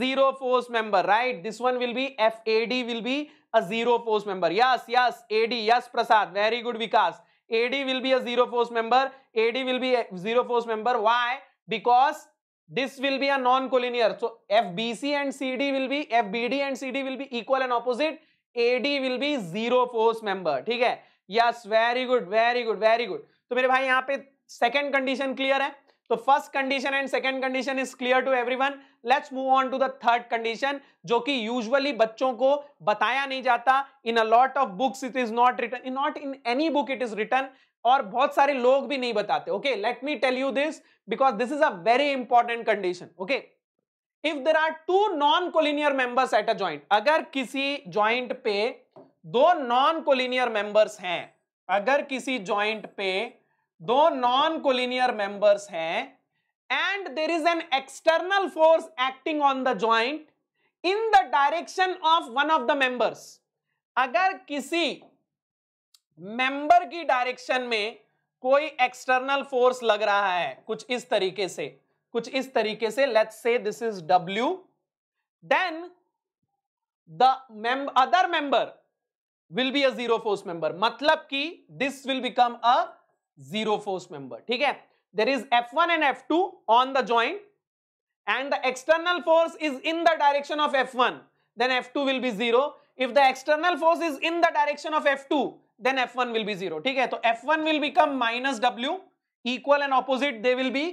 [SPEAKER 1] zero force member right this one will be fad will be a zero force member yes yes ad yes prasad very good vikas ad will be a zero force member ad will be a zero force member why because this will be a non-collinear. So FBC and CD will be FBD and CD will be equal and opposite. AD will be zero force member. ठीक है? Yes, very good, very good, very good. तो मेरे भाई यहाँ पे second condition clear है. तो first condition and second condition is clear to everyone let's move on to the third condition जो कि यूजुअली बच्चों को बताया नहीं जाता in a lot of books it is not written in not in any book it is written और बहुत सारे लोग भी नहीं बताते okay let me tell you this because this is a very important condition okay if there are two non collinear members at a joint अगर किसी joint पे दो नॉन कोलिनियर मेंबर्स हैं अगर किसी ज्वाइंट पे दो नॉन कोलिनियर मेंबर्स हैं and there is an external force acting on the joint in the direction of one of the members अगर किसी मेंबर की डायरेक्शन में कोई एक्सटर्नल फोर्स लग रहा है कुछ इस तरीके से कुछ इस तरीके से let's say this is W then the other member will be a zero force member मतलब कि this will become a zero force member ठीक है there is F one and F two on the joint and the external force is in the direction of F one then F two will be zero if the external force is in the direction of F two then f1 will be zero ठीक है तो f1 will become minus w equal and opposite they will be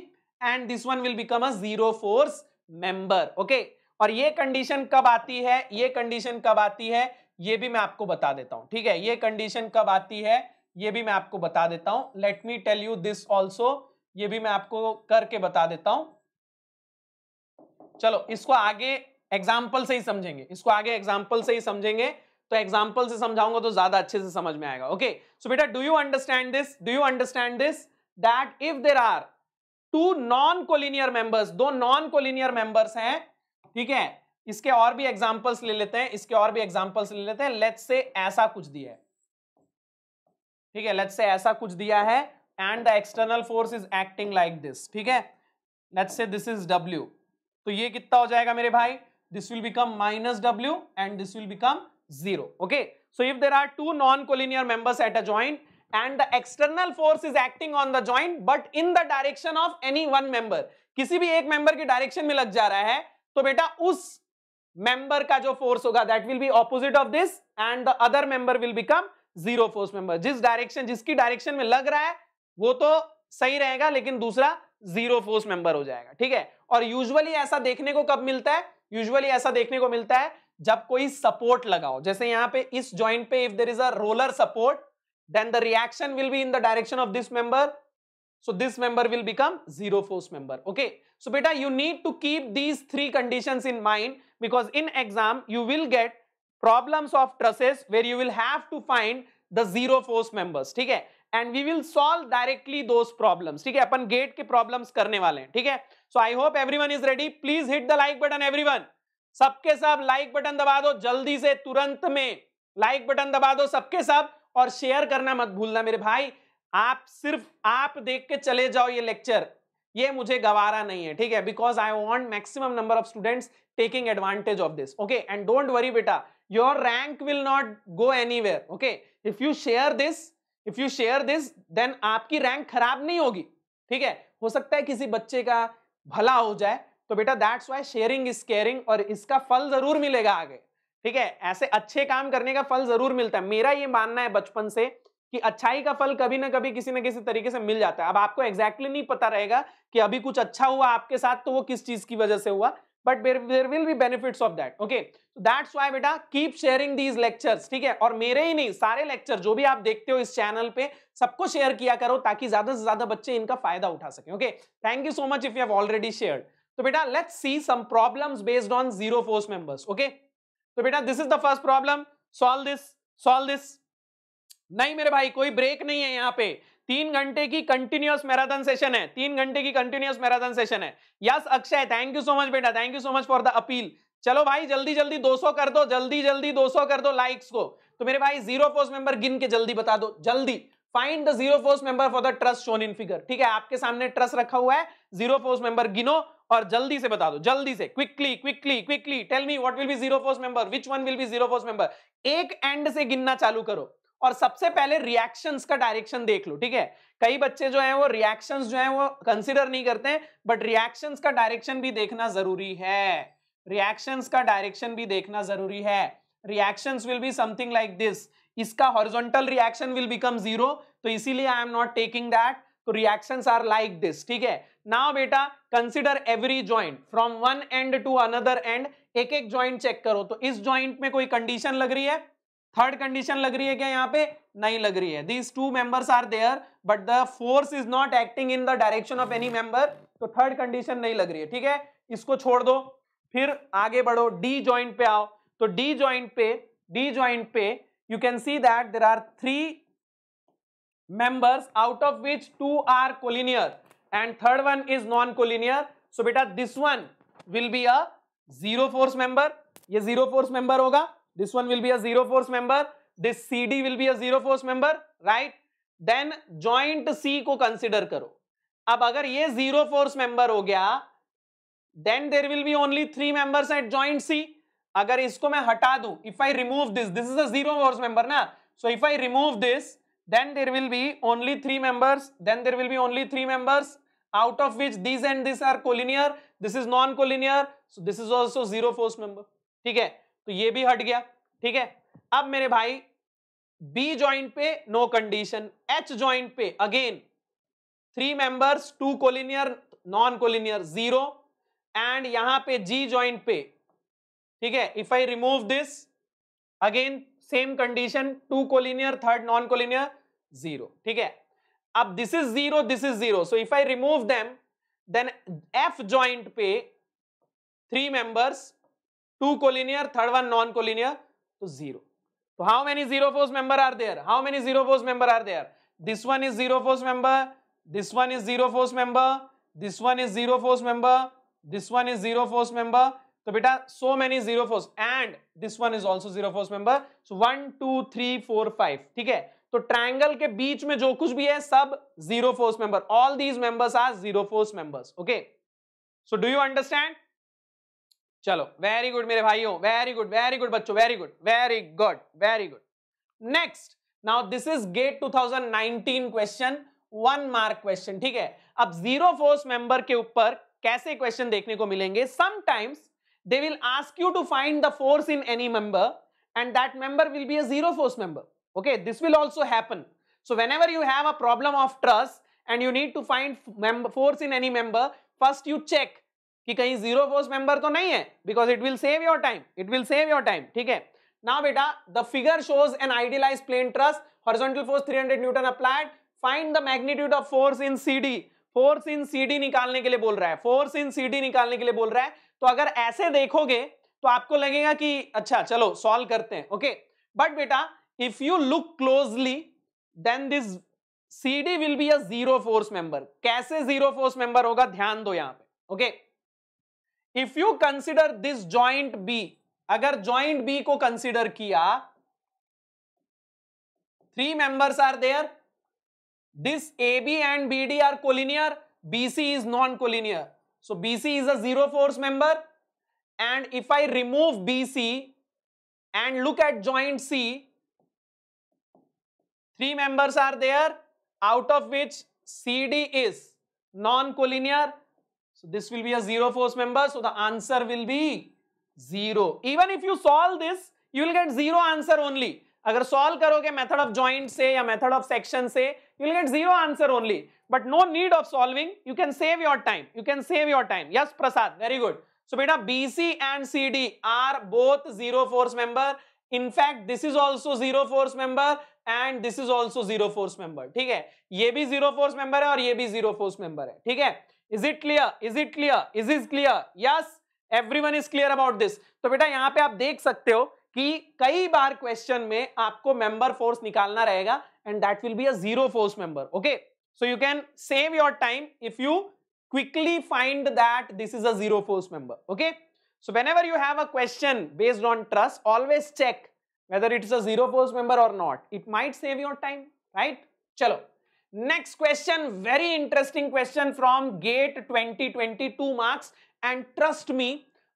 [SPEAKER 1] and this one will become a zero force member okay और ये condition कब आती है ये condition कब आती है ये भी मैं आपको बता देता हूं ठीक है ये condition कब आती है ये भी मैं आपको बता देता हूं let me tell you this also ये भी मैं आपको करके बता देता हूं चलो इसको आगे एग्जाम्पल से ही समझेंगे इसको आगे एग्जाम्पल से ही समझेंगे तो एग्जाम्पल से समझाऊंगा तो ज्यादा अच्छे से समझ में आएगा ओके सो बेटा do you understand this do you understand this that if there are two non collinear members दो नॉन कोलिनियर मेंबर्स हैं ठीक है इसके और भी एग्जाम्पल्स ले लेते हैं इसके और भी एग्जाम्पल्स ले लेते हैं लेट्स से ऐसा कुछ दिया है ठीक है लेट्स से ऐसा कुछ दिया है and the external force is acting like this ठीक है let's say this is W तो ये कितना हो जाएगा मेरे भाई this will become minus W and this will become zero. okay so if there are two non-collinear members at a joint and the external force is acting on the joint but in the direction of any one member किसी भी एक member की direction में लग जा रहा है तो बेटा उस member का जो force होगा that will be opposite of this and the other member will become zero force member जिस direction जिसकी direction में लग रहा है वो तो सही रहेगा लेकिन दूसरा zero force member हो जाएगा ठीक है और usually ऐसा देखने को कब मिलता है Usually ऐसा देखने को मिलता है जब कोई सपोर्ट लगाओ जैसे यहां पे इस जॉइंट पे if there is a roller support then the reaction will be in the direction of this member so this member will become zero force member okay so बेटा you need to keep these three condition in mind because in exam you will get problem of trusses where you will have to find the zero force members ठीक है and we will solve directly those problem ठीक है अपन gate के problem करने वाले हैं ठीक है so I hope every one is ready please hit the like button every one सबके सब लाइक बटन दबा दो जल्दी से तुरंत में लाइक बटन दबा दो सबके सब और शेयर करना मत भूलना मेरे भाई आप सिर्फ आप देख के चले जाओ ये लेक्चर ये मुझे गवारा नहीं है ठीक है because I want maximum number of students taking advantage of this okay and don't worry बेटा your rank will not go anywhere okay if you share this if you share this then आपकी rank खराब नहीं होगी ठीक है हो सकता है किसी बच्चे का भला हो जाए तो बेटा that's why sharing is caring और इसका फल जरूर मिलेगा आगे ठीक है ऐसे अच्छे काम करने का फल जरूर मिलता है मेरा ये मानना है बचपन से कि अच्छाई का फल कभी ना कभी किसी ना किसी तरीके से मिल जाता है अब आपको एग्जैक्टली exactly नहीं पता रहेगा कि अभी कुछ अच्छा हुआ आपके साथ तो वो किस चीज की वजह से हुआ but there will be benefits of that okay that's why बेटा कीप शेयरिंग दीज लेक्चर्स ठीक है और मेरे ही नहीं सारे लेक्चर जो भी आप देखते हो इस चैनल पे सबको शेयर किया करो ताकि ज्यादा से ज्यादा बच्चे इनका फायदा उठा सके okay thank you so much if you have already share तो बेटा let's see some problems based on zero force members okay तो बेटा this is the first problem solve this solve this नहीं मेरे भाई कोई ब्रेक नहीं है यहाँ पे तीन घंटे की कंटिन्यूस मैराथन सेशन है तीन घंटे की कंटिन्यूस मैराथन सेशन है yes Akshay thank you so much बेटा thank you so much for the appeal चलो भाई जल्दी जल्दी 200 कर दो जल्दी जल्दी 200 कर दो लाइक्स को तो मेरे भाई जीरो फोर्स मेंबर गिन के जल्दी बता दो जल्दी find the zero force member for the truss shown in figure ठीक है आपके सामने ट्रस्ट रखा हुआ है जीरो फोर्स मेंबर गिनो और जल्दी से बता दो जल्दी से quickly quickly quickly tell me what will be zero force member which one will be zero force member एक एंड से गिनना चालू करो और सबसे पहले रिएक्शंस का डायरेक्शन देख लो ठीक है कई बच्चे जो हैं वो रिएक्शंस जो हैं वो कंसीडर नहीं करते हैं बट रिएक्शंस का डायरेक्शन भी देखना जरूरी है रिएक्शंस का डायरेक्शन भी देखना जरूरी है reactions will be something like this इसका horizontal reaction will become zero तो इसीलिए I am not taking that तो रिएक्शन आर लाइक दिस ठीक है नाउ बेटा consider every joint from one end to another end एक एक ज्वाइंट चेक करो तो इस ज्वाइंट में कोई कंडीशन लग रही है थर्ड कंडीशन लग रही है क्या यहाँ पे नहीं लग रही है these two members are there but the force is not acting in the direction of any member तो थर्ड कंडीशन नहीं लग रही है ठीक है इसको छोड़ दो फिर आगे बढ़ो डी ज्वाइंट पे आओ तो डी ज्वाइंट पे डी ज्वाइंट पे you can see that there are three members out of which two are collinear and third one is non-collinear. So beta this one will be a zero force member. ye zero force member hoga This one will be a zero force member. This CD will be a zero force member, right? Then joint C ko consider karo ab agar ye zero force member ho gaya then there will be only three members at joint C. अगर इसको मैं हटा दू if I remove this this is ours member ना so if I remove this then there will be only three members then there will be only three members out of which this and this are collinear this is non collinear so this is also zero force member ठीक है तो ये भी हट गया ठीक है अब मेरे भाई बी ज्वाइंट पे नो कंडीशन एच ज्वाइंट पे again three members two collinear non collinear zero and यहां पे जी ज्वाइंट पे ठीक है if I remove this again same condition two collinear third non collinear zero ठीक है अब this is zero this is zero so if I remove them then F joint पे three members two collinear third one non collinear तो zero तो how many zero force member are there how many zero force member are there this one is zero force member this one is zero force member this one is zero force member this one is zero force member तो बेटा so many zero force and this one is also zero force member so one two three four five ठीक है तो triangle के बीच में जो कुछ भी है सब zero force member all these members are zero force members okay so do you understand चलो वेरी गुड मेरे भाइयों वेरी गुड वेरी गुड बच्चों very good very good very good next now this is GATE 2019 question one mark question ठीक है अब zero force member के ऊपर कैसे क्वेश्चन देखने को मिलेंगे sometimes they will ask you to find the force in any member and that member will be a zero force member. Okay, this will also happen. So, whenever you have a problem of truss and you need to find force in any member, first you check ki kahi zero force member to nahi because it will save your time. It will save your time. Hai? Now, beta, the figure shows an idealized plane truss, horizontal force 300 Newton applied. Find the magnitude of force in CD. Force in CD nikalne ke liye Force in CD nikalne ke liye तो अगर ऐसे देखोगे तो आपको लगेगा कि अच्छा चलो सॉल्व करते हैं ओके बट बेटा if you look closely then this C D will be a zero force member कैसे जीरो फोर्स मेंबर होगा ध्यान दो यहां पे okay if you consider this joint B अगर ज्वाइंट बी को कंसिडर किया three members there this A B and B D are collinear B C is non collinear So BC is a zero force member and if I remove BC and look at joint C, three members are there out of which CD is non-collinear. So this will be a zero force member. So the answer will be zero. Even if you solve this, you will get zero answer only. अगर solve करोगे method of joint से या method of section से you will get zero answer only but no need of solving you can save your time you can save your time yes Prasad very good so बेटा BC and CD are both zero force member in fact this is also zero force member and this is also zero force member ठीक है ये भी zero force member है और ये भी zero force member है ठीक है is it clear is it clear is it clear yes everyone is clear about this तो बेटा यहाँ पे आप देख सकते हो कि कई बार क्वेश्चन में आपको मेंबर फोर्स निकालना रहेगा and that will be a zero force member okay so you can save your time if you quickly find that this is a zero force member okay so whenever you have a question based on truss always check whether it is a zero force member और not it might save your time right चलो next question very interesting question from GATE twenty twenty two marks and trust me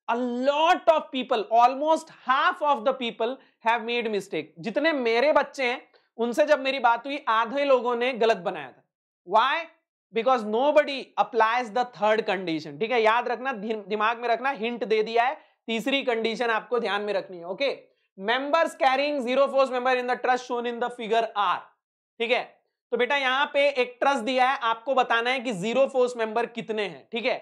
[SPEAKER 1] a lot of people almost half of the people have made mistake jitne mere bacche hain उनसे जब मेरी बात हुई aadhe logon ne गलत बनाया था why because nobody applies the third condition ठीक है याद रखना दिमाग में रखना हिंट दे दिया है तीसरी कंडीशन आपको ध्यान में रखनी है okay members carrying zero force member in the truss shown in the figure are ठीक है तो बेटा यहां पे एक ट्रस्ट दिया है आपको बताना है कि जीरो फोर्स मेंबर कितने हैं ठीक है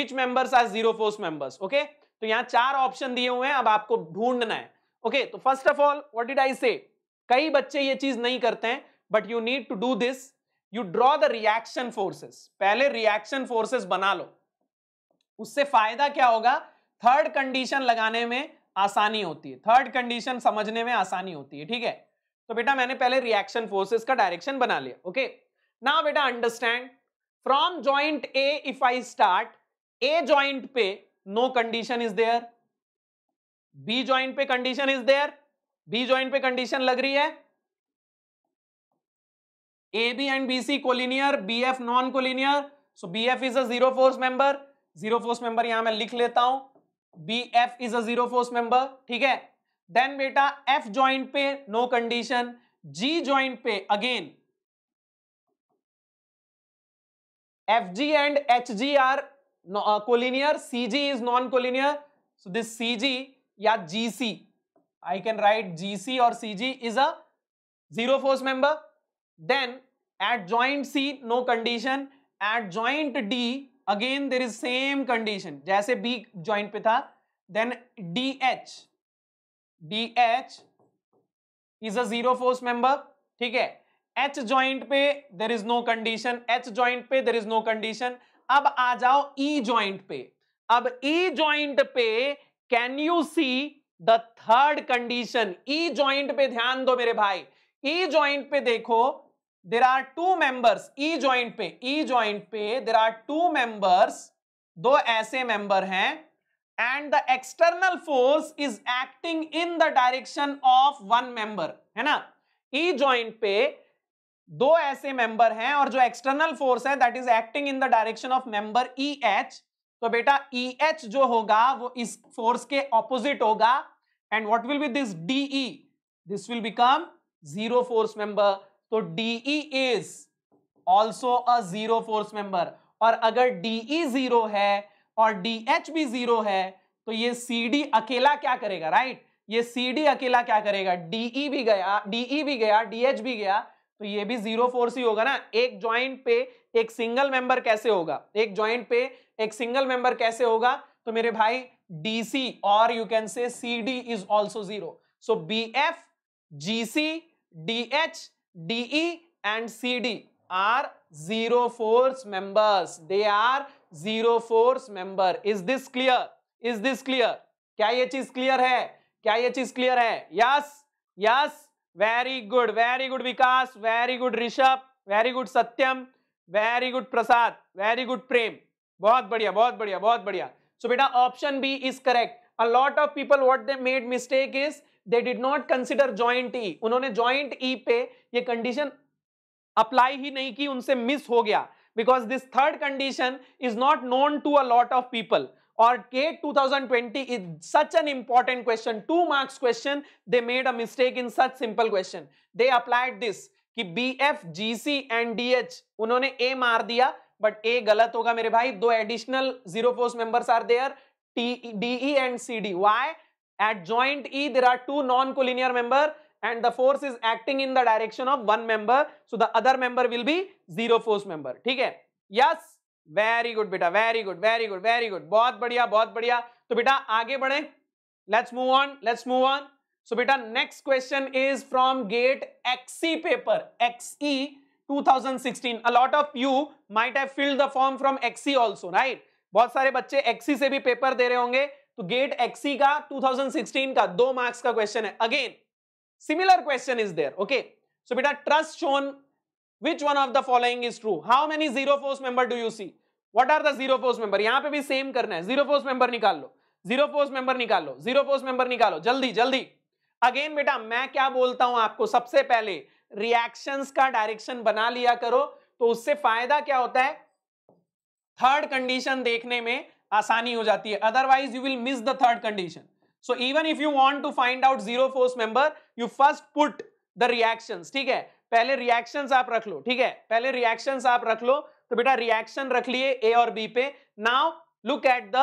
[SPEAKER 1] which members are zero force members okay तो यहां चार ऑप्शन दिए हुए हैं अब आपको ढूंढना है ओके तो first of all what did I say कई बच्चे ये चीज नहीं करते हैं but you need to do this you draw the reaction forces पहले रिएक्शन फोर्सेस बना लो उससे फायदा क्या होगा थर्ड कंडीशन लगाने में आसानी होती है थर्ड कंडीशन समझने में आसानी होती है ठीक है तो बेटा मैंने पहले रिएक्शन फोर्सेस का डायरेक्शन बना लिया ओके ना बेटा understand from joint A if I start A joint पे no condition is there B joint पे condition is there B joint पे कंडीशन लग रही है A B and B C collinear B F non collinear so B F is zero force member zero force member यहां मैं लिख लेता हूं B F is a zero force member ठीक है देन बेटा एफ ज्वाइंट पे नो कंडीशन जी ज्वाइंट पे again F G and H G are collinear C G is non collinear so this C G या G C I can write G C और C G is a zero force member then at joint C no condition at joint D again there is same condition जैसे B joint पे था then D H D H is a zero force member ठीक है H joint पे there is no condition H joint पे there is no condition अब आ जाओ ई e joint पे अब ई e ज्वाइंट पे can you see the third condition E joint पे ध्यान दो मेरे भाई ई e ज्वाइंट पे देखो there are two members E joint पे ई e ज्वाइंट पे देर आर टू मेंबर्स दो ऐसे मेंबर हैं and the external force is acting in the direction of one member है ना ई e ज्वाइंट पे दो ऐसे मेंबर हैं और जो एक्सटर्नल फोर्स है that is acting in the direction of member E H तो बेटा ई e एच जो होगा वो इस फोर्स के ऑपोजिट होगा and what will be this E this will become zero force member तो DE is also a zero force member और अगर डीई जीरो e है और डी एच भी जीरो है तो ये डी अकेला क्या करेगा राइट right? ये डी अकेला क्या करेगा डीई e भी गया डीई भी गया डीएच भी गया तो ये भी जीरो फोर्स ही होगा ना एक ज्वाइंट पे एक सिंगल मेंबर कैसे होगा एक ज्वाइंट पे एक सिंगल मेंबर कैसे होगा तो मेरे भाई डीसी और you can say C D is also zero so B F G C D H D E and C D are zero force members they are zero force member is this clear is this clear क्या ये चीज clear है क्या ये चीज clear है yes yes very good very good Vikas very good Rishabh very good Satyam very good Prasad very good Prem बहुत बढ़िया बहुत बढ़िया बहुत बढ़िया सो बेटा option B is correct a lot of people what they made mistake is they did not consider joint E उन्होंने joint E e पे ये कंडीशन अप्लाई ही नहीं की उनसे मिस हो गया because this third condition is not known to a lot of people और GATE 2020 is such an important question two marks question they made a mistake in such simple question they applied this कि B F G C and D H उन्होंने ए मार दिया but ए गलत होगा मेरे भाई दो additional zero force members are there D E and C D why at joint E there are two non collinear member and the force is acting in the direction of one member so the other member will be zero force member theek hai yes very good बेटा very good very good very good बहुत बढ़िया बहुत बढ़िया तो बेटा आगे बढ़े let's move on let's move on so बेटा next question is from GATE XE paper XE 2016 a lot of you might have filled the form from XE also right बहुत सारे बच्चे XE से भी पेपर दे रहे होंगे तो गेट XE का 2016 का दो मार्क्स का क्वेश्चन है again similar question is there okay so बेटा truss shown which one of the following is true how many zero force member do you see what are the zero force member यहां पे भी same करना है zero force member निकाल लो zero force member निकाल लो zero force member निकालो जल्दी जल्दी अगेन बेटा मैं क्या बोलता हूं आपको सबसे पहले रिएक्शंस का डायरेक्शन बना लिया करो तो उससे फायदा क्या होता है थर्ड कंडीशन देखने में आसानी हो जाती है otherwise you will miss the third condition so even if you want to find out zero force member you first put the reactions ठीक है पहले रिएक्शंस आप रख लो ठीक है पहले रिएक्शंस आप रख लो तो बेटा रिएक्शन रख लिए ए और बी पे now look at the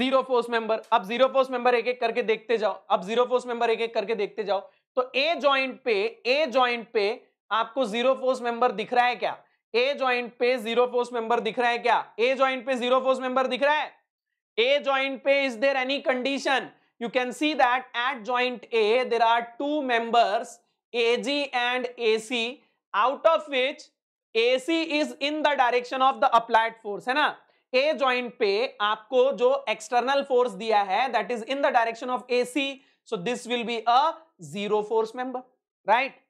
[SPEAKER 1] zero force member अब जीरो फोर्स मेंबर एक एक करके देखते जाओ अब जीरो फोर्स मेंबर एक एक करके देखते जाओ तो ए ज्वाइंट पे ए ज्वाइंट पे आपको जीरो फोर्स मेंबर दिख रहा है क्या ए ज्वाइंट पे जीरो फोर्स मेंबर दिख रहा है क्या ए ज्वाइंट पे जीरो फोर्स मेंबर दिख रहा है ए ज्वाइंट पे is there any condition you can see that at joint A there are two members AG and AC, out of which AC is in the direction of the applied force, है ना? ए joint पे आपको जो external force दिया है that is in the direction of A C so this will be a zero force member right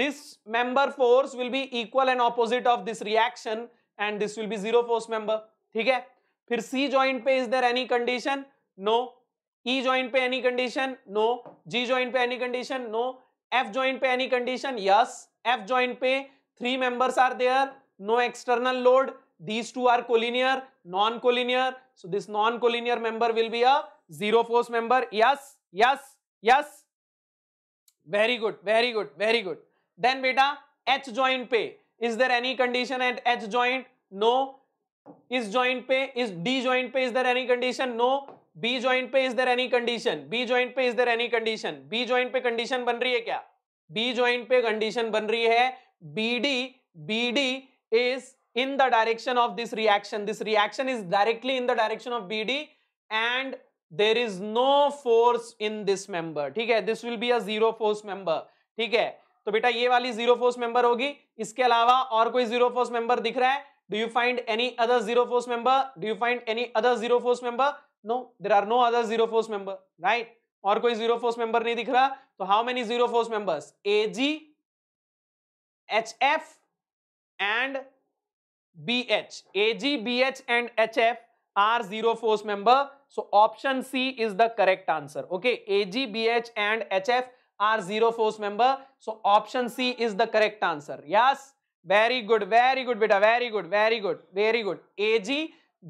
[SPEAKER 1] this member force will be equal and opposite of this reaction and this will be zero force member ठीक है फिर C joint पे is there any condition no E joint पे any condition no G joint पे any condition no F joint पे any condition yes F joint पे three members are there no external load these two are collinear non collinear so this non collinear member will be a zero force member yes yes yes very good very good very good then बेटा H joint पे is there any condition at H joint no इस joint पे इस D joint पे is there any condition no B joint पे is there any condition B joint पे is there any condition B joint पे condition बन रही है क्या बी ज्वाइंट पे कंडीशन बन रही है B D B D is in the direction of this reaction this reaction is directly in the direction of B D and there is no force in this member ठीक है this will be a zero force member ठीक है तो बेटा ये वाली zero force member होगी इसके अलावा और कोई जीरो फोर्स मेंबर दिख रहा है do you find any other zero force member do you find any other zero force member no there are no other zero force member right और कोई जीरो फोर्स मेंबर नहीं दिख रहा तो how many zero force members A G H F and B H A G B H and H F are zero force member so option C is the correct answer okay A G B H and H F are zero force member so option C is the correct answer yes very good very good बेटा very good very good very good A G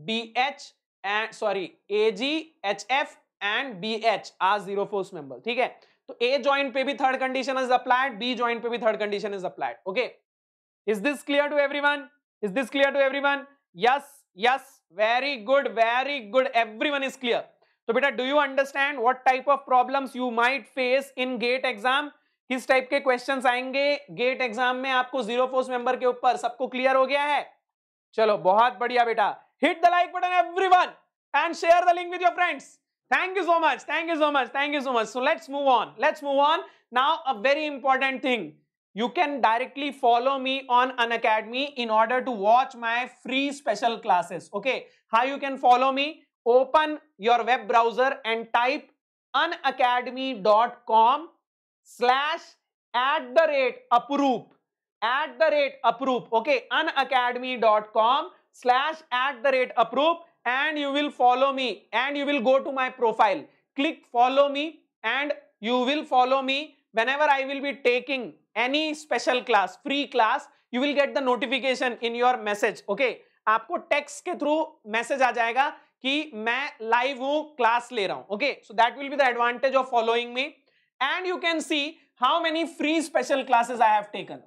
[SPEAKER 1] B H and sorry A G H F and B H are zero force member ठीक है तो A joint पे भी third condition is applied B joint पे भी third condition is applied okay is this clear to every one is this clear to every everyone yes yes very good very good every one is clear तो बेटा do you understand what type of problem you might face in GATE exam किस type के question आएंगे GATE exam में आपको zero force member के ऊपर सबको क्लियर हो गया है चलो बहुत बढ़िया बेटा Hit the like button everyone and share the link with your friends. Thank you so much. Thank you so much. Thank you so much. So let's move on. Let's move on. Now a very important thing. You can directly follow me on Unacademy in order to watch my free special classes. Okay. How you can follow me? Open your web browser and type unacademy.com slash at the rate approve at the rate approve okay unacademy.com slash at the rate approve and you will follow me and you will go to my profile. Click follow me and you will follow me whenever I will be taking any special class, free class, you will get the notification in your message. Okay, आपको text के through message आ जाएगा कि मैं live हूँ class ले रहा हूँ. Okay, so that will be the advantage of following me and you can see how many free special classes I have taken.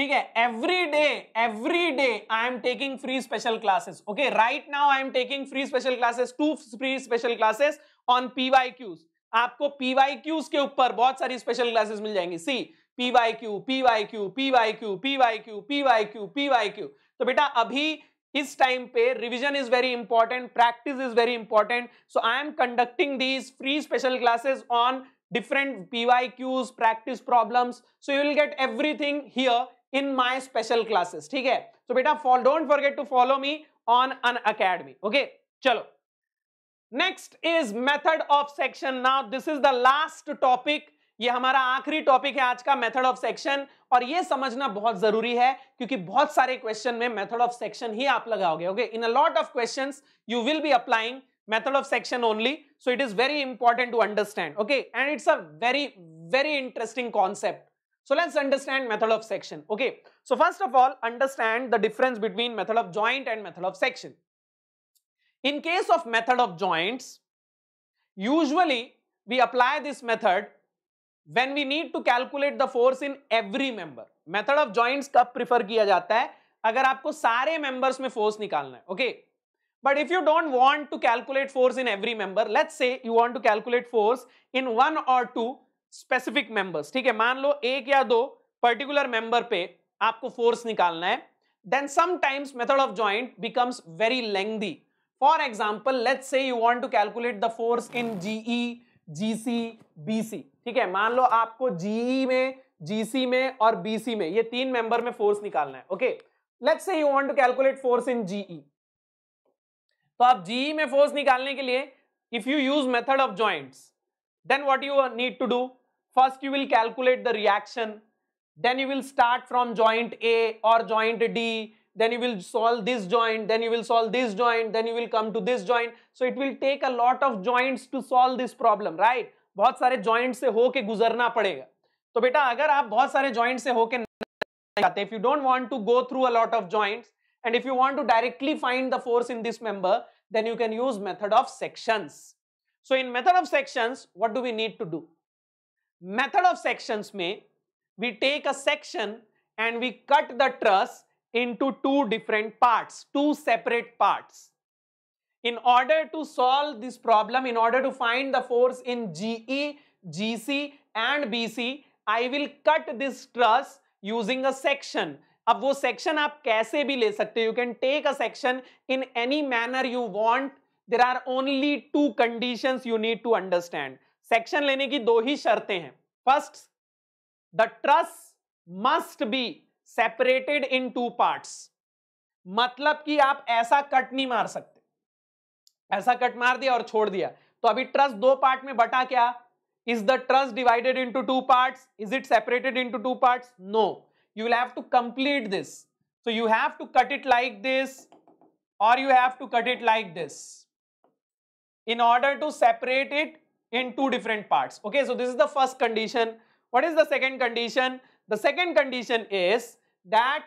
[SPEAKER 1] ठीक है every day every day I am taking free special classes okay right now I am taking free special classes too free special classes on PYQs आपको PYQs के ऊपर बहुत सारी special classes मिल जाएंगी see PYQ PYQ PYQ PYQ PYQ PYQ तो बेटा अभी इस टाइम पे revision is very important practice is very important so I M conducting these free special classes on different PYQs practice problem so you will get everything here in my special classes ठीक है तो बेटा fall don't forget to follow me on Unacademy okay चलो next is method of section now this is the last topic ये हमारा आखिरी topic है आज का मेथड ऑफ सेक्शन और ये समझना बहुत जरूरी है क्योंकि बहुत सारे क्वेश्चन में मेथड ऑफ सेक्शन ही आप लगाओगे okay in a lot of questions you will be applying method of section only so it is very important to understand okay and it's a very very interesting concept So let's understand method of section. Okay. So first of all, understand the difference between method of joint and method of section. In case of method of joints, usually we apply this method when we need to calculate the force in every member. Method of joints कब prefer किया जाता है अगर आपको सारे members में force निकालना है. Okay. But if you don't want to calculate force in every member, let's say you want to calculate force in one or two specific members ठीक है मान लो एक या दो पर्टिकुलर मेंबर पे आपको फोर्स निकालना है then sometimes method of joint becomes very lengthy for example let say you want to calculate the force in GE GC BC ठीक है मान लो आपको जीई e में जीसी में और बीसी में ये तीन मेंबर में फोर्स निकालना है okay let's say you want to calculate force in GE तो आप जीई e में फोर्स निकालने के लिए if you use method of joints Then what you need to do? First you will calculate the reaction. Then you will start from joint A or joint D. Then you will solve this joint. Then you will solve this joint. Then you will come to this joint. So it will take a lot of joints to solve this problem, right? बहुत सारे joints से होके गुजरना पड़ेगा तो बेटा अगर आप बहुत सारे joints से होके जाते you don't want to go through a lot of joints and if you want to directly find the force in this member then you can use method of sections so, in method of sections, what do we need to do? Method of sections may we take a section and we cut the truss into two different parts, two separate parts. In order to solve this problem, in order to find the force in GE, GC and BC, I will cut this truss using a section. Now, that section, you can take a section in any manner you want. There are only two condition you need to understand section लेने की दो ही शर्तें हैं first the truss must be separated in two part मतलब कि आप ऐसा कट नहीं मार सकते ऐसा कट मार दिया और छोड़ दिया तो अभी ट्रस्ट दो पार्ट में बटा क्या is the truss divided into two part is it separated into two part no you have to complete this so you have to cut it like this और you have to cut it like this in order to separate it in two different parts. Okay, so this is the first condition. What is the second condition? The second condition is that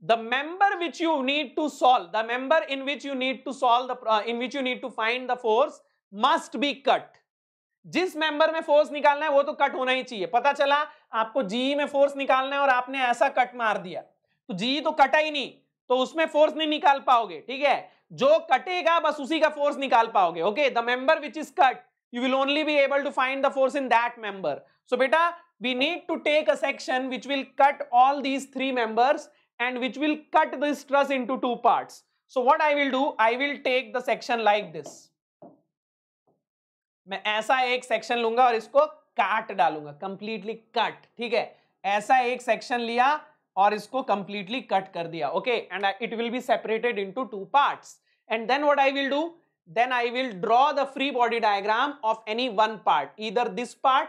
[SPEAKER 1] the member which you need to solve, the member in which you need to solve, the uh, in which you need to find the force must be cut. जिस member में force निकालना है वो तो cut होना ही चाहिए पता चला आपको जी में फोर्स निकालना है और आपने ऐसा कट मार दिया तो जी तो कटा ही नहीं तो उसमें फोर्स नहीं निकाल पाओगे ठीक है जो कटेगा बस उसी का फोर्स निकाल पाओगे okay the member which is cut you will only be able to find the force in that member so बेटा we need to take a section which will cut all these three members and which will cut the truss into two part so what I will do I will take the section like this मैं ऐसा एक section लूंगा और इसको काट डालूंगा completely cut ठीक है ऐसा एक सेक्शन लिया और इसको कंप्लीटली कट कर दिया okay and it will be separated into two and then what I will do? Then I will draw the free body diagram of any one part, either this part,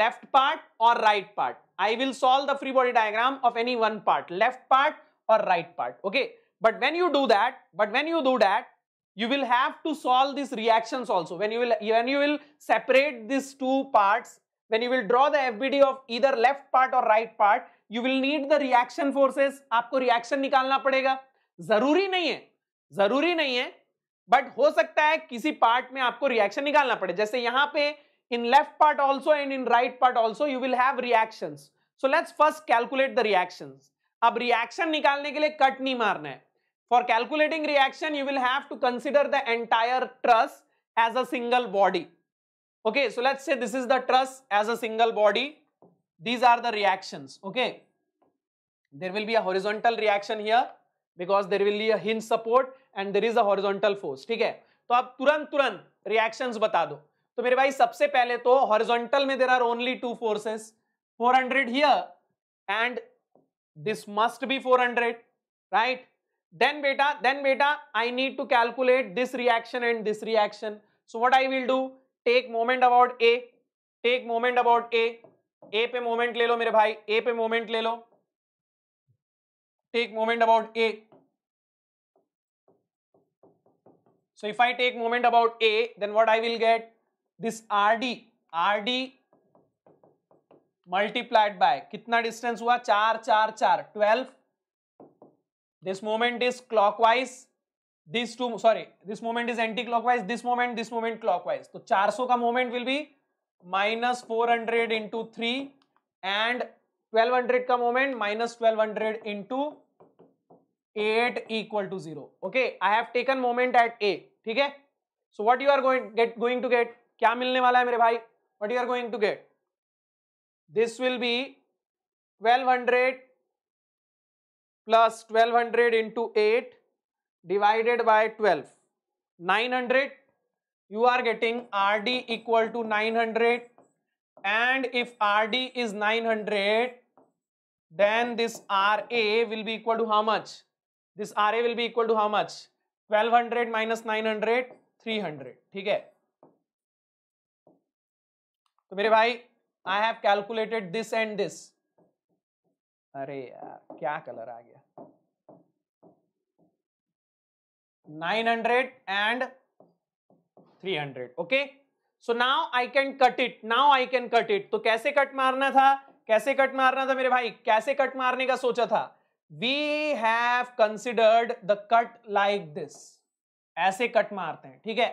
[SPEAKER 1] left part or right part. I will solve the free body diagram of any one part, left part or right part, okay? But when you do that, but when you do that, you will have to solve these reactions also. When you will, when you will separate these two parts, when you will draw the FBD of either left part or right part, you will need the reaction forces. आपको reaction निकालना पड़ेगा जरूरी नहीं है जरूरी नहीं है but हो सकता है किसी पार्ट में आपको रिएक्शन निकालना पड़े जैसे यहां पे in left part also and in right part also you will have reaction so let's first calculate the reaction अब रिएक्शन निकालने के लिए कट नहीं मारना है for calculating reaction you will have to consider the entire truss as a single body okay so let's say this is the truss as a single body these are the reactions okay there will be a horizontal reaction here because there will be a hinge support and there is a horizontal force theek hai to aap turant turant reactions bata do to mere bhai sabse pehle to horizontal mein there are only two forces 400 here and this must be 400 right then beta then beta I need to calculate this reaction and this reaction so what I will do take moment about A take moment about A A पे moment ले लो मेरे भाई ए पे moment ले लो take moment about A so if I take moment about A then what I will get this R D R D multiplied by कितना distance हुआ चार चार चार twelve this moment is clockwise this to sorry this moment is anti clockwise this moment this moment clockwise तो 400 का moment will be minus four hundred into three and twelve hundred का moment minus twelve hundred into eight equal to zero okay I have taken moment at A ठीक है so what you are going get going to get क्या मिलने वाला है मेरे भाई what you are going to get this will be twelve hundred plus twelve hundred into eight divided by 12 900 you are getting rd equal to 900 and if rd is 900 then this ra will be equal to how much this ra will be equal to how much 1200 minus 900 300 ठीक है तो मेरे भाई I have calculated this and this अरे यार क्या colour आ गया 900 and 300 okay so now I can cut it now I can cut it तो कैसे कट मारना था कैसे कट मारना था मेरे भाई कैसे कट मारने का सोचा था we have considered the cut like this ऐसे कट मारते हैं ठीक है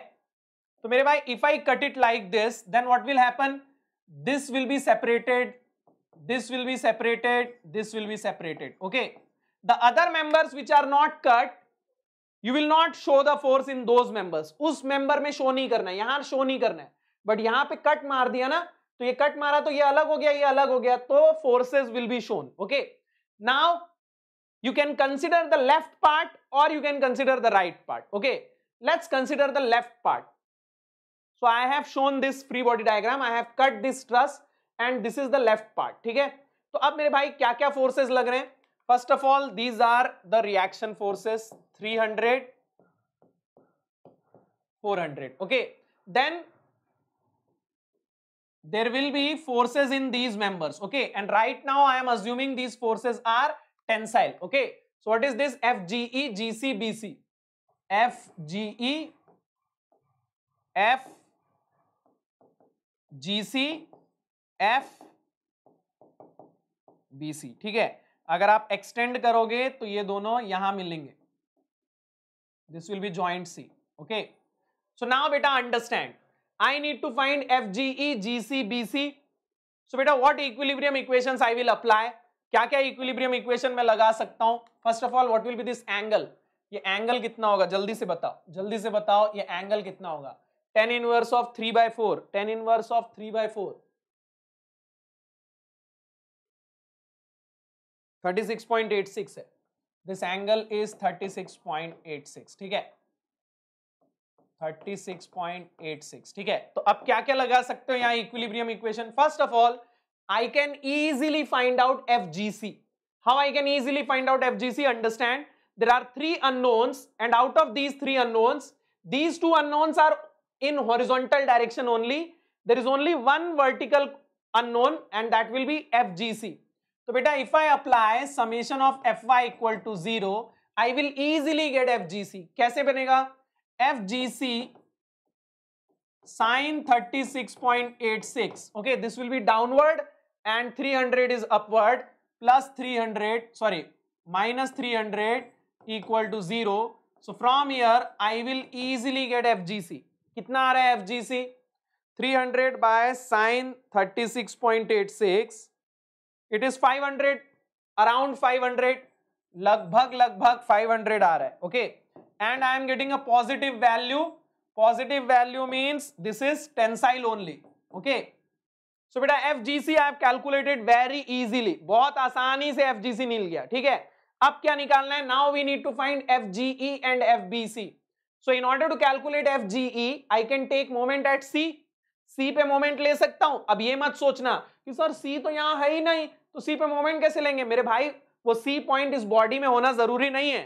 [SPEAKER 1] तो मेरे भाई if I cut it like this then what will happen this will be separated this will be separated this will be separated okay the other members which are not cut you will not show the force in those उस member में show नहीं करना है यहां show नहीं करना है but यहां पर कट मार दिया ना तो ये कट मारा तो ये अलग हो गया ये अलग हो गया तो forces will be shown okay now you can consider the left part और you can consider the right part okay let's consider the left part so I have shown this free body diagram I have cut this truss and this is the left part ठीक है तो अब मेरे भाई क्या क्या forces लग रहे हैं First of all, these are the reaction forces 300, 400. Okay. Then there will be forces in these members. Okay. And right now I am assuming these forces are tensile. Okay. So what is this? FGE, GC, BC. FGE, F, GC, F, BC. ठीक है अगर आप extend करोगे तो ये दोनों यहां मिलेंगे this will be joint C okay so now बेटा understand I need to find F GE G C B C so बेटा what equilibrium equation I will apply क्या क्या इक्विलिब्रियम इक्वेशन में लगा सकता हूं first of all what will be this angle ये angle कितना होगा जल्दी से बताओ जल्दी से बताओ ये एंगल कितना होगा tan inverse of three by four tan inverse of three by four
[SPEAKER 2] 36.86 है दिस एंगल
[SPEAKER 1] इज 36.86 ठीक है 36.86 ठीक है तो अब क्या क्या लगा सकते हो यहां equilibrium equation first of all I can easily find out F how I can easily find out F understand there are three unknowns and out of these three unknowns these two unknowns are in horizontal direction only there is only one vertical unknown and that will be F तो बेटा if I apply summation of F Y equal to zero I will easily get F G सी कैसे बनेगा F G C sine thirty six point eight six okay this will be downward and three hundred is upward plus three hundred sorry minus three hundred equal to zero so from here I will easily get F G C कितना आ रहा है F G C three hundred by sine thirty six point eight six it is 500 around five लगभग लगभग 500 आ रहा है okay and I am getting a positive value positive value means this is tensile only okay so बेटा F G C I calculated very easily बहुत आसानी से F G सी मिल गया ठीक है अब क्या निकालना है now we need to find F G E and F B C so in order to calculate F G E I can take moment at C C पे मोमेंट ले सकता हूं अब ये मत सोचना कि सर सी तो यहां है ही नहीं तो सी पे मोमेंट कैसे लेंगे मेरे भाई वो सी पॉइंट इस बॉडी में होना जरूरी नहीं है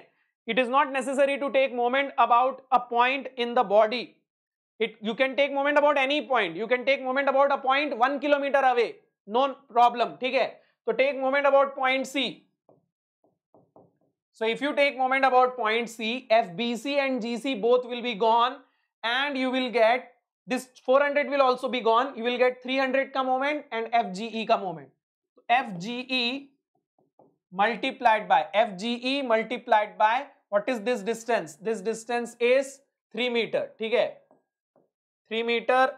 [SPEAKER 1] it is not necessary to take moment about a point in the body it you can take moment about any point you can take moment about a point one kilometre away no problem ठीक है तो take moment about point C so if you take moment about point c fbc and gc both will be gone and you will get this 400 will also be gone you will get 300 ka moment and fge ka moment FGE multiplied by FGE multiplied by what is this distance? This distance is 3 meter. ठीक 3 meter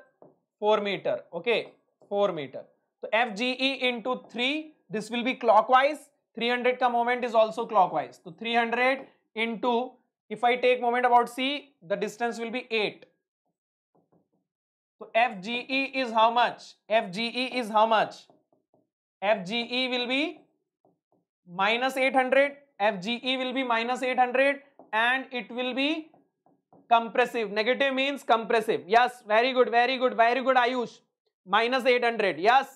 [SPEAKER 1] 4 meter. Okay 4 meter. तो FGE into 3 this will be clockwise 300 का moment is also clockwise. तो 300 into if I take moment about C the distance will be 8. तो FGE is how much? FGE is how much? F G E will be minus eight hundred F G E will be minus eight hundred and it will be compressive negative means compressive yes very good very good very good Ayush minus eight hundred yes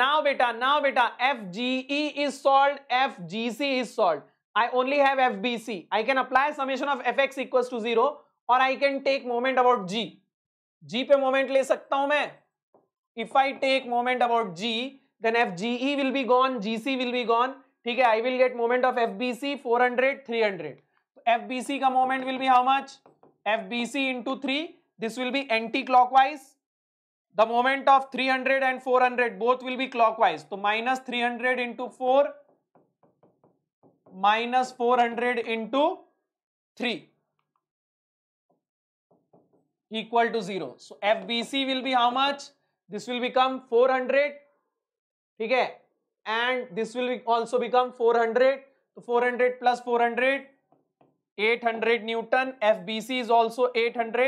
[SPEAKER 1] now बेटा now बेटा F GE is solve F G C is solved I only have F B C I can apply summation of F X equal to zero और I can take moment about G G पे moment ले सकता हूं मैं if I take moment about G then FGE will be gone, GC will be gone. I will get moment of FBC 400, 300. FBC का moment will be how much? FBC into 3. This will be anti-clockwise. The moment of 300 and 400 both will be clockwise. So minus 300 into 4 minus 400 into 3 equal to 0. So FBC will be how much? This will become 400 ठीक है and this will also become 400 तो 400 plus 400 800 newton F B C is also 800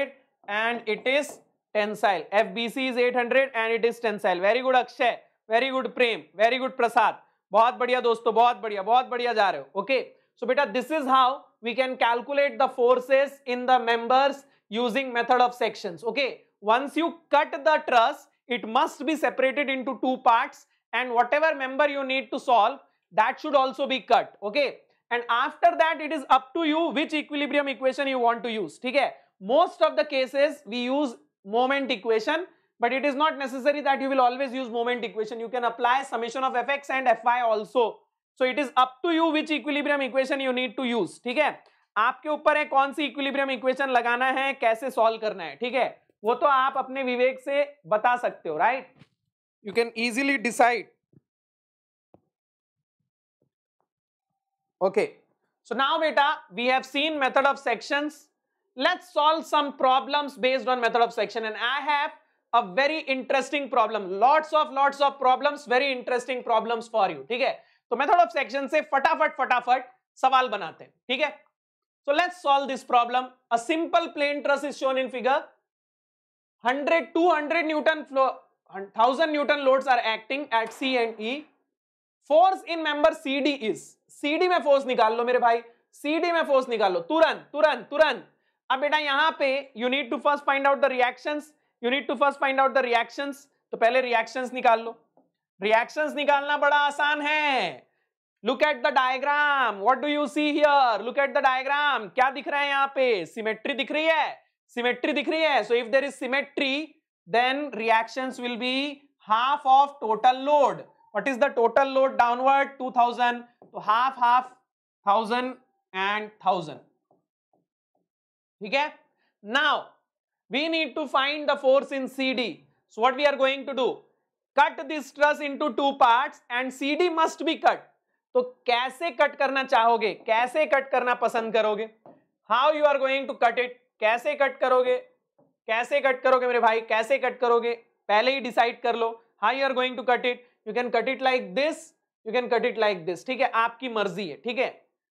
[SPEAKER 1] and it is tensile F B C is 800 and it is tensile very good Akshay very good Prem very good Prasad बहुत बढ़िया दोस्तों बहुत बढ़िया बहुत बढ़िया जा रहे हो ओके सो बेटा this is how we can calculate the forces in the members using method of sections okay once you cut the truss it must be separated into two parts and whatever member you need to solve that should also be cut okay and after that it is up to you which equilibrium equation you want to use theek hai most of the cases we use moment equation but it is not necessary that you will always use moment equation you can apply summation of fx and fy also so it is up to you which equilibrium equation you need to use theek hai aapke upar hai kaun si equilibrium equation lagana hai kaise solve karna hai theek hai wo to aap apne vivek se bata sakte ho right you can easily decide. Okay. So now beta, we have seen method of sections. Let's solve some problems based on method of section and I have a very interesting problem. Lots of lots of problems, very interesting problems for you. ठीक है तो method of section से फटाफट फटाफट सवाल बनाते हैं ठीक So let's solve this problem. A simple plane truss is shown in figure. 100, 200 Newton flow, 1000 newton loads are acting at C and E force in member C D is C D में फोर्स निकाल लो मेरे भाई सीडी में फोर्स निकाल लो तुरंत तुरंत तुरंत अब बेटा यहां पे you need to first find out the reactions you need to first find out the reactions तो पहले रिएक्शंस निकाल लो रिएक्शंस निकालना बड़ा आसान है look at the diagram what do you see here look at the diagram क्या दिख रहा है यहां पे सिमेट्री दिख रही है सिमेट्री दिख रही है so if there is symmetry then reactions will be half of total load what is the total load downward 2000 so half half 1000 and 1000 ठीक है now we need to find the force in cd so what we are going to do cut this truss into two parts and cd must be cut तो कैसे cut करना चाहोगे कैसे cut करना पसंद करोगे how you are going to cut it कैसे cut करोगे कैसे कट करोगे मेरे भाई कैसे कट करोगे पहले ही डिसाइड कर लो how you are going to cut it you can cut it like this you can cut it like this ठीक है आपकी मर्जी है ठीक है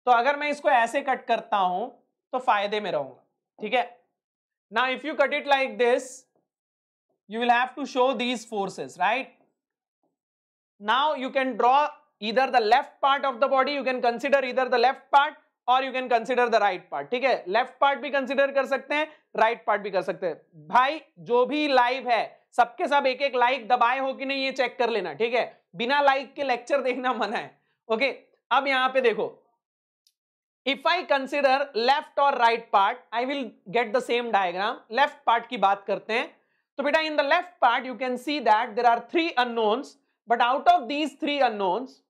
[SPEAKER 1] तो अगर मैं इसको ऐसे कट करता हूं तो फायदे में रहूंगा ठीक है ना if you cut it like this you will have to show these forces right now you can draw इधर the left part of the body you can consider इधर द लेफ्ट पार्ट और you can consider the right part ठीक है left part भी consider कर सकते हैं right part भी कर सकते हैं भाई जो भी लाइव है सबके सब एक एक लाइक दबाए हो कि नहीं ये चेक कर लेना ठीक है बिना लाइक के लेक्चर देखना मना है ओके अब यहां पे देखो इफ आई कंसिडर लेफ्ट और right part I will get the same diagram left part की बात करते हैं तो बेटा in the left part you can see that there are three unknowns but out of these three unknowns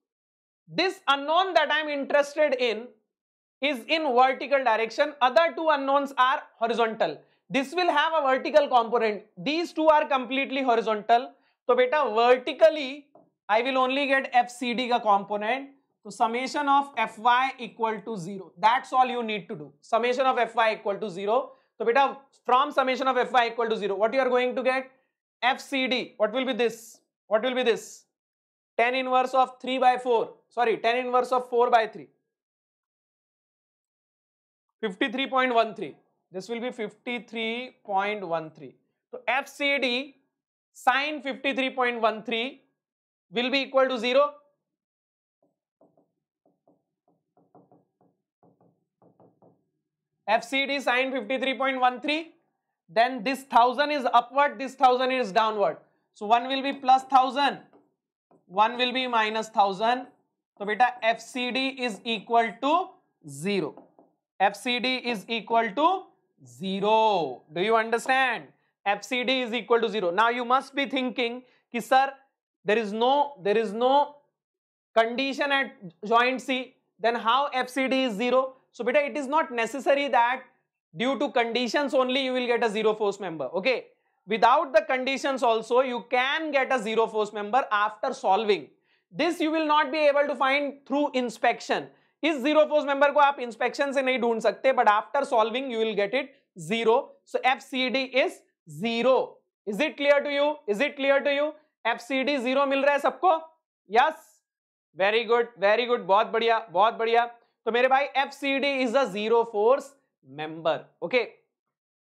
[SPEAKER 1] this unknown that I am interested in is in vertical direction. Other two unknowns are horizontal. This will have a vertical component. These two are completely horizontal. So, beta vertically I will only get FCD ka component. So, summation of Fy equal to 0. That's all you need to do. Summation of Fy equal to 0. So, beta from summation of Fy equal to 0, what you are going to get? FCD. What will be this? What will be this? 10 inverse of 3 by 4. Sorry, 10 inverse of 4 by 3. 53.13. This will be 53.13. So FCD sine 53.13 will be equal to 0. FCD sine 53.13 then this 1000 is upward this 1000 is downward. So one will be plus 1000 one will be minus 1000. So beta FCD is equal to 0. FCD is equal to 0. Do you understand? FCD is equal to 0. Now you must be thinking, ki sir, there is no, there is no condition at joint C, then how FCD is 0? So beta, it is not necessary that due to conditions only you will get a 0 force member, okay? Without the conditions also, you can get a 0 force member after solving. This you will not be able to find through inspection. इस zero force member को आप inspection से नहीं ढूंढ सकते but after solving you will get it zero so F C D is zero is it clear to you is it clear to you F C D zero मिल रहा है सबको yes very good very good बहुत बढ़िया बहुत बढ़िया तो मेरे भाई F C D is a zero force member okay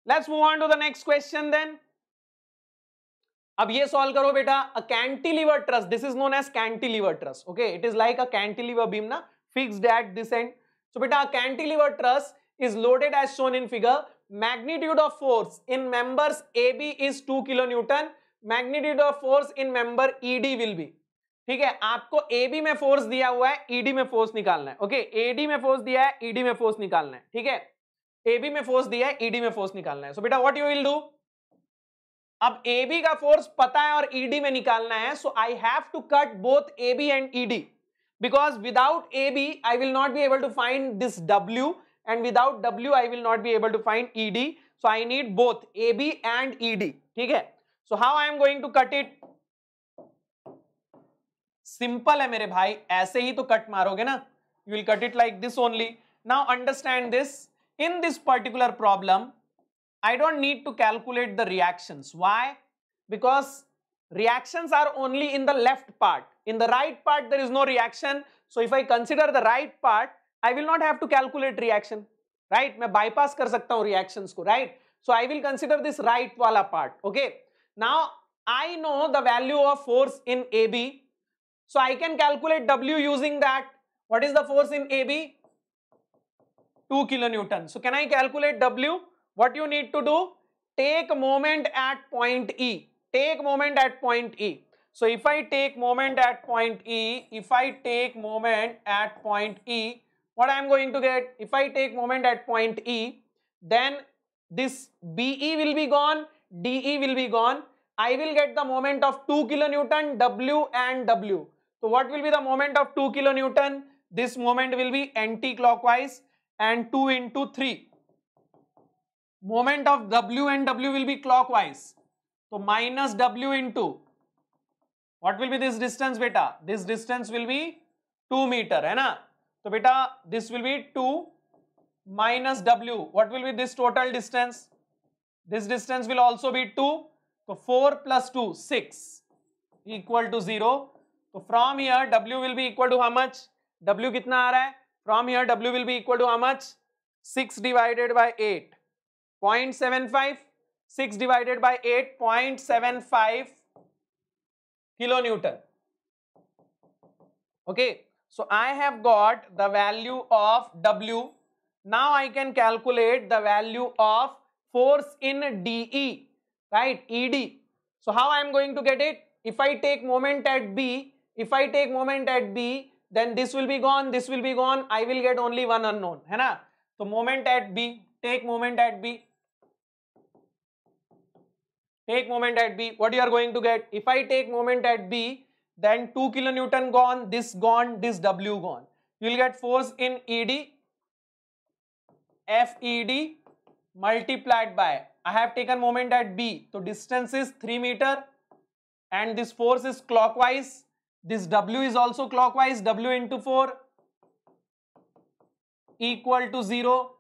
[SPEAKER 1] let's move on to the next question then अब ये सॉल्व करो बेटा a cantilever truss this is known as cantilever truss okay it is like a cantilever beam ना fixed at this end. So beta cantilever truss is loaded as shown in figure. Magnitude of force in members AB is 2 kilonewton. Magnitude of force in member ED will be. ठीक है आपको ए B में force दिया हुआ है ED में force निकालना है ओके ए डी में फोर्स दिया है ईडी में फोर्स निकालना है ठीक है ए बी में फोर्स दिया है ईडी में फोर्स निकालना है सो बेटा व्हाट यू विल डू अब ए बी का फोर्स पता है और ईडी में निकालना है so I have to cut both A B and E D because without AB I will not be able to find this W and without W I will not be able to find ED. So I need both AB and ED. Okay? So how I am going to cut it? Simple है मेरे भाई ऐसे ही तो cut मारोगे ना You will cut it like this only. Now understand this. In this particular problem, I don't need to calculate the reactions. Why? Because reactions are only in the left part. In the right part, there is no reaction. So if I consider the right part, I will not have to calculate reaction. Right? I bypass कर सकता reactions ko, Right? So I will consider this right wala part. Okay? Now I know the value of force in AB. So I can calculate W using that. What is the force in AB? 2 kilonewton. So can I calculate W? What you need to do? Take moment at point E take moment at point E. So if I take moment at point E, if I take moment at point E, what I am going to get? If I take moment at point E, then this BE will be gone, DE will be gone. I will get the moment of 2 kilonewton, W and W. So what will be the moment of 2 kilonewton? This moment will be anti-clockwise and 2 into 3. Moment of W and W will be clockwise. तो minus W into what will be this distance बेटा this distance will be two metre है ना तो बेटा this will be two minus W what will be this total distance this distance will also be two तो four plus two six equal to zero तो from here W will be equal to how much W कितना आ रहा है from here W will be equal to how much six divided by eight point seven five 6 divided by 8.75 kilonewton. Okay. So, I have got the value of W. Now, I can calculate the value of force in DE, right, ED. So, how I am going to get it? If I take moment at B, if I take moment at B, then this will be gone, this will be gone, I will get only one unknown, है ना? So, moment at B, take moment at B, take moment at B, what you are going to get? If I take moment at B, then 2 kilonewton gone, this gone, this W gone. You will get force in ED, FED multiplied by, I have taken moment at B, so distance is 3 meter and this force is clockwise, this W is also clockwise, W into 4 equal to 0.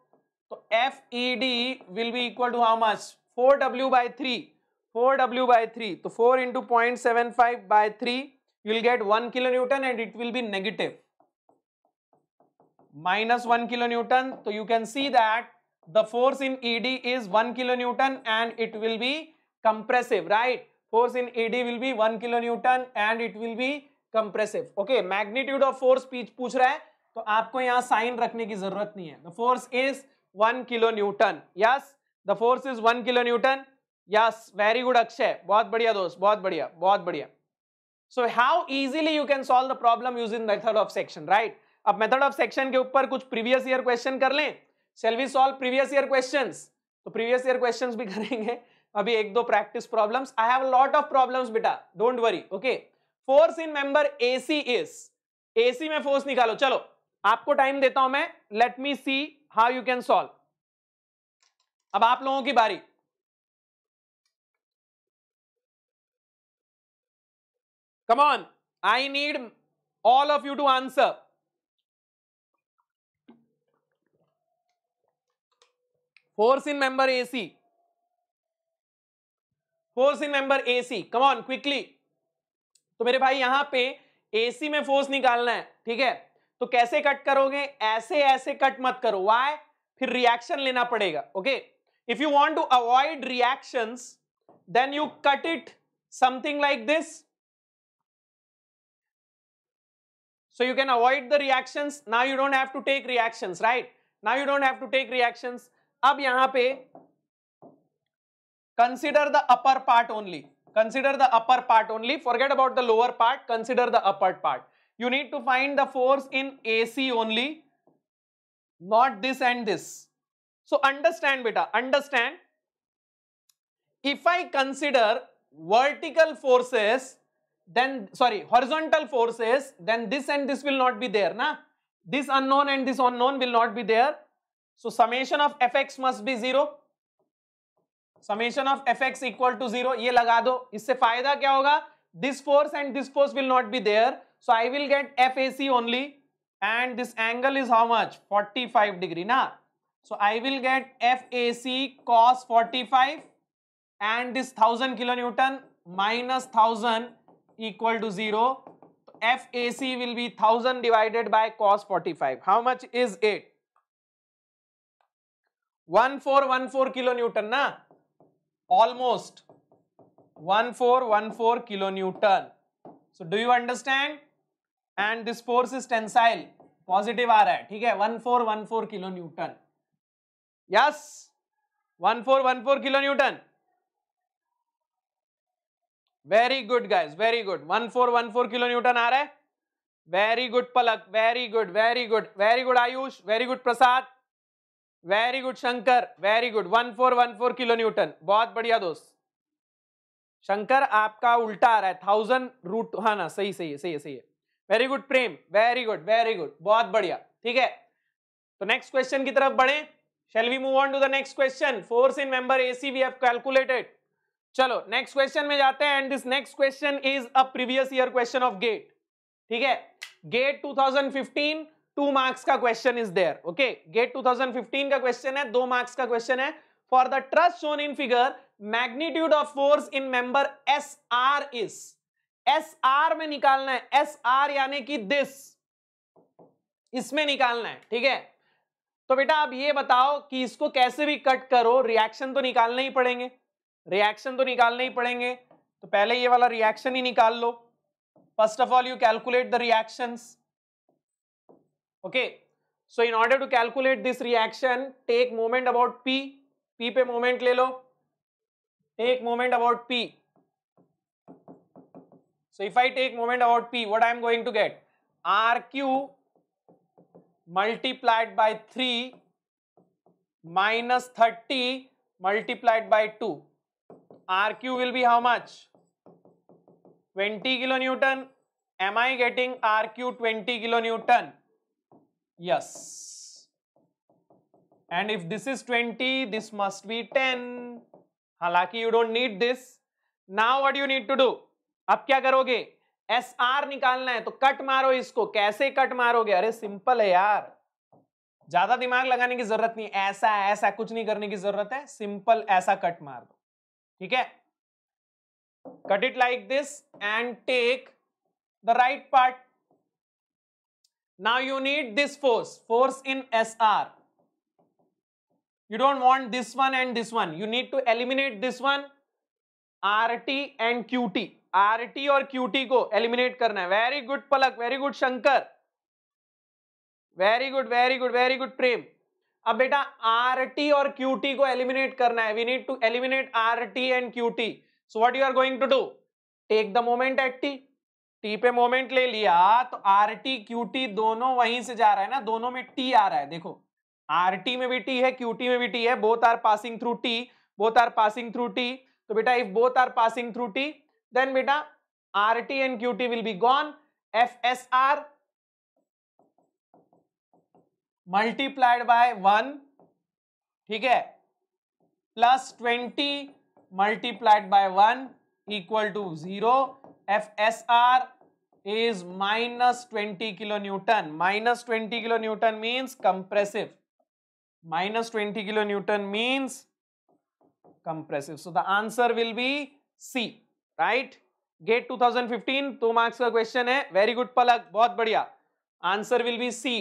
[SPEAKER 1] So FED will be equal to how much? 4W by 3. 4 W by three तो 4 into point seven five by three you'll get one kilo Newton and it will be negative minus one kilo Newton तो you can see that the force in ED is one kilo Newton and it will be compressive right force in ED will be one kilo Newton and it will be compressive okay magnitude of force पूछ रहा है तो आपको यहां sign रखने की जरूरत नहीं है the force is one kilo Newton yes the force is one kilo Newton yes very good Akshay बहुत बढ़िया दोस्त बहुत बढ़िया बहुत बढ़िया so how easily you can solve the problem use in method of section right अब मेथड ऑफ सेक्शन के ऊपर कुछ प्रीवियस ईयर क्वेश्चन कर लें shall we solve previous year question तो प्रीवियस ईयर क्वेश्चन भी [LAUGHS] करेंगे अभी एक दो practice problem I have lot of problem बेटा don't worry okay force in member AC is AC में फोर्स निकालो चलो आपको टाइम देता हूं मैं let me see how you can solve अब आप लोगों की बारी
[SPEAKER 2] Come on. I need all of you to answer.
[SPEAKER 1] Force in member AC. Force in member AC come on quickly तो मेरे भाई यहां पे एसी में फोर्स निकालना है ठीक है तो कैसे कट करोगे ऐसे ऐसे कट मत करो वाई फिर रिएक्शन लेना पड़ेगा okay if you want to avoid reactions then you cut it something like this So you can avoid the reactions. Now you don't have to take reactions, right? Now you don't have to take reactions. अब यहाँ consider the upper part only. Consider the upper part only. Forget about the lower part. Consider the upper part. You need to find the force in AC only, not this and this. So understand beta, understand. If I consider vertical forces then sorry horizontal forces then this and this will not be there na this unknown and this unknown will not be there so summation of fx must be 0 summation of fx equal to 0 ye laga do isse fayda kya hoga this force and this force will not be there so i will get fac only and this angle is how much 45 degree na so i will get fac cos 45 and this 1000 kilonewton minus 1000 equal to 0. FAC will be 1000 divided by cos 45. How much is it? 1414 kilonewton na? Almost. 1414 kilonewton. So do you understand? And this force is tensile. positive aa raha hai. ठीक है one four one four very good guys very good one four one four kilo kilonewton आ रहा है very good Palak very good very good very good Ayush very good Prasad very good Shankar very good one four one four kilo kilonewton बहुत बढ़िया दोस्त शंकर आपका उल्टा आ रहा है थाउजेंड रूट हाँ ना सही सही है सही है सही है very good Prem very good very good बहुत बढ़िया ठीक है तो नेक्स्ट क्वेश्चन की तरफ बढ़े shall we move on to the next question force in member AC we have calculated चलो नेक्स्ट क्वेश्चन में जाते हैं and this next question is a previous year question of GATE ठीक है गेट 2015 टू मार्क्स का question is there okay GATE 2015 का question है दो मार्क्स का क्वेश्चन है for the truss shown in figure magnitude of force in member S R is S R में निकालना है एस आर यानी कि दिस इसमें निकालना है ठीक है तो बेटा आप ये बताओ कि इसको कैसे भी कट करो रिएक्शन तो निकालना ही पड़ेंगे रिएक्शन तो निकालने ही पड़ेंगे तो पहले ये वाला रिएक्शन ही निकाल लो first of all you calculate the reaction okay so in order to calculate this reaction take moment about P P पे मोमेंट ले लो take moment about P so if I take moment about P what I am going to get R Q multiplied by three minus thirty multiplied by two RQ will be how much? 20 kilonewton. Am I getting RQ 20 kilonewton? Yes. And if this is 20, this must be 10. हालांकि you don't need this now what you need to do अब क्या करोगे S R निकालना है तो cut मारो इसको कैसे कट मारोगे अरे सिंपल है यार ज्यादा दिमाग लगाने की जरूरत नहीं ऐसा ऐसा कुछ नहीं करने की जरूरत है सिंपल ऐसा कट मार दो ठीक है cut it like this and take the right part now you need this force force in S R you don't want this one and this one you need to eliminate this one R T and Q T R T और Q T को eliminate करना है very good Palak very good Shankar very good very good very good Prem अब बेटा R T और Q T को eliminate करना है we need to eliminate R T and Q T so what you are going to do take the moment at T T पे moment ले लिया तो आर टी क्यू टी दोनों वहीं से जा रहा है ना दोनों में टी आ रहा है देखो आर टी में भी टी है क्यू टी में भी टी है both are passing through T both are passing through T तो बेटा if both are passing through T then बेटा R T and Q T will be gone F S R multiplied by one ठीक है plus twenty multiplied by one equal to zero F S R is minus twenty kilo kilonewton minus twenty kilo kilonewton means compressive minus twenty kilo kilonewton means compressive so the answer will be C right GATE 2015 thousand fifteen two marks का question है very good Palak बहुत बढ़िया answer will be C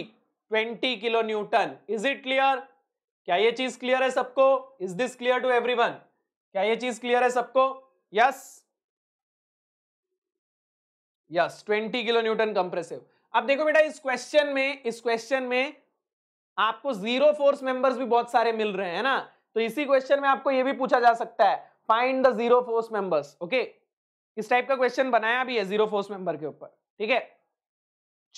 [SPEAKER 1] twenty kilo kilonewton is it clear क्या ये चीज clear है सबको is this clear to everyone क्या ये चीज क्लियर है सबको yes yes twenty kilo kilonewton compressive अब देखो बेटा इस क्वेश्चन में इस क्वेश्चन में आपको जीरो फोर्स मेंबर्स भी बहुत सारे मिल रहे हैं ना तो इसी क्वेश्चन में आपको यह भी पूछा जा सकता है find the zero force members okay इस टाइप का क्वेश्चन बनाया भी है जीरो फोर्स मेंबर के ऊपर ठीक है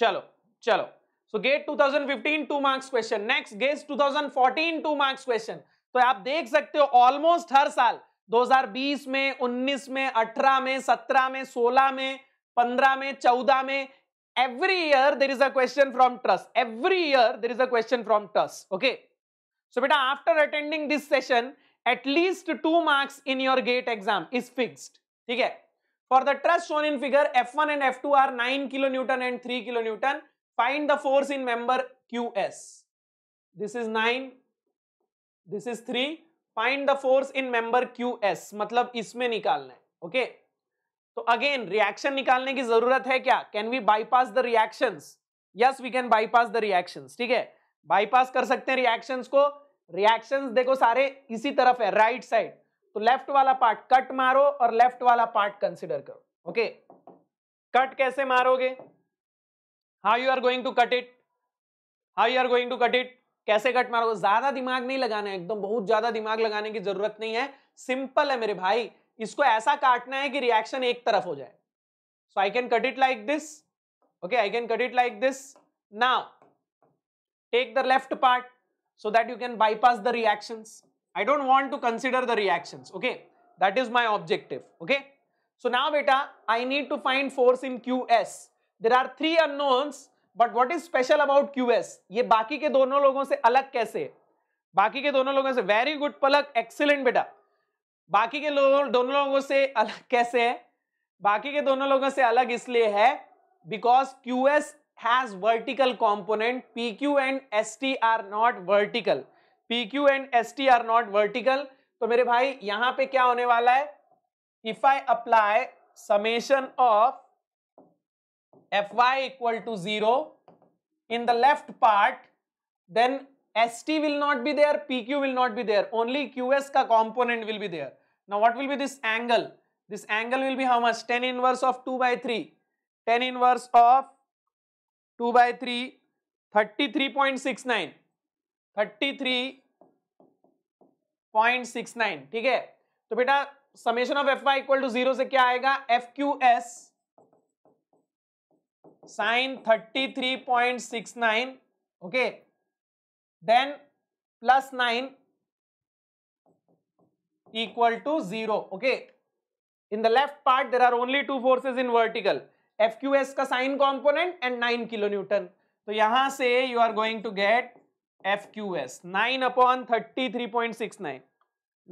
[SPEAKER 1] चलो चलो सो तो GATE 2015 two marks question next GATE 2014 thousand two marks question तो आप देख सकते हो ऑलमोस्ट हर साल 2020 में 19 में 18 में 17 में 16 में 15 में 14 में every year there is a question from truss every year there is a question from truss okay so बेटा after attending this session at least two marks in your GATE exam is fix ठीक है for the truss shown in figure F one and F two are nine kilo Newton and three kilo kilonewton force in member Q S this is nine this is three find the force in member Q S मतलब इसमें निकालना है okay तो again reaction निकालने की जरूरत है क्या can we bypass the reaction yes we can bypass the reaction ठीक है बाईपास कर सकते हैं रिएक्शन को रिएक्शन देखो सारे इसी तरफ है राइट right साइड तो लेफ्ट वाला पार्ट कट मारो और लेफ्ट वाला पार्ट कंसिडर करो ओके okay? कट कैसे मारोगे how you are going to cut it how you are going to cut it कैसे कट मारो ज्यादा दिमाग नहीं लगाना है एकदम बहुत ज्यादा दिमाग लगाने की जरूरत नहीं है सिंपल है मेरे भाई इसको ऐसा काटना है कि रिएक्शन एक तरफ हो जाए so I can cut it like this okay I can cut it like this now take the left part so that you can bypass the reaction I don't want to consider the reaction okay that is my objective okay so now बेटा I need to find force in Q S there are three unknowns but what is special about QS ये बाकी के दोनों लोगों से अलग कैसे बाकी के दोनों लोगों से वेरी गुड पलक एक्सीलेंट बेटा बाकी के लोग दोनों लोगों से अलग कैसे है बाकी के दोनों लोगों से अलग इसलिए है because Q S has vertical component P Q and S T are not vertical P Q and S T are not vertical तो मेरे भाई यहां पे क्या होने वाला है if I apply summation of F Y equal to zero in the left part then S T will not be there P Q will not be there only Q S का कॉम्पोनेंट विल बी देयर ना what will be this angle this angle will be how much tan in of two by three tan in of two by three thirty three point six nine thirty three point six nine ठीक है तो बेटा summation of F Y equal to zero से क्या आएगा F Q S sine 33.69 okay then plus 9 equal to 0 okay in the left part there are only two forces in vertical fqs ka sine component and 9 kilonewton तो यहां से you are going to get F Q S nine upon thirty three point six nine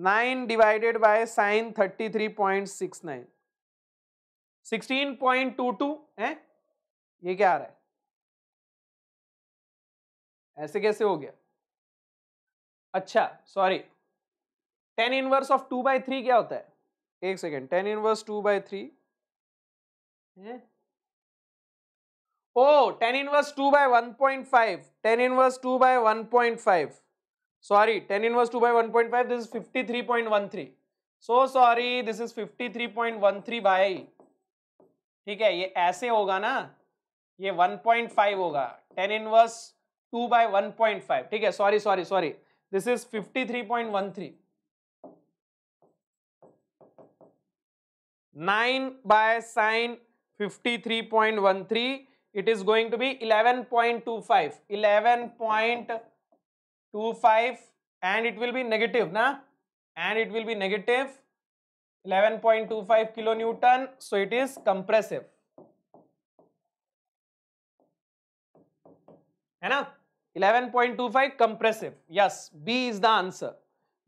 [SPEAKER 1] nine divided by sine thirty three point six nine sixteen point two two है ये क्या
[SPEAKER 2] आ रहा है ऐसे कैसे हो गया अच्छा sorry tan inverse of two by three क्या होता है एक second
[SPEAKER 1] tan inverse two by three oh tan inverse two by one point five tan inverse two by one point five fifty three point one three so sorry this is fifty three point one three by ठीक है ये ऐसे होगा ना ये 1.5 होगा tan inverse two by one point five ठीक है sorry sorry sorry this is fifty three point one three nine by sine fifty three point one three it is going to be eleven point two five eleven point two five and it will be negative ना and it will be negative eleven point two five kilo kilonewton so it is compressive है ना 11.25 compressive yes B is the answer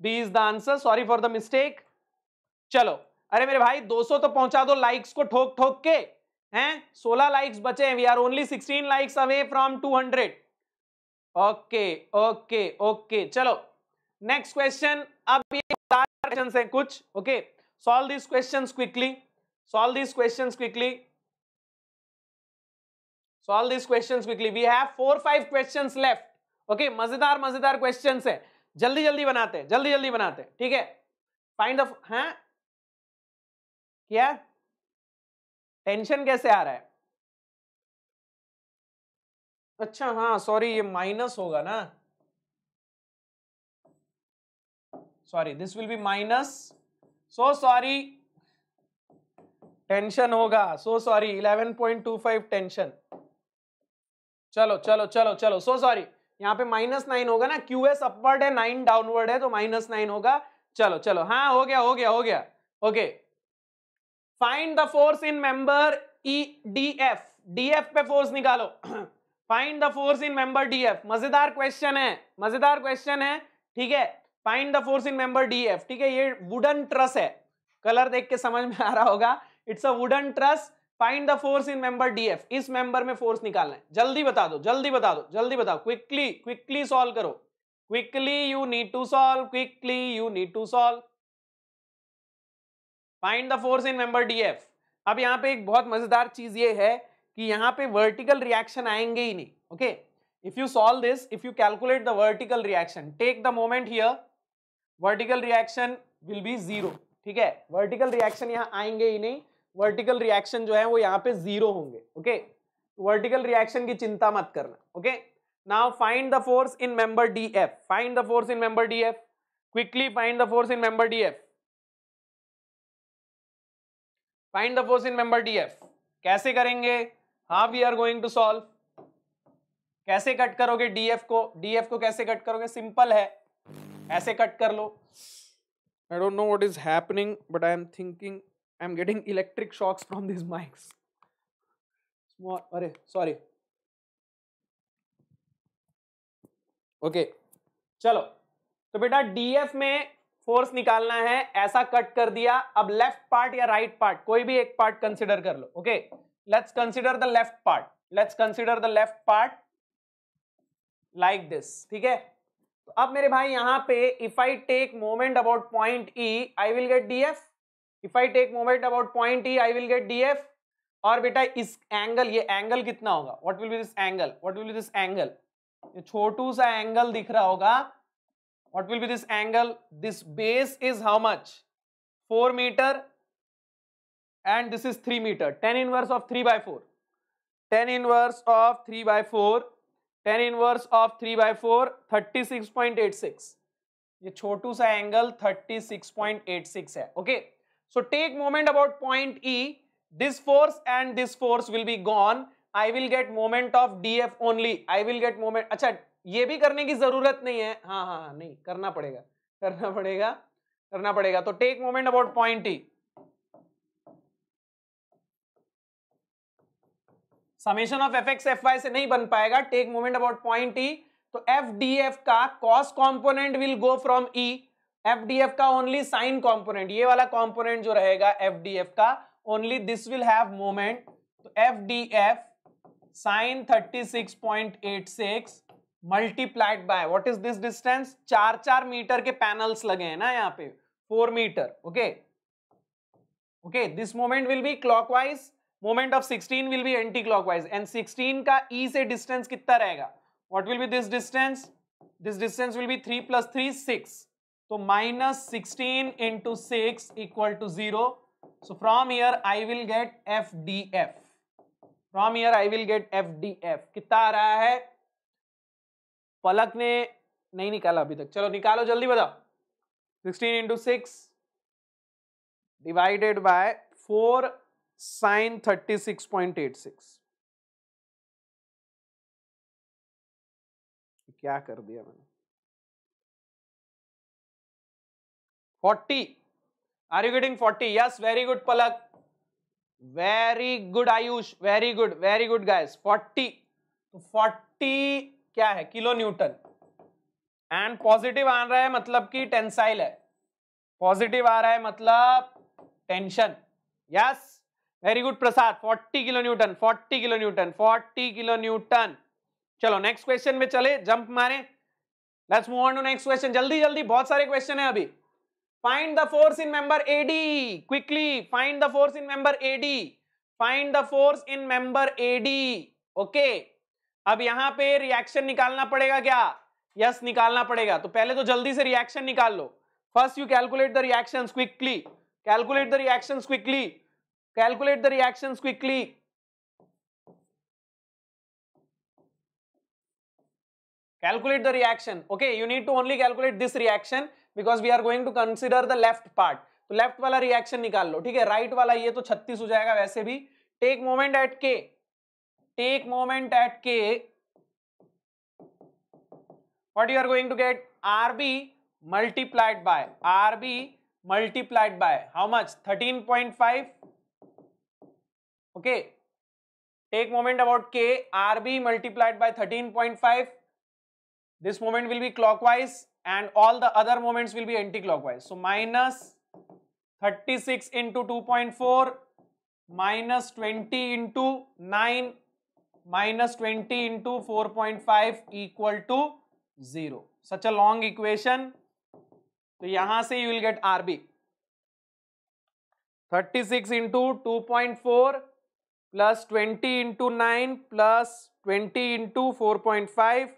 [SPEAKER 1] B is the answer sorry for the mistake चलो अरे मेरे भाई 200 तो पहुंचा दो लाइक्स को ठोक ठोक के हैं 16 लाइक्स बचे हैं we are only 16 likes away from 200 okay okay okay चलो नेक्स्ट क्वेश्चन अब ये क्वेश्चन हैं कुछ okay solve this questions quickly solve this questions quickly solve this questions quickly we have four five questions left okay मजेदार मजेदार question है जल्दी जल्दी बनाते हैं जल्दी जल्दी बनाते हैं ठीक है फाइंड द है
[SPEAKER 2] क्या टेंशन कैसे आ रहा है अच्छा हाँ सॉरी ये माइनस होगा ना
[SPEAKER 1] sorry this will be minus so sorry tension होगा so sorry eleven point two five tension चलो चलो चलो चलो सो सॉरी यहाँ पे माइनस नाइन होगा ना क्यू एस अपवर्ड है नाइन डाउनवर्ड है तो माइनस नाइन होगा चलो चलो हाँ हो गया हो गया हो गया okay find the force in member E D F D F पे फोर्स निकालो find the force in member D F मजेदार क्वेश्चन है मजेदार क्वेश्चन है ठीक है find the force in member D F ठीक है ये वुडन ट्रस है कलर देख के समझ में आ रहा होगा it's a wooden truss find the force in member DF इस मेंबर में फोर्स निकालना है जल्दी बता दो जल्दी बता दो जल्दी बताओ क्विकली क्विकली सॉल्व करो quickly you need to solve quickly you need to solve find the force in member DF अब यहाँ पे एक बहुत मजेदार चीज ये है कि यहाँ पे वर्टिकल रिएक्शन आएंगे ही नहीं okay if you solve this if you calculate the vertical reaction take the moment here vertical reaction will be zero ठीक है वर्टिकल रिएक्शन यहाँ आएंगे ही नहीं वर्टिकल रिएक्शन जो है वो यहाँ पे जीरो होंगे ओके वर्टिकल रिएक्शन की चिंता मत करना okay now find the force in member D F find the force in member D F quickly find the force in member D F find the force in member D F कैसे करेंगे how we are going to solve कैसे cut करोगे DF को DF को कैसे cut करोगे simple है ऐसे कट कर लो I don't know what is happening but I am thinking I am getting electric shocks from this mics अरे सॉरी ओके okay. चलो तो बेटा डीएफ में फोर्स निकालना है ऐसा कट कर दिया अब लेफ्ट पार्ट या राइट right पार्ट कोई भी एक पार्ट कंसिडर कर लो okay let's consider the left part let's consider the left part like this ठीक है तो अब मेरे भाई यहां पे if I take moment about point E I will get DF if I take moment about point E I will get D F और बेटा इस एंगल ये एंगल कितना होगा what will be this angle what will be this angle ये छोटू सा angle दिख रहा होगा what will be this angle this base is how much four metre and this is three metre tan inverse of three by four tan inverse of three by four tan inverse of three by four thirty six point eight six ये छोटू सा angle thirty six point eight six है okay okay? So take moment about point E. This force and this force will be gone. I will get moment of DF only. I will get moment. अच्छा ये भी करने की जरूरत नहीं है हाँ हाँ हाँ नहीं करना पड़ेगा करना पड़ेगा करना पड़ेगा तो take moment about point E summation of F X F Y से नहीं बन पाएगा take moment about point E तो एफ डी एफ का cos component will go from E F का ओनली साइन कॉम्पोनेंट ये वाला कॉम्पोनेंट जो रहेगा एफ का only this will have moment तो F D F sine thirty six point eight six multiplied by what is this distance चार चार metre के पैनल्स लगे हैं ना यहाँ पे four metre okay okay this moment will be clockwise moment of 16 will be anti clockwise and 16 का E e से डिस्टेंस कितना रहेगा what will be this distance this distance will be three plus three six तो minus sixteen into six equal to zero so from here I will get F D F from here I will get F D F कितना आ रहा है पलक ने नहीं निकाला अभी तक चलो निकालो जल्दी बताओ sixteen into six divided by four sine thirty six point eight six
[SPEAKER 2] क्या कर दिया मैंने
[SPEAKER 1] 40 are you getting 40 yes very good palak very good ayush very good very good guys 40 तो 40 kya hai kilo newton and positive आ रहा है मतलब कि टेंसाइल है पॉजिटिव आ रहा है मतलब tension yes very good Prasad 40 kilo newton 40 kilo newton 40 kilo newton चलो नेक्स्ट क्वेश्चन में चले जंप मारे let's move on to next question जल्दी जल्दी बहुत सारे क्वेश्चन है अभी find the force in member ad quickly find the force in member ad find the force in member ad okay अब यहां पे रिएक्शन निकालना पड़ेगा क्या यस yes, निकालना पड़ेगा तो पहले तो जल्दी से रिएक्शन निकाल लो first you calculate the reactions quickly calculate the reactions quickly calculate the reactions quickly calculate the reaction okay you need to only calculate this reaction because we are going to consider the left part तो left वाला reaction निकाल लो ठीक है right वाला ये तो छत्तीस हो जाएगा वैसे भी take moment at K take moment at K what you are going to get R B multiplied by R B multiplied by how much thirteen point five okay take moment about K R B multiplied by thirteen point five this moment will be clockwise and all the other moments will be anti-clockwise. So minus 36 into 2.4 minus 20 into 9 minus 20 into 4.5 equal to 0. Such a long equation. So यहाँ से you will get RB. 36 into 2.4 plus 20 into 9 plus 20 into 4.5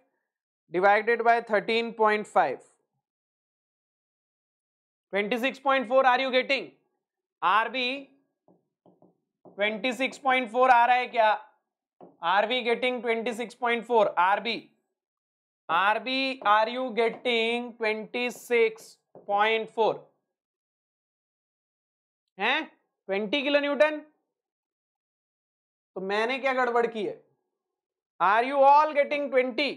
[SPEAKER 1] divided thirteen point point five twenty six divided by 13.5 26.4 are twenty six point four आ रहा है क्या R B getting twenty six point four R B R B are you getting twenty six point four है
[SPEAKER 2] twenty kilo Newton तो मैंने क्या गड़बड़ की है are you all getting twenty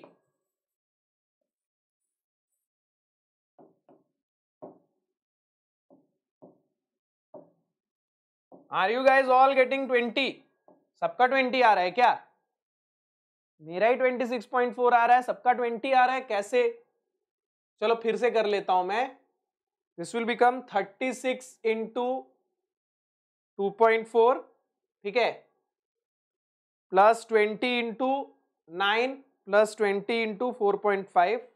[SPEAKER 1] are you guys all getting twenty सबका twenty आ रहा है क्या मेरा ही ट्वेंटी सिक्स पॉइंट फोर आ रहा है सबका ट्वेंटी आ रहा है कैसे चलो फिर से कर लेता हूं मैं this will become thirty six into two point four ठीक है plus twenty into nine plus twenty into four point five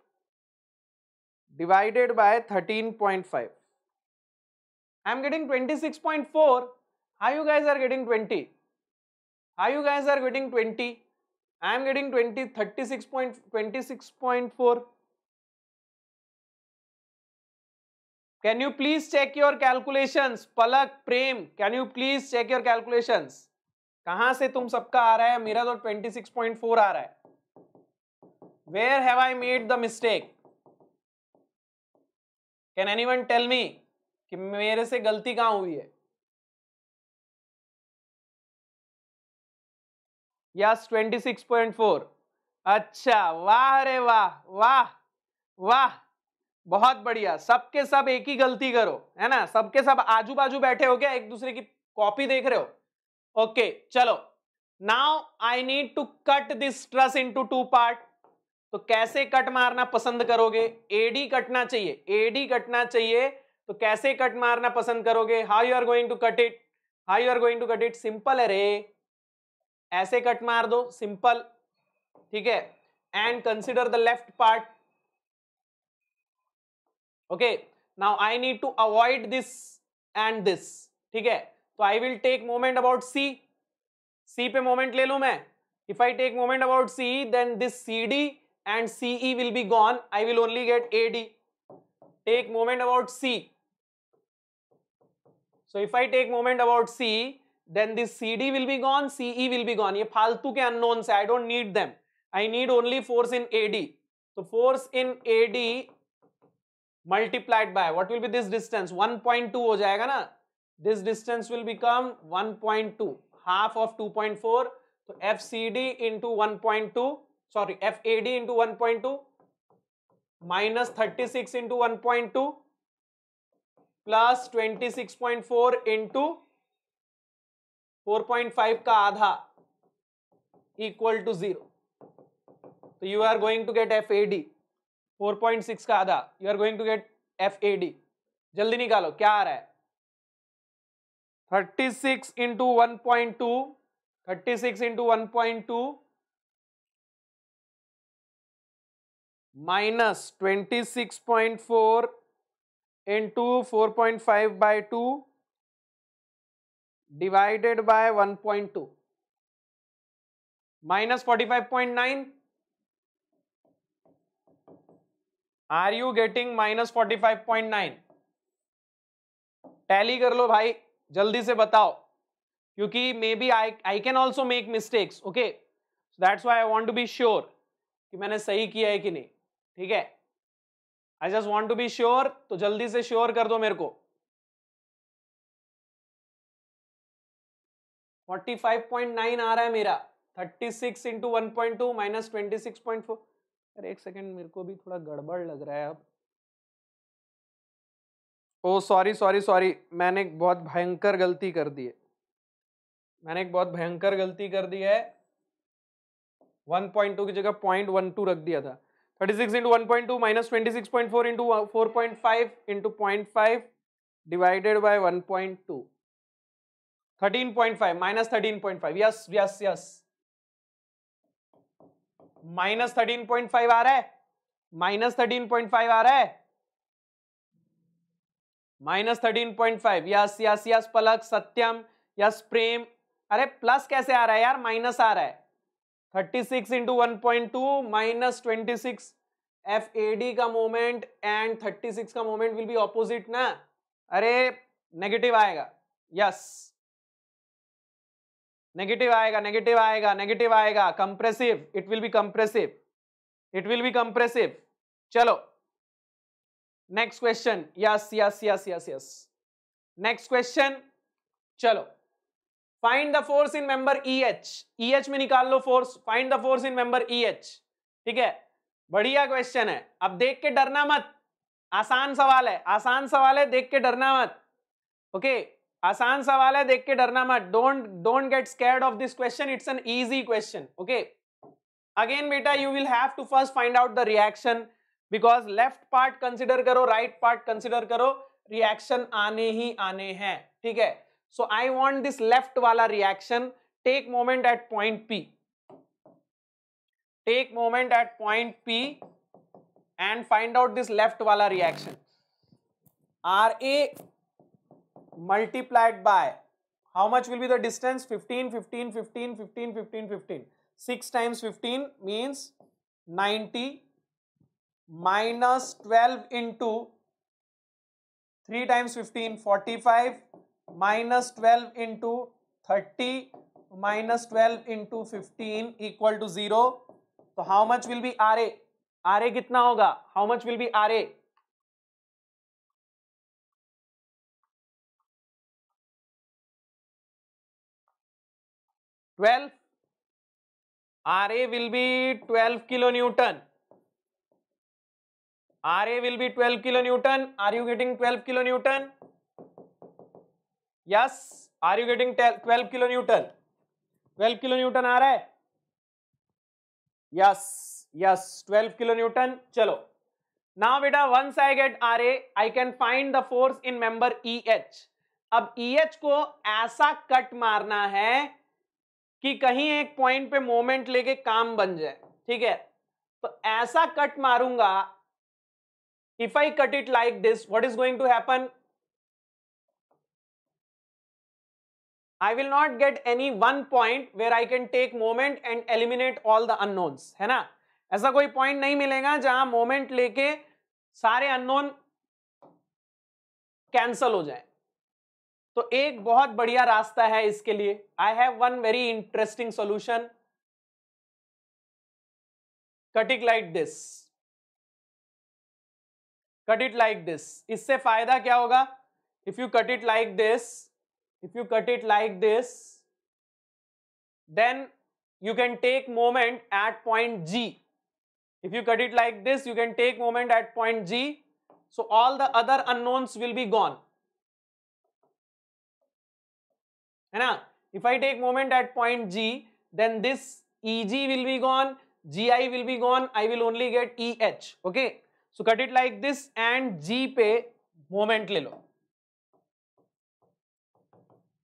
[SPEAKER 1] divided by thirteen point five I am getting twenty six point four how you guys are getting 20 how you guys are getting 20 i am getting 20 36.26.4 can you please check your calculations palak prem can you please check your calculations कहां से तुम सबका आ रहा है मेरा तो 26.4 आ रहा है where have i made the mistake can anyone tell me कि मेरे से गलती कहां हुई है
[SPEAKER 2] यस 26.4
[SPEAKER 1] अच्छा वाह रे वाह वाह वाह बहुत बढ़िया सबके सब एक ही गलती करो है ना सबके सब आजू बाजू बैठे हो गया एक दूसरे की कॉपी देख रहे हो ओके चलो now I need to cut this truss into two part तो कैसे कट मारना पसंद करोगे एडी कटना चाहिए एडी कटना चाहिए तो कैसे कट मारना पसंद करोगे how you are going to cut it how you are going to cut it simple है रे ऐसे कट मार दो सिंपल ठीक है and consider the left part okay now I need to avoid this and this ठीक है तो I will take moment about C C पे मोमेंट ले लू मैं if I take moment about C then this C D and CE will be gone I will only get A D take moment about C so if I take moment about C then this CD will be gone, CE will be gone. ये फालतू के unknowns है. I don't need them. I need only force in AD. So force in AD multiplied by what will be this distance? 1.2 हो जाएगा ना. This distance will become 1.2. Half of 2.4. तो FCD into 1.2. Sorry, FAD into 1.2. Minus 36 into 1.2. Plus 26.4 into 4.5 का आधा equal to zero तो you are going to get F A D four point six का आधा you are going to get F A D जल्दी निकालो क्या आ रहा है thirty six into one point two thirty six into one point two
[SPEAKER 2] minus twenty six point four into four point five by two divided by 1.2 point two minus forty
[SPEAKER 1] five point nine are you getting minus forty five point nine tally कर लो भाई जल्दी से बताओ क्योंकि maybe I I can also make mistakes okay that's why I want to be sure कि मैंने सही किया है कि नहीं ठीक है I just want to be sure तो जल्दी से श्योर कर दो मेरे को 45.9 आ रहा है मेरा 36 six into one point two minus twenty अरे एक सेकेंड मेरे को भी थोड़ा गड़बड़ लग रहा है अब ओ सॉरी सॉरी सॉरी मैंने एक बहुत भयंकर गलती कर दी है मैंने एक बहुत भयंकर गलती कर दी है 1.2 की जगह पॉइंट वन टू रख दिया था thirty six into one point two minus twenty six point four into four point five into point five divided by one point two thirteen point five yes yes yes minus thirteen point five आ रहा है minus thirteen point five आ रहा है minus thirteen point five yes yes yes Palak Satyam yes Prem अरे plus कैसे आ रहा है यार माइनस आ रहा है thirty six into one point two minus twenty six F A D का मोमेंट एंड थर्टी सिक्स का मोमेंट विल बी ऑपोजिट ना अरे नेगेटिव आएगा यस yes. नेगेटिव आएगा नेगेटिव आएगा नेगेटिव आएगा compressive it will be compressive it will be compressive चलो next question yes yes yes yes yes next question चलो find the force in member E H E H में निकाल लो force find the force in member E H ठीक है बढ़िया question है अब देख के डरना मत आसान सवाल है आसान सवाल है देख के डरना मत ओके okay. आसान सवाल है देख के डरना मत don't don't get scared of this question it's an easy question okay again बेटा you will have to first find out the reaction because left part consider करो राइट पार्ट कंसिडर करो रिएक्शन आने ही आने हैं ठीक है so I want this left वाला reaction take moment at point P take moment at point P and find out this left वाला reaction R A multiplied by how much will be the distance 15 15 15 15 15 15 6 times 15 means 90 minus 12 into 3 times 15 45 minus 12 into 30 minus 12 into 15 equal to 0 तो how much will be R A R A कितना होगा how much will be R A
[SPEAKER 2] 12 Ra will
[SPEAKER 1] be 12 kilonewton. Ra will be 12 kilonewton. Are you getting 12 kilonewton? Yes. Are you getting 12 kilonewton? 12 kilonewton आ रहा है? Yes. Yes. 12 kilonewton. चलो. Now बेटा once I get Ra, I can find the force in member EH. अब EH को ऐसा cut मारना है कि कहीं एक पॉइंट पे मोमेंट लेके काम बन जाए ठीक है तो ऐसा कट मारूंगा if I cut it like this what is going to happen I will not get any one point where I can take moment and eliminate all the unknowns है ना ऐसा कोई पॉइंट नहीं मिलेगा जहां मोमेंट लेके सारे अननोन कैंसल हो जाए तो एक बहुत बढ़िया रास्ता है इसके लिए I have one very interesting solution
[SPEAKER 2] cut it like this cut
[SPEAKER 1] it like this इससे फायदा क्या होगा if you cut it like this if you cut it like this then you can take moment at point G if you cut it like this you can take moment at point G so all the other unknowns will be gone है ना if I take moment at point G then this E G will be gone G I will be gone I will only get E H okay so cut it like this and G पे moment ले लो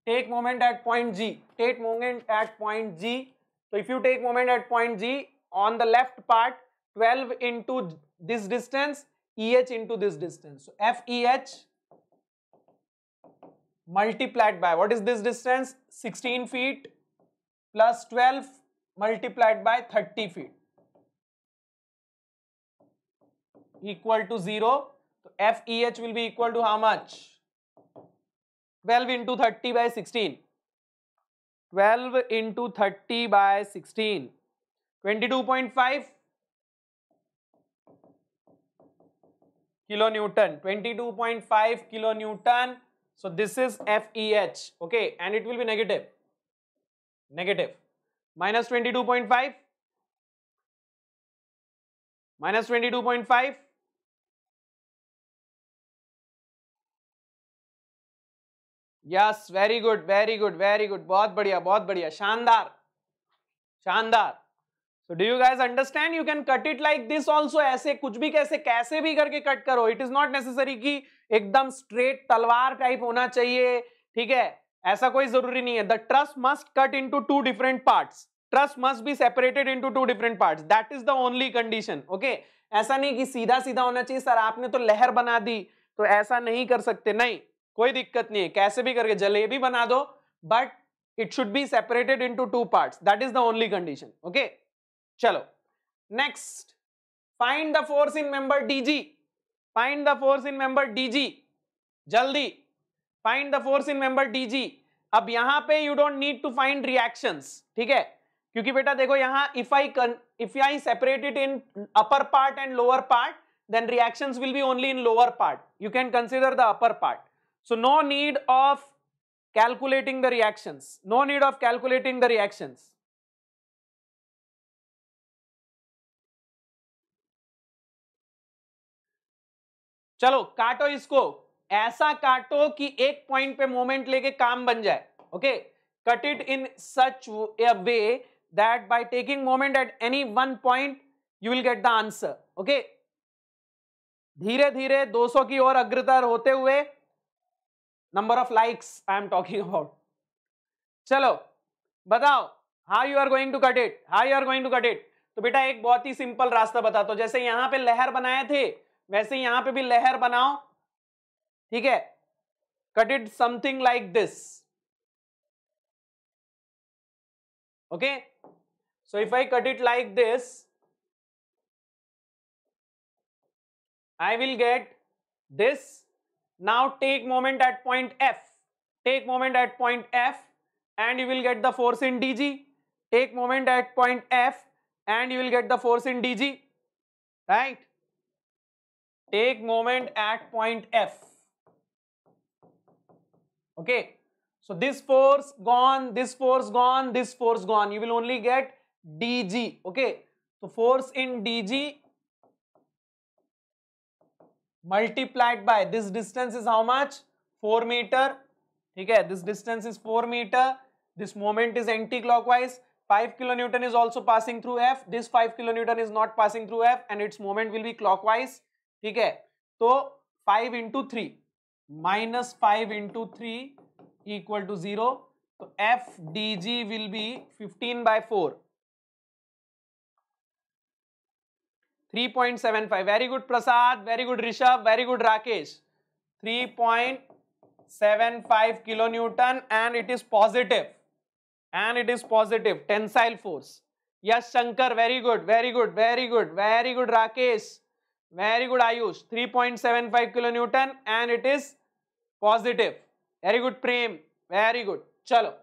[SPEAKER 1] take moment at point G take moment at point G तो if you take moment at point G on the left part twelve into this distance E H into this distance F E H multiplied by, what is this distance? 16 feet plus 12 multiplied by 30 feet equal to 0. So FEH will be equal to how much? 12 into 30 by 16. 12 into 30 by 16. 22.5 kilonewton. 22.5 kilonewton so this is feh okay and it will be negative negative minus 22.5
[SPEAKER 2] minus 22.5 yes very good
[SPEAKER 1] very good very good बहुत बढ़िया बहुत बढ़िया शानदार शानदार तो do you guys understand you can cut it like this also ऐसे कुछ भी कैसे कैसे भी करके कट करो इट इज नॉट नेसेसरी कि एकदम स्ट्रेट तलवार टाइप होना चाहिए ठीक है ऐसा कोई जरूरी नहीं है the trust must cut in two different part trust must be separated in two different part that is the only condition okay ऐसा नहीं कि सीधा सीधा होना चाहिए सर आपने तो लहर बना दी तो ऐसा नहीं कर सकते नहीं कोई दिक्कत नहीं है कैसे भी करके जलेबी बना दो but it should be separated into two part that is the only condition okay चलो next find the force in member D G find the force in member D G जल्दी find the force in member D G अब यहां पे you don't need to find reactions ठीक है क्योंकि बेटा देखो यहां if I if I separated in upper part and lower part then reactions will be only in lower part you can consider the upper part so no need of calculating the reactions no need of calculating the reactions चलो काटो इसको ऐसा काटो कि एक point पे moment लेके काम बन जाए okay cut it in such way that by taking moment at any one point you will get the answer okay धीरे धीरे 200 की ओर अग्रतर होते हुए number of likes I am talking about चलो बताओ how you are going to cut it how you are going to cut it तो बेटा एक बहुत ही सिंपल रास्ता बता दो तो जैसे यहां पे लहर बनाए थे वैसे यहां पे भी लहर बनाओ ठीक है cut it something like this
[SPEAKER 2] okay so if I cut it like this I will get
[SPEAKER 1] this now take moment at point F take moment at point F and you will get the force in D G take moment at point F and you will get the force in D G right take moment at point F. Okay. So this force gone, this force gone, this force gone. You will only get dg. Okay. So force in dg multiplied by this distance is how much? 4 meter. Okay. This distance is 4 meter. This moment is anti-clockwise. 5 kilonewton is also passing through F. This 5 kilonewton is not passing through F and its moment will be clockwise. ठीक है तो five into three minus five into three equal to zero तो F D G will be fifteen by four three point seven five very good Prasad very good Rishabh very good Rakesh three point seven five kilo Newton and it is positive and it is positive tensile force yes Shankar very good very good very good very good Rakesh very good ayush 3.75 kilo newton and it is positive very good prem very good chalo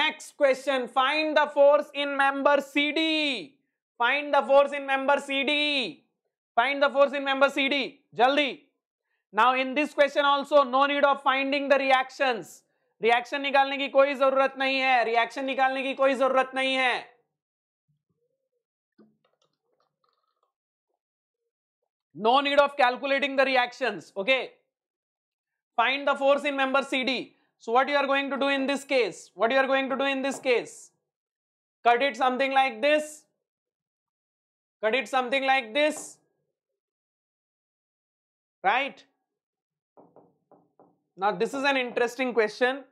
[SPEAKER 1] next question find the force in member cd find the force in member cd find the force in member cd jaldi now in this question also no need of finding the reactions reaction निकालने की कोई जरूरत नहीं है reaction निकालने की कोई जरूरत नहीं है No need of calculating the reactions. Okay. Find the force in member CD. So what you are going to do in this case? What you are going to do in this case? Cut it something like this.
[SPEAKER 2] Cut it something like this. Right? Now this is an interesting question.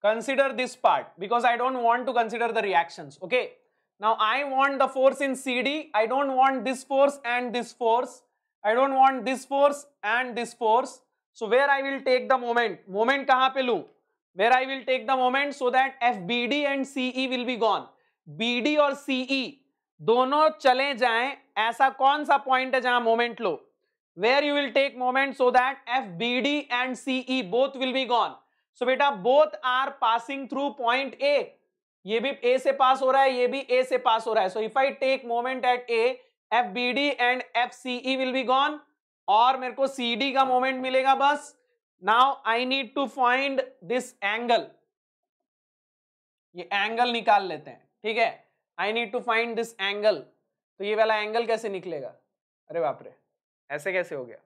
[SPEAKER 1] Consider this part because I don't want to consider the reactions. Okay. Now I want the force in CD. I don't want this force and this force. I don't want this force and this force. So where I will take the moment? Moment kahan pe lu? Where I will take the moment so that FBD and CE will be gone. BD or CE दोनों चले जाएं ऐसा कौन सा point है जहां moment low where you will take moment so that FBD and CE both will be gone. So beta both are passing through point A. ये भी ए से पास हो रहा है ये भी ए से पास हो रहा है so if I take moment at A F B D and F C E will be gone और मेरे को सी डी का मोमेंट मिलेगा बस now I need to find this angle ये एंगल निकाल लेते हैं ठीक है I need to find this angle तो ये वाला एंगल कैसे निकलेगा अरे बाप रे ऐसे कैसे हो गया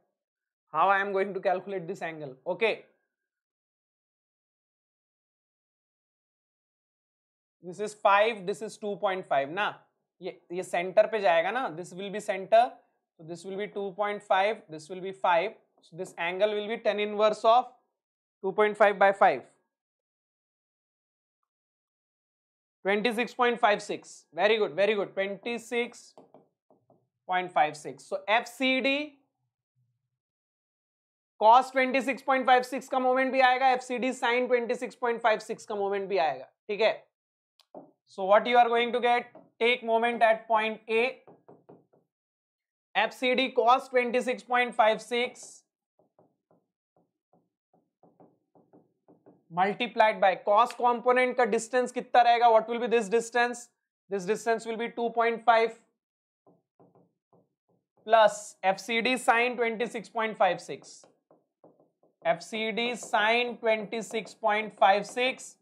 [SPEAKER 2] how I am going to calculate this angle okay
[SPEAKER 1] this is five this is two point five ना ये ये सेंटर पे जाएगा ना दिस विल बी सेंटर तो this will be two point five this will be five this angle will be tan inverse of two point five by five twenty six point five six very good very good twenty six point five six so F C D cos twenty six point five six का moment भी आएगा F C D sine twenty six point five six का moment भी आएगा ठीक है So what you are going to get? Take moment at point A. FCD cost 26.56 multiplied by cost component का distance कितना रहेगा? What will be this distance? This distance will be 2.5 plus FCD sine 26.56. FCD sine 26.56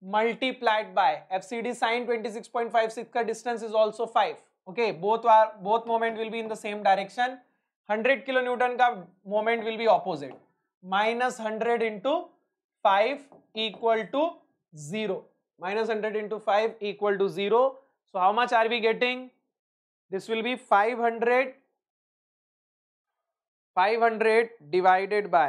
[SPEAKER 1] multiplied by FCD sine 26.56 का distance is also 5. Okay, both are both moment will be in the same direction. 100 kilonewton ka moment will be opposite. Minus 100 into 5 equal to zero. Minus 100 into 5 equal to zero. So how much are we getting? this will be 500 500
[SPEAKER 2] divided by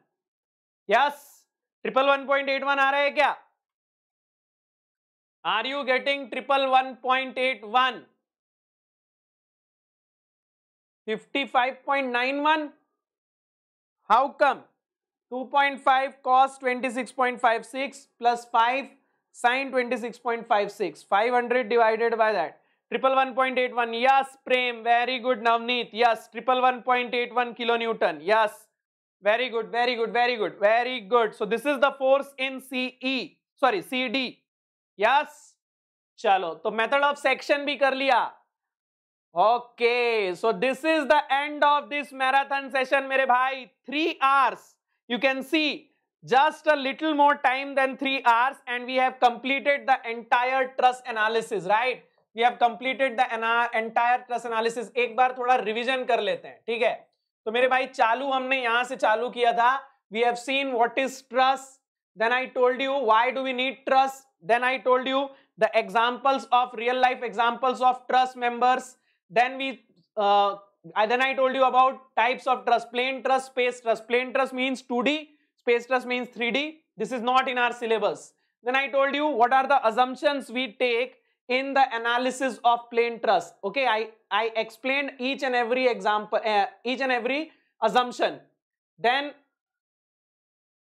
[SPEAKER 1] yes triple one point eight one आ रहा है क्या are you getting triple one point eight
[SPEAKER 2] one fifty five point nine one
[SPEAKER 1] how come two point five cos twenty six point five six plus five sine twenty six point five six five hundred divided by that triple one point eight one yes Prem very good Navneet yes triple one point eight one kilo Newton yes Very good, very good, very good, very good. So this is the force in CE, sorry CD. Yes. chalo to method of section bhi kar liya okay so this is the end of this marathon session mere bhai 3 hours you can see just a little more time than 3 hours and we have completed the entire truss analysis right we have completed the entire truss analysis ek bar thoda revision kar lete hain theek hai तो मेरे भाई चालू हमने यहां से चालू किया था we have seen what is trust then i told you why do we need trust then i told you the examples of real life examples of trust members then we uh, then i told you about types of trust plane trust space trust plane trust means 2d space trust means 3d this is not in our syllabus then i told you what are the assumptions we take in the analysis of plane trust. Okay, I, I explained each and every example, uh, each and every assumption. Then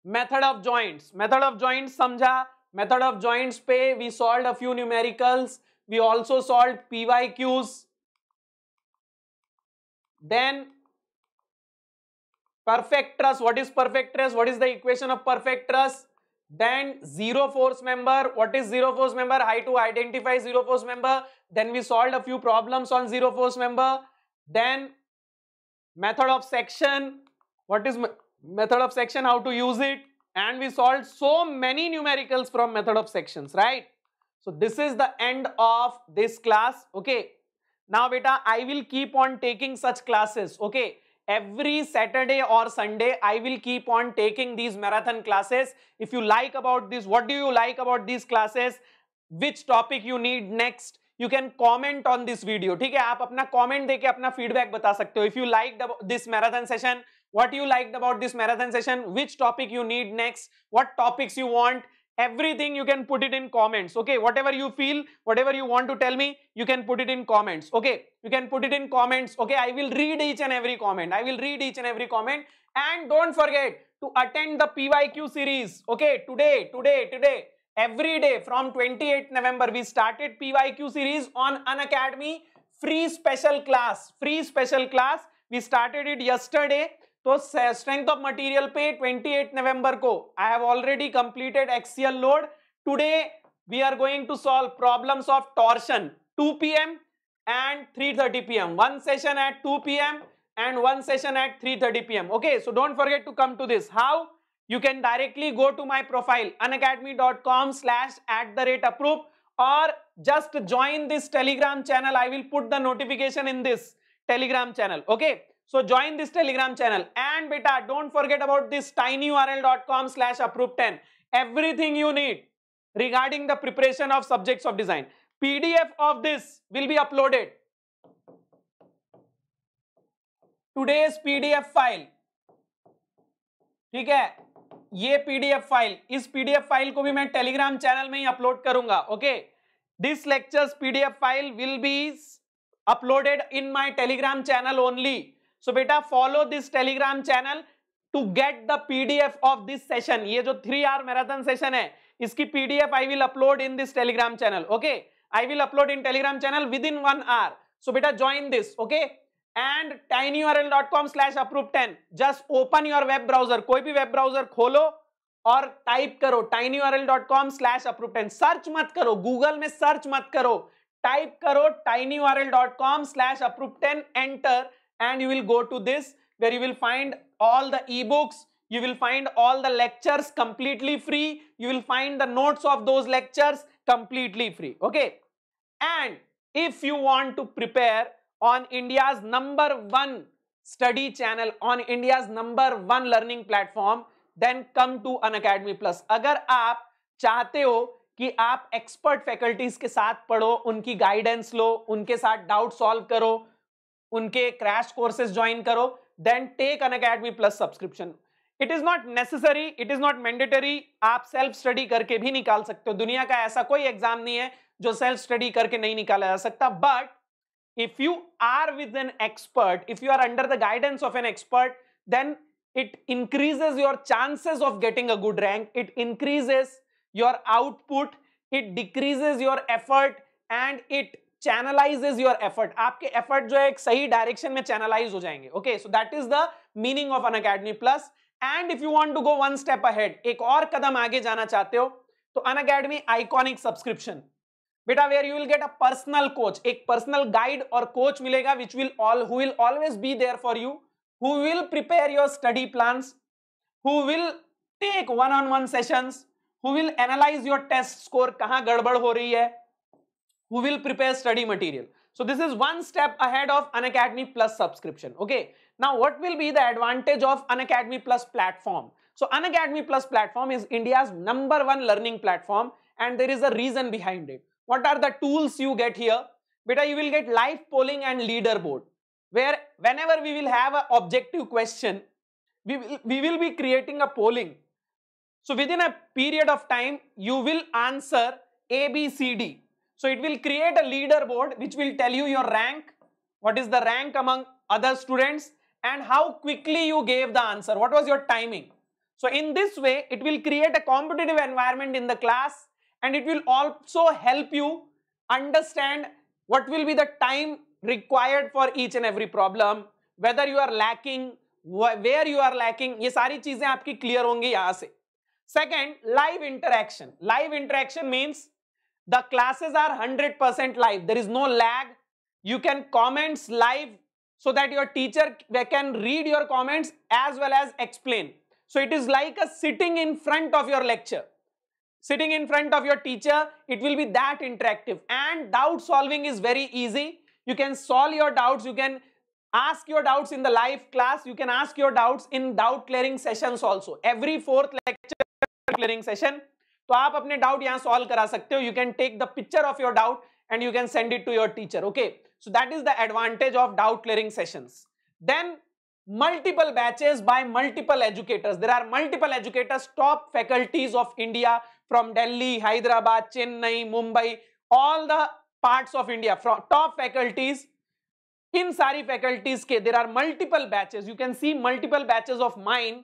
[SPEAKER 1] method of joints. Method of joints samjha. Method of joints pay. We solved a few numericals. We also solved PYQs. Then perfect truss. What is perfect truss? What is the equation of perfect truss? Then zero force member. What is zero force member? How to identify zero force member. Then we solved a few problems on zero force member. Then method of section. What is method of section? How to use it? And we solved so many numericals from method of sections, right? So this is the end of this class. Okay. Now, beta, I will keep on taking such classes. Okay every Saturday or Sunday, I will keep on taking these marathon classes. If you like about this, what do you like about these classes? Which topic you need next? You can comment on this video. ठीक है आप अपना comment देके अपना feedback. बता सकते हो if you like this marathon what you liked about this marathon session, which topic you need next, what topics you want everything you can put it in comments okay whatever you feel whatever you want to tell me you can put it in comments okay you can put it in comments okay i will read each and every comment i will read each and every comment and don't forget to attend the pyq series okay today today today every day from 28th november we started pyq series on an academy free special class free special class we started it yesterday तो strength of material पे 28 November. को I have already completed axial load. Today we are going to solve problems of torsion. 2 p.m. and 3:30 p.m. One session at 2 p.m. and one session at 3.30 p.m. Okay, so don't forget to come to this. How? You can directly go to my profile unacademy.com slash add the rate approve or just join this telegram channel. I will put the notification in this telegram channel. Okay, So join this Telegram channel. And beta, don't forget about this tinyurl.com approve10 Everything you need regarding the preparation of subjects of design. PDF of this will be uploaded. Today's PDF file. ठीक है ये PDF file इस PDF file को भी मैं Telegram channel में ही upload करूंगा okay this lectures PDF file will be uploaded in my Telegram channel only so बेटा follow this Telegram channel to get the PDF of this session ये जो थ्री आर मैराथन सेशन है इसकी PDF I will upload in this Telegram channel okay I will upload in Telegram channel within one hour so बेटा join this okay and tinyurl.com slash approve ten just open your web browser कोई भी web browser खोलो और type करो tinyurl.com slash approve ten search मत करो Google में search मत करो टाइप करो tinyurl.com slash approve ten enter and you will go to this where you will find all the ebooks you will find all the lectures completely free you will find the notes of those lectures completely free okay and if you want to prepare on india's number 1 study channel on india's number 1 learning platform then come to Unacademy Plus. अगर आप चाहते हो कि आप expert faculties के साथ पढ़ो उनकी guidance लो उनके साथ डाउट solve करो उनके क्रैश कोर्सेज ज्वाइन करो then take Unacademy plus subscription it is not necessary it is not mandatory आप सेल्फ स्टडी करके भी निकाल सकते हो दुनिया का ऐसा कोई एग्जाम नहीं है जो सेल्फ स्टडी करके नहीं निकाला जा सकता but if you are with an expert if you are under the guidance of an expert then it increases your chances of getting a good rank it increases your output it decreases your effort and it channelise is your effort आपके effort जो है एक सही direction में channelise हो जाएंगे okay so that is the meaning of Unacademy plus and if you want to go one step ahead एक और कदम आगे जाना चाहते हो तो अन अकेडमी आइकॉनिक सब्सक्रिप्शन बेटा where you will get a personal coach एक पर्सनल गाइड और कोच मिलेगा which will all who will always be there for you who will prepare your study plan who will take one on one sessions who will analyse your test score कहां गड़बड़ हो रही है who will prepare study material. So this is one step ahead of Unacademy Plus subscription. Okay. Now what will be the advantage of Unacademy Plus platform? So Unacademy Plus platform is India's number one learning platform and there is a reason behind it. What are the tools you get here? Beta, you will get live polling and leaderboard where whenever we will have an objective question, we will, we will be creating a polling. So within a period of time, you will answer A, B, C, D so it will create a leaderboard which will tell you your rank, what is the rank among other students and how quickly you gave the answer, what was your timing. So in this way, it will create a competitive environment in the class and it will also help you understand what will be the time required for each and every problem, whether you are lacking, where you are lacking, ये clear Second, live interaction. Live interaction means the classes are 100% live. There is no lag. You can comments live so that your teacher can read your comments as well as explain. So it is like a sitting in front of your lecture. Sitting in front of your teacher, it will be that interactive. And doubt solving is very easy. You can solve your doubts. You can ask your doubts in the live class. You can ask your doubts in doubt clearing sessions also. Every fourth lecture clearing session, तो आप अपने doubt यहां solve करा सकते हो you can take the picture of your doubt and you can send it to your teacher okay so that is the advantage of doubt clearing session then multiple batches by multiple educators there are multiple educators top faculties of India from Delhi Hyderabad Chennai Mumbai all the part of India top faculties इन सारी faculties के there are multiple batches you can see multiple batches of mind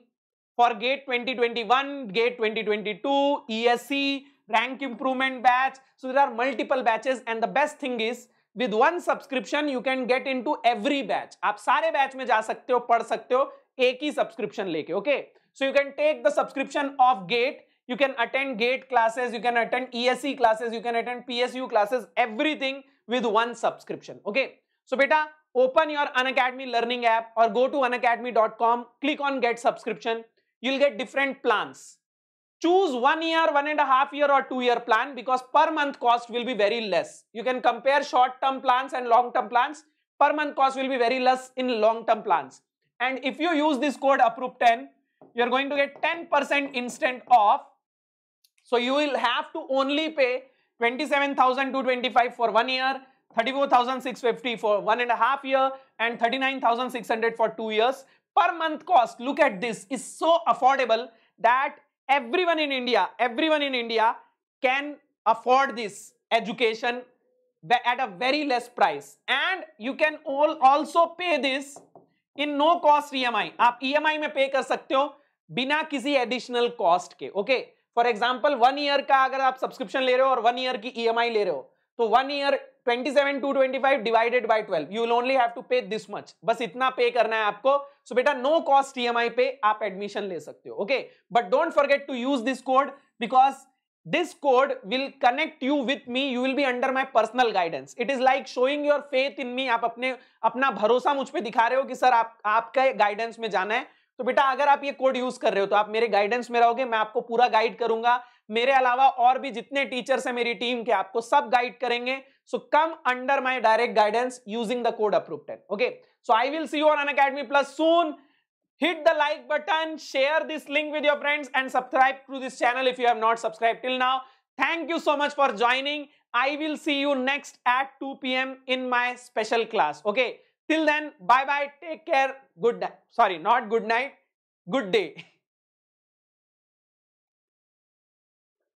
[SPEAKER 1] for GATE 2021, GATE 2022, ESC, rank improvement batch. So there are multiple batches and the best thing is with one subscription you can get into every batch. आप सारे batch में जा सकते हो, पढ़ सकते हो, एक subscription लेके, okay? So you can take the subscription of GATE you can attend gate classes you can attend esc classes you can attend psu classes everything with one subscription okay so beta open your unacademy learning app or go to unacademy.com click on get subscription you'll get different plans. Choose one year, one and a half year or two year plan because per month cost will be very less. You can compare short term plans and long term plans. Per month cost will be very less in long term plans. And if you use this code approve 10, you're going to get 10% instant off. So you will have to only pay 27,225 for one year, 34,650 for one and a half year and 39,600 for two years. per month cost look at this is so affordable that everyone in india everyone in india can afford this education at a very less price and you can all also pay this in no cost EMI आप EMI में pay कर सकते हो बिना किसी additional cost के okay for example one year का अगर आप सब्सक्रिप्शन ले रहे हो और वन ईयर की ईएमआई ले रहे हो तो one year twenty seven divided by twelve you only have to pay this much बस इतना पे करना है आपको सो so बेटा नो कॉस्ट ई पे आप एडमिशन ले सकते हो okay but don't forget to use this code because this code will connect you with me you will be under my personal guidance it is like showing your faith in me आप अपने अपना भरोसा मुझ पर दिखा रहे हो कि सर आप आपका गाइडेंस में जाना है तो बेटा अगर आप ये कोड यूज कर रहे हो तो आप मेरे गाइडेंस में रहोगे मैं आपको पूरा गाइड करूंगा मेरे अलावा और भी जितने टीचर्स हैं मेरी टीम के आपको सब गाइड करेंगे so come under my direct guidance using the code approve ten okay so I will see you on academy plus soon hit the like button share this link with your friends and subscribe to this channel if you have not subscribed till now thank you so much for joining I will see you next at two P in my special class okay till then bye bye take care good night sorry not
[SPEAKER 2] good night good day [LAUGHS]